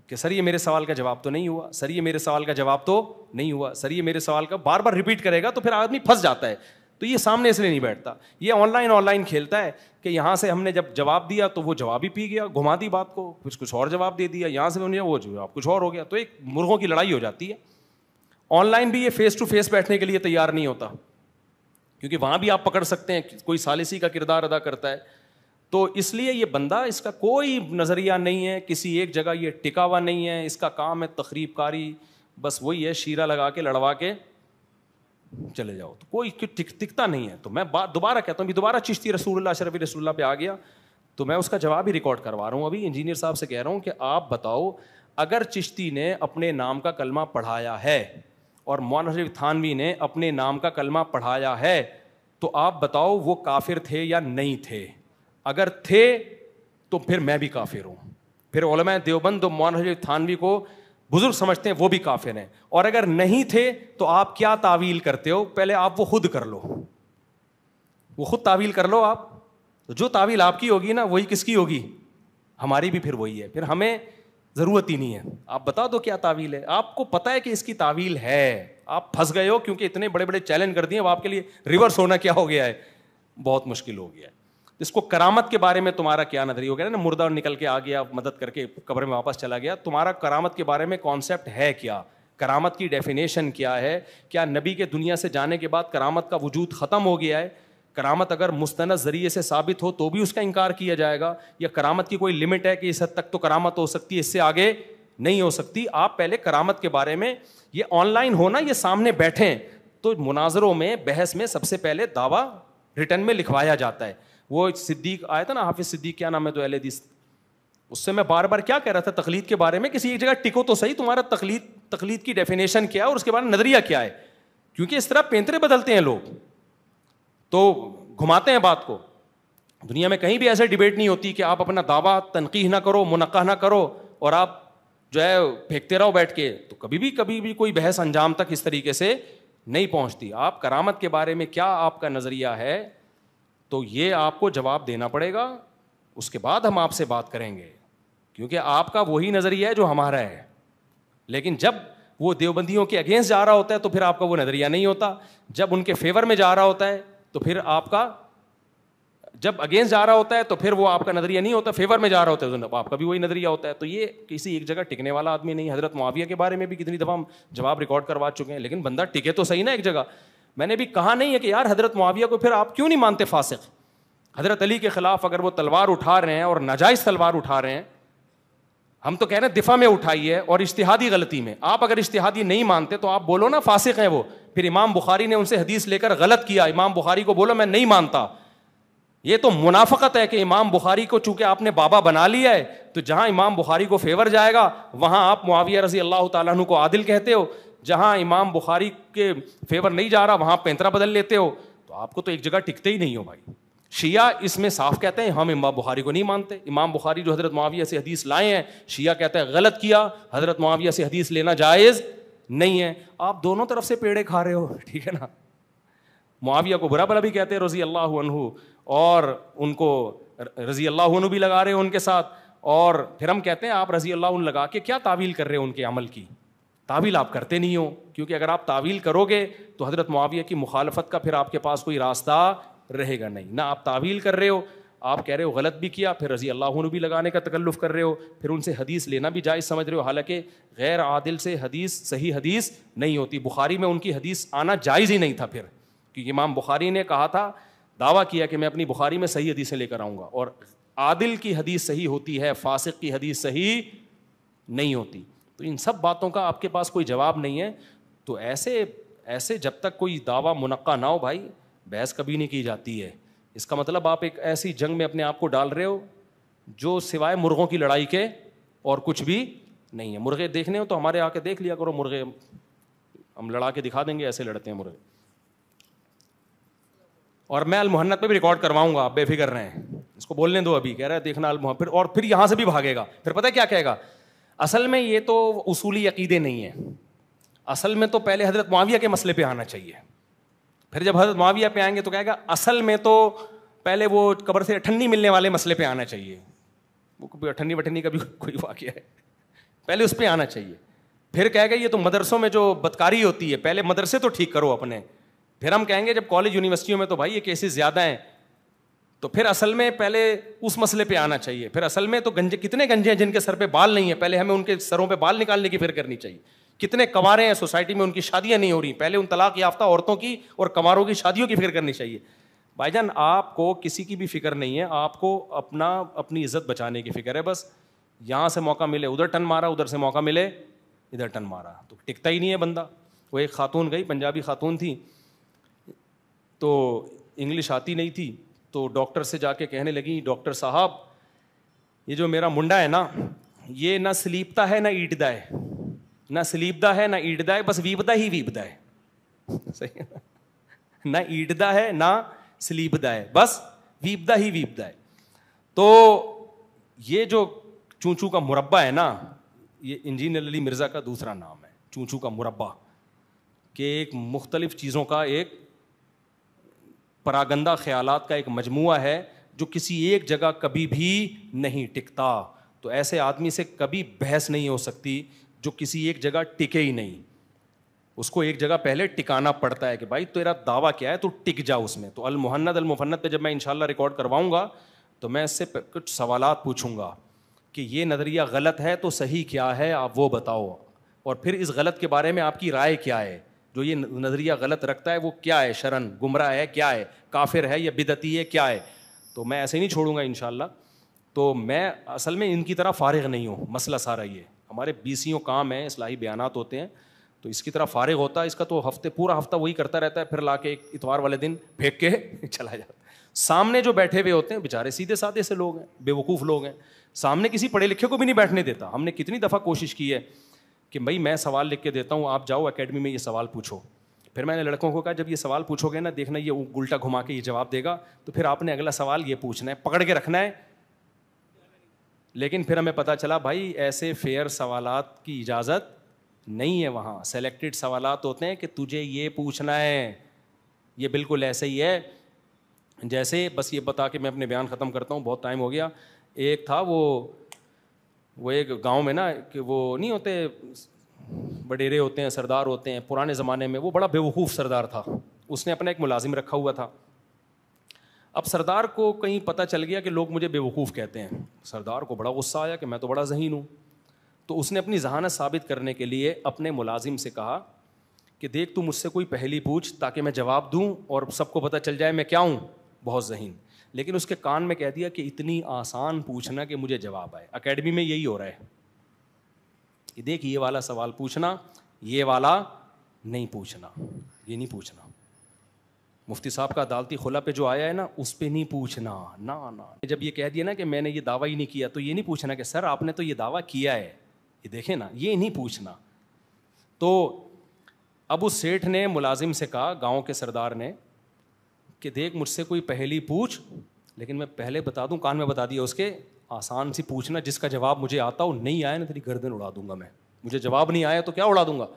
कि सर ये मेरे सवाल का जवाब तो नहीं हुआ सर ये मेरे सवाल का जवाब तो नहीं हुआ सर ये मेरे सवाल का बार बार रिपीट करेगा तो फिर आदमी फंस जाता है तो ये सामने इसलिए नहीं बैठता ये ऑनलाइन ऑनलाइन खेलता है कि यहाँ से हमने जब जवाब दिया तो वो जवाब ही पी गया घुमा दी बात को कुछ कुछ और जवाब दे दिया यहाँ से उन्हें वो जवाब कुछ और हो गया तो एक मुर्गों की लड़ाई हो जाती है ऑनलाइन भी ये फेस टू फेस बैठने के लिए तैयार नहीं होता क्योंकि वहाँ भी आप पकड़ सकते हैं कोई सालिसी का किरदार अदा करता है तो इसलिए ये बंदा इसका कोई नज़रिया नहीं है किसी एक जगह ये टिका हुआ नहीं है इसका काम है तकरीबकारी बस वही है शीरा लगा के लड़वा के चले जाओ तो कोई टिक टिकता नहीं है तो मैं बात दोबारा कहता हूँ दोबारा चिश्ती रसूल शरफी रसूल पे आ गया तो मैं उसका जवाब ही रिकॉर्ड करवा रहा हूँ अभी इंजीनियर साहब से कह रहा हूँ कि आप बताओ अगर चिश्ती ने अपने नाम का कलमा पढ़ाया है और मौलाना शरीफ थानवी ने अपने नाम का कलमा पढ़ाया है तो आप बताओ वो काफिर थे या नहीं थे अगर थे तो फिर मैं भी काफिर हूँ फिर ओलमा देवबंद और मौलाना थानवी को बुजुर्ग समझते हैं वो भी काफिर हैं और अगर नहीं थे तो आप क्या तावील करते हो पहले आप वो खुद कर लो वो खुद तावील कर लो आप तो जो तावील आपकी होगी ना वही किसकी होगी हमारी भी फिर वही है फिर हमें ज़रूरत ही नहीं है आप बता दो क्या तावील है आपको पता है कि इसकी तावील है आप फंस गए हो क्योंकि इतने बड़े बड़े चैलेंज कर दिए अब आपके लिए रिवर्स होना क्या हो गया है बहुत मुश्किल हो गया है इसको करामत के बारे में तुम्हारा क्या नजरिया हो गया ना मुर्दा निकल के आ गया मदद करके कब्र में वापस चला गया तुम्हारा करामत के बारे में कॉन्सेप्ट है क्या करामत की डेफिनेशन क्या है क्या नबी के दुनिया से जाने के बाद करामत का वजूद ख़त्म हो गया है करामत अगर मुस्तना ज़रिए से साबित हो तो भी उसका इनकार किया जाएगा या करामत की कोई लिमिट है कि इस हद तक तो करामत हो सकती है इससे आगे नहीं हो सकती आप पहले करामत के बारे में ये ऑनलाइन होना ये सामने बैठें तो मुनाजरों में बहस में सबसे पहले दावा रिटर्न में लिखवाया जाता है वो सिद्दीक आया था ना हाफिज सिद्दीक क्या नाम है तो दीस उससे मैं बार बार क्या कह रहा था तकलीद के बारे में किसी एक जगह टिको तो सही तुम्हारा तकलीद तकलीद की डेफिनेशन क्या है और उसके बाद नज़रिया क्या है क्योंकि इस तरह पेंतरे बदलते हैं लोग तो घुमाते हैं बात को दुनिया में कहीं भी ऐसे डिबेट नहीं होती कि आप अपना दावा तनकीह ना करो मुनक़ ना करो और आप जो है फेंकते रहो बैठ के तो कभी भी कभी भी कोई बहस अंजाम तक इस तरीके से नहीं पहुंचती आप करामत के बारे में क्या आपका नज़रिया है तो ये आपको जवाब देना पड़ेगा उसके बाद हम आपसे बात करेंगे क्योंकि आपका वही नज़रिया है जो हमारा है लेकिन जब वो देवबंदियों के अगेंस्ट जा रहा होता है तो फिर आपका वो नज़रिया नहीं होता जब उनके फेवर में जा रहा होता है तो फिर आपका जब अगेंस्ट जा रहा होता है तो फिर वो आपका नजरिया नहीं होता फेवर में जा रहा होता है तो आपका भी वही नजरिया होता है तो ये किसी एक जगह टिकने वाला आदमी नहीं हजरत मुआविया के बारे में भी कितनी दफ़ा हम जवाब रिकॉर्ड करवा चुके हैं लेकिन बंदा टिके तो सही ना एक जगह मैंने भी कहा नहीं है कि यार हजरत मुआविया को फिर आप क्यों नहीं मानते फासिक हजरत अली के खिलाफ अगर वो तलवार उठा रहे हैं और नाजायज तलवार उठा रहे हैं हम तो कह रहे हैं दिफा में उठाई है और इश्तिहादी गलती में आप अगर इश्तिहादी नहीं मानते तो आप बोलो ना फासिक हैं वो फिर इमाम बुखारी ने उनसे हदीस लेकर गलत किया इमाम बुखारी को बोलो मैं नहीं मानता ये तो मुनाफकत है कि इमाम बुखारी को चूंकि आपने बाबा बना लिया है तो जहां इमाम बुखारी को फेवर जाएगा वहां आप मुआविया रजी अल्लाह तु को आदिल कहते हो जहां इमाम बुखारी के फेवर नहीं जा रहा वहां पैंतरा बदल लेते हो तो आपको तो एक जगह टिकते ही नहीं हो भाई शिया इसमें साफ कहते हैं हम इमाम बुखारी को नहीं मानते इमाम बुखारी जो हजरत माविया से हदीस लाए हैं शिया कहते हैं गलत किया हजरत माविया से हदीस लेना जायज़ नहीं है आप दोनों तरफ से पेड़े खा रहे हो ठीक है ना मुआविया को बुरा भला भी कहते हैं रजी अल्लाह और उनको रजी अल्लाह भी लगा रहे हो उनके साथ और फिर हम कहते हैं आप रजी अल्लाह लगा के क्या तावील कर रहे हो उनके अमल की तावील आप करते नहीं हो क्योंकि अगर आप तावील करोगे तो हज़रत मुआविया की मुखालफत का फिर आपके पास कोई रास्ता रहेगा नहीं ना आप तावील कर रहे हो आप कह रहे हो गलत भी किया फिर रजी अल्लाह भी लगाने का तकल्लुफ़ कर रहे हो फिर उनसे हदीस लेना भी जायज़ समझ रहे हो हालांकि गैर आदिल से हदीस सही हदीस नहीं होती बुखारी में उनकी हदीस आना जायज़ ही नहीं था फिर क्योंकि इमाम बुखारी ने कहा था दावा किया कि मैं अपनी बुखारी में सही हदीसें लेकर आऊँगा और आदिल की हदीस सही होती है फासिक की हदीस सही नहीं होती तो इन सब बातों का आपके पास कोई जवाब नहीं है तो ऐसे ऐसे जब तक कोई दावा मुनक्का ना हो भाई बहस कभी नहीं की जाती है इसका मतलब आप एक ऐसी जंग में अपने आप को डाल रहे हो जो सिवाय मुर्गों की लड़ाई के और कुछ भी नहीं है मुर्गे देखने हो तो हमारे आके देख लिया करो मुर्गे हम लड़ा के दिखा देंगे ऐसे लड़ते हैं मुर्गे और मैं अलमोहन्नत पे भी रिकॉर्ड करवाऊंगा आप बेफिक्र हैं इसको बोलने दो अभी कह रहा है देखना अलमुह फिर और फिर यहां से भी भागेगा फिर पता है क्या कहेगा असल में ये तो उसूली अकीदे नहीं है असल में तो पहले हजरत माविया के मसले पर आना चाहिए फिर जब हजरत माविया पे आएंगे तो कहेगा असल में तो पहले वो कबर से अठन्नी मिलने वाले मसले पर आना चाहिए वो कभी अठन्नी वठन्नी का भी कोई वाक्य है पहले उस पर आना चाहिए फिर कह गए ये तो मदरसों में जो बदकारी होती है पहले मदरसे तो ठीक करो अपने फिर हम कहेंगे जब कॉलेज यूनिवर्सिटियों में तो भाई ये केसेस ज़्यादा हैं तो फिर असल में पहले उस मसले पे आना चाहिए फिर असल में तो गंजे कितने गंजे हैं जिनके सर पे बाल नहीं है पहले हमें उनके सरों पे बाल निकालने की फिर करनी चाहिए कितने कवारे हैं सोसाइटी में उनकी शादियां नहीं हो रही पहले उन तलाक याफ्ता औरतों की और कंवरों की शादियों की फिक्र करनी चाहिए भाई जान आपको किसी की भी फिक्र नहीं है आपको अपना अपनी इज्जत बचाने की फिक्र है बस यहाँ से मौका मिले उधर टन मारा उधर से मौका मिले इधर टन मारा तो टिकता ही नहीं है बंदा वो एक खातून गई पंजाबी खातून थी तो इंग्लिश आती नहीं थी तो डॉक्टर से जाके कहने लगी डॉक्टर साहब ये जो मेरा मुंडा है ना ये ना स्लीपता है ना ईटदा है ना स्लीपदा है ना ईटदा है बस वीपदा ही वीपदा है सही है ना ईटदा है ना स्लीपदा है बस वीपदा ही वीपदा है तो ये जो चूचू का मुरब्बा है ना ये इंजीनियर अली मिर्ज़ा का दूसरा नाम है चूचू का मुरब्बा कि एक मुख्तलिफ चीज़ों का एक परागंदा ख्याल का एक मजमू है जो किसी एक जगह कभी भी नहीं टिकता तो ऐसे आदमी से कभी बहस नहीं हो सकती जो किसी एक जगह टिके ही नहीं उसको एक जगह पहले टिकाना पड़ता है कि भाई तेरा दावा क्या है तो टिक जा उसमें तो अल मुहन्नद अल मुफन्नद पे जब मैं इंशाल्लाह रिकॉर्ड करवाऊंगा तो मैं इससे कुछ सवाल पूछूंगा कि ये नज़रिया गलत है तो सही क्या है आप वो बताओ और फिर इस गलत के बारे में आपकी राय क्या है जो ये नज़रिया गलत रखता है वो क्या है शरण गुमराह है क्या है काफिर है या बिदती है क्या है तो मैं ऐसे नहीं छोड़ूंगा इन तो मैं असल में इनकी तरह फारग नहीं हूँ मसला सारा ये हमारे बी सी ओ काम है इसलाही बयान होते हैं तो इसकी तरह फारग होता है इसका तो हफ्ते पूरा हफ्ता वही करता रहता है फिर ला के एक इतवार वाले दिन फेंक के चला जाता है सामने जो बैठे हुए होते हैं बेचारे सीधे साधे से लोग हैं बेवकूफ़ लोग हैं सामने किसी पढ़े लिखे को भी नहीं बैठने देता हमने कितनी दफ़ा कोशिश की है कि भाई मैं सवाल लिख के देता हूँ आप जाओ अकेडमी में ये सवाल पूछो फिर मैंने लड़कों को कहा जब ये सवाल पूछोगे ना देखना ये उल्टा घुमा के ये जवाब देगा तो फिर आपने अगला सवाल ये पूछना है पकड़ के रखना है लेकिन फिर हमें पता चला भाई ऐसे फेयर सवाल की इजाज़त नहीं है वहाँ सेलेक्टेड सवाल होते हैं कि तुझे ये पूछना है ये बिल्कुल ऐसे ही है जैसे बस ये बता के मैं अपने बयान ख़त्म करता हूँ बहुत टाइम हो गया एक था वो वो एक गांव में ना कि वो नहीं होते बडेरे होते हैं सरदार होते हैं पुराने ज़माने में वो बड़ा बेवकूफ़ सरदार था उसने अपना एक मुलाजिम रखा हुआ था अब सरदार को कहीं पता चल गया कि लोग मुझे बेवकूफ़ कहते हैं सरदार को बड़ा गुस्सा आया कि मैं तो बड़ा जहीन हूँ तो उसने अपनी जहानत साबित करने के लिए अपने मुलाजिम से कहा कि देख तू मुझसे कोई पहली पूछ ताकि मैं जवाब दूँ और सबको पता चल जाए मैं क्या हूँ बहुत जहीन लेकिन उसके कान में कह दिया कि इतनी आसान पूछना कि मुझे जवाब आए अकेडमी में यही हो रहा है कि देख ये वाला सवाल पूछना ये वाला नहीं पूछना ये नहीं पूछना मुफ्ती साहब का अदालती खुला पे जो आया है ना उस पर नहीं पूछना ना ना जब ये कह दिया ना कि मैंने ये दावा ही नहीं किया तो ये नहीं पूछना कि सर आपने तो ये दावा किया है ये देखे ना ये नहीं पूछना तो अब उस सेठ ने मुलाजिम से कहा गांव के सरदार ने कि देख मुझसे कोई पहली पूछ लेकिन मैं पहले बता दूं कान में बता दिया उसके आसान सी पूछना जिसका जवाब मुझे आता हो नहीं आया ना तेरी गर्दन उड़ा दूंगा मैं मुझे जवाब नहीं आया तो क्या उड़ा दूंगा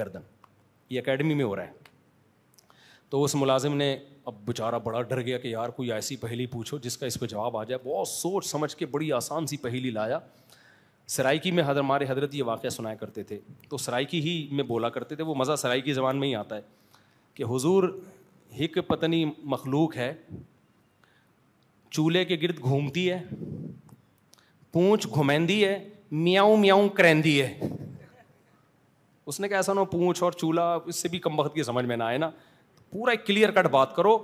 गर्दन ये अकेडमी में हो रहा है तो उस मुलाजिम ने अब बेचारा बड़ा डर गया कि यार कोई ऐसी पहली पूछो जिसका इस पर जवाब आ जाए बहुत सोच समझ के बड़ी आसान सी पहली लाया सराइकी में हदर हमारे हजरत ये वाक़ सुनाया करते थे तो सराइकी ही में बोला करते थे वो मज़ा सराइकी ज़बान में ही आता है कि हुजूर हिक पतनी मखलूक है चूल्हे के गिर्द घूमती है पूछ घुमेंदी है मियाऊ मियाऊ करेंदी है उसने कहा ऐसा ना पूंछ और चूल्हा इससे भी कम वक्त की समझ में ना आए ना तो पूरा एक क्लियर कट बात करो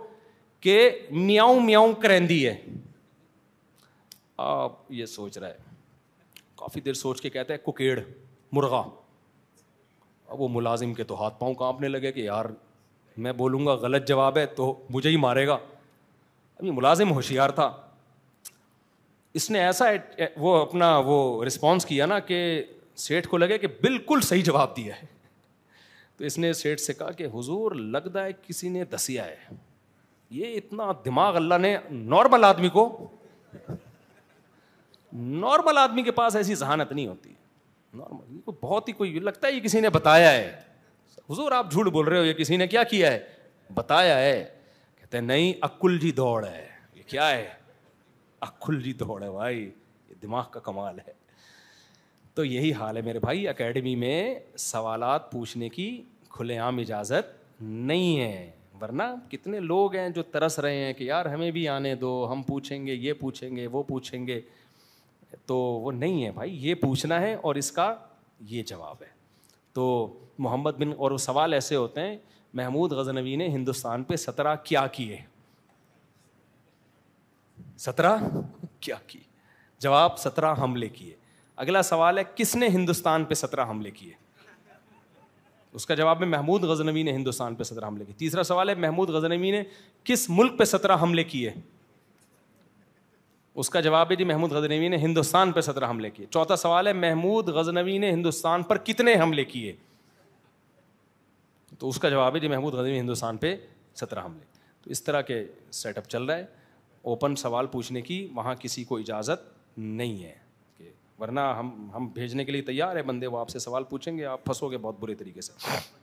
कि मियाऊ मियाऊ करेंदी है आप ये सोच रहा है काफ़ी देर सोच के कहते हैं कुकेड़ मुर्गा अब वो मुलाजिम के तो हाथ पांव कांपने लगे कि यार मैं बोलूँगा गलत जवाब है तो मुझे ही मारेगा अभी मुलाजिम होशियार था इसने ऐसा वो अपना वो रिस्पॉन्स किया ना कि सेठ को लगे कि बिल्कुल सही जवाब दिया है तो इसने सेठ से कहा कि हुजूर लगता है किसी ने दसिया है ये इतना दिमाग अल्लाह ने नॉर्मल आदमी को नॉर्मल आदमी के पास ऐसी जहानत नहीं होती नॉर्मल तो बहुत ही कोई लगता है ये किसी ने बताया है हुजूर आप झूठ बोल रहे हो ये किसी ने क्या किया है बताया है कहते हैं नहीं अक्कुल जी दौड़ है ये क्या है अक्ल जी दौड़ है भाई ये दिमाग का कमाल है तो यही हाल है मेरे भाई एकेडमी में सवालात पूछने की खुलेआम इजाज़त नहीं है वरना कितने लोग हैं जो तरस रहे हैं कि यार हमें भी आने दो हम पूछेंगे ये पूछेंगे वो पूछेंगे तो वो नहीं है भाई ये पूछना है और इसका ये जवाब है तो मोहम्मद बिन और वो सवाल ऐसे होते हैं महमूद गजनवी ने हिंदुस्तान पे सत्रह क्या किए सतरा क्या किए जवाब सत्रह हमले किए अगला सवाल है किसने हिंदुस्तान पे सत्रह हमले किए उसका जवाब में महमूद गजनवी ने हिंदुस्तान पे सत्रह हमले किए तीसरा सवाल है महमूद गजनवी ने किस मुल्क पे सत्रह हमले किए उसका जवाब है जी महमूद गजनवी ने हिंदुस्तान पर सत्रह हमले किए चौथा सवाल है महमूद गजनवी ने हिंदुस्तान पर कितने हमले किए तो उसका जवाब है जी महमूद गजनवी हिंदुस्तान पे सत्रह हमले तो इस तरह के सेटअप चल रहा है ओपन सवाल पूछने की वहाँ किसी को इजाज़त नहीं है वरना हम हम भेजने के लिए तैयार है बंदे वो आपसे सवाल पूछेंगे आप फंसोगे बहुत बुरे तरीके से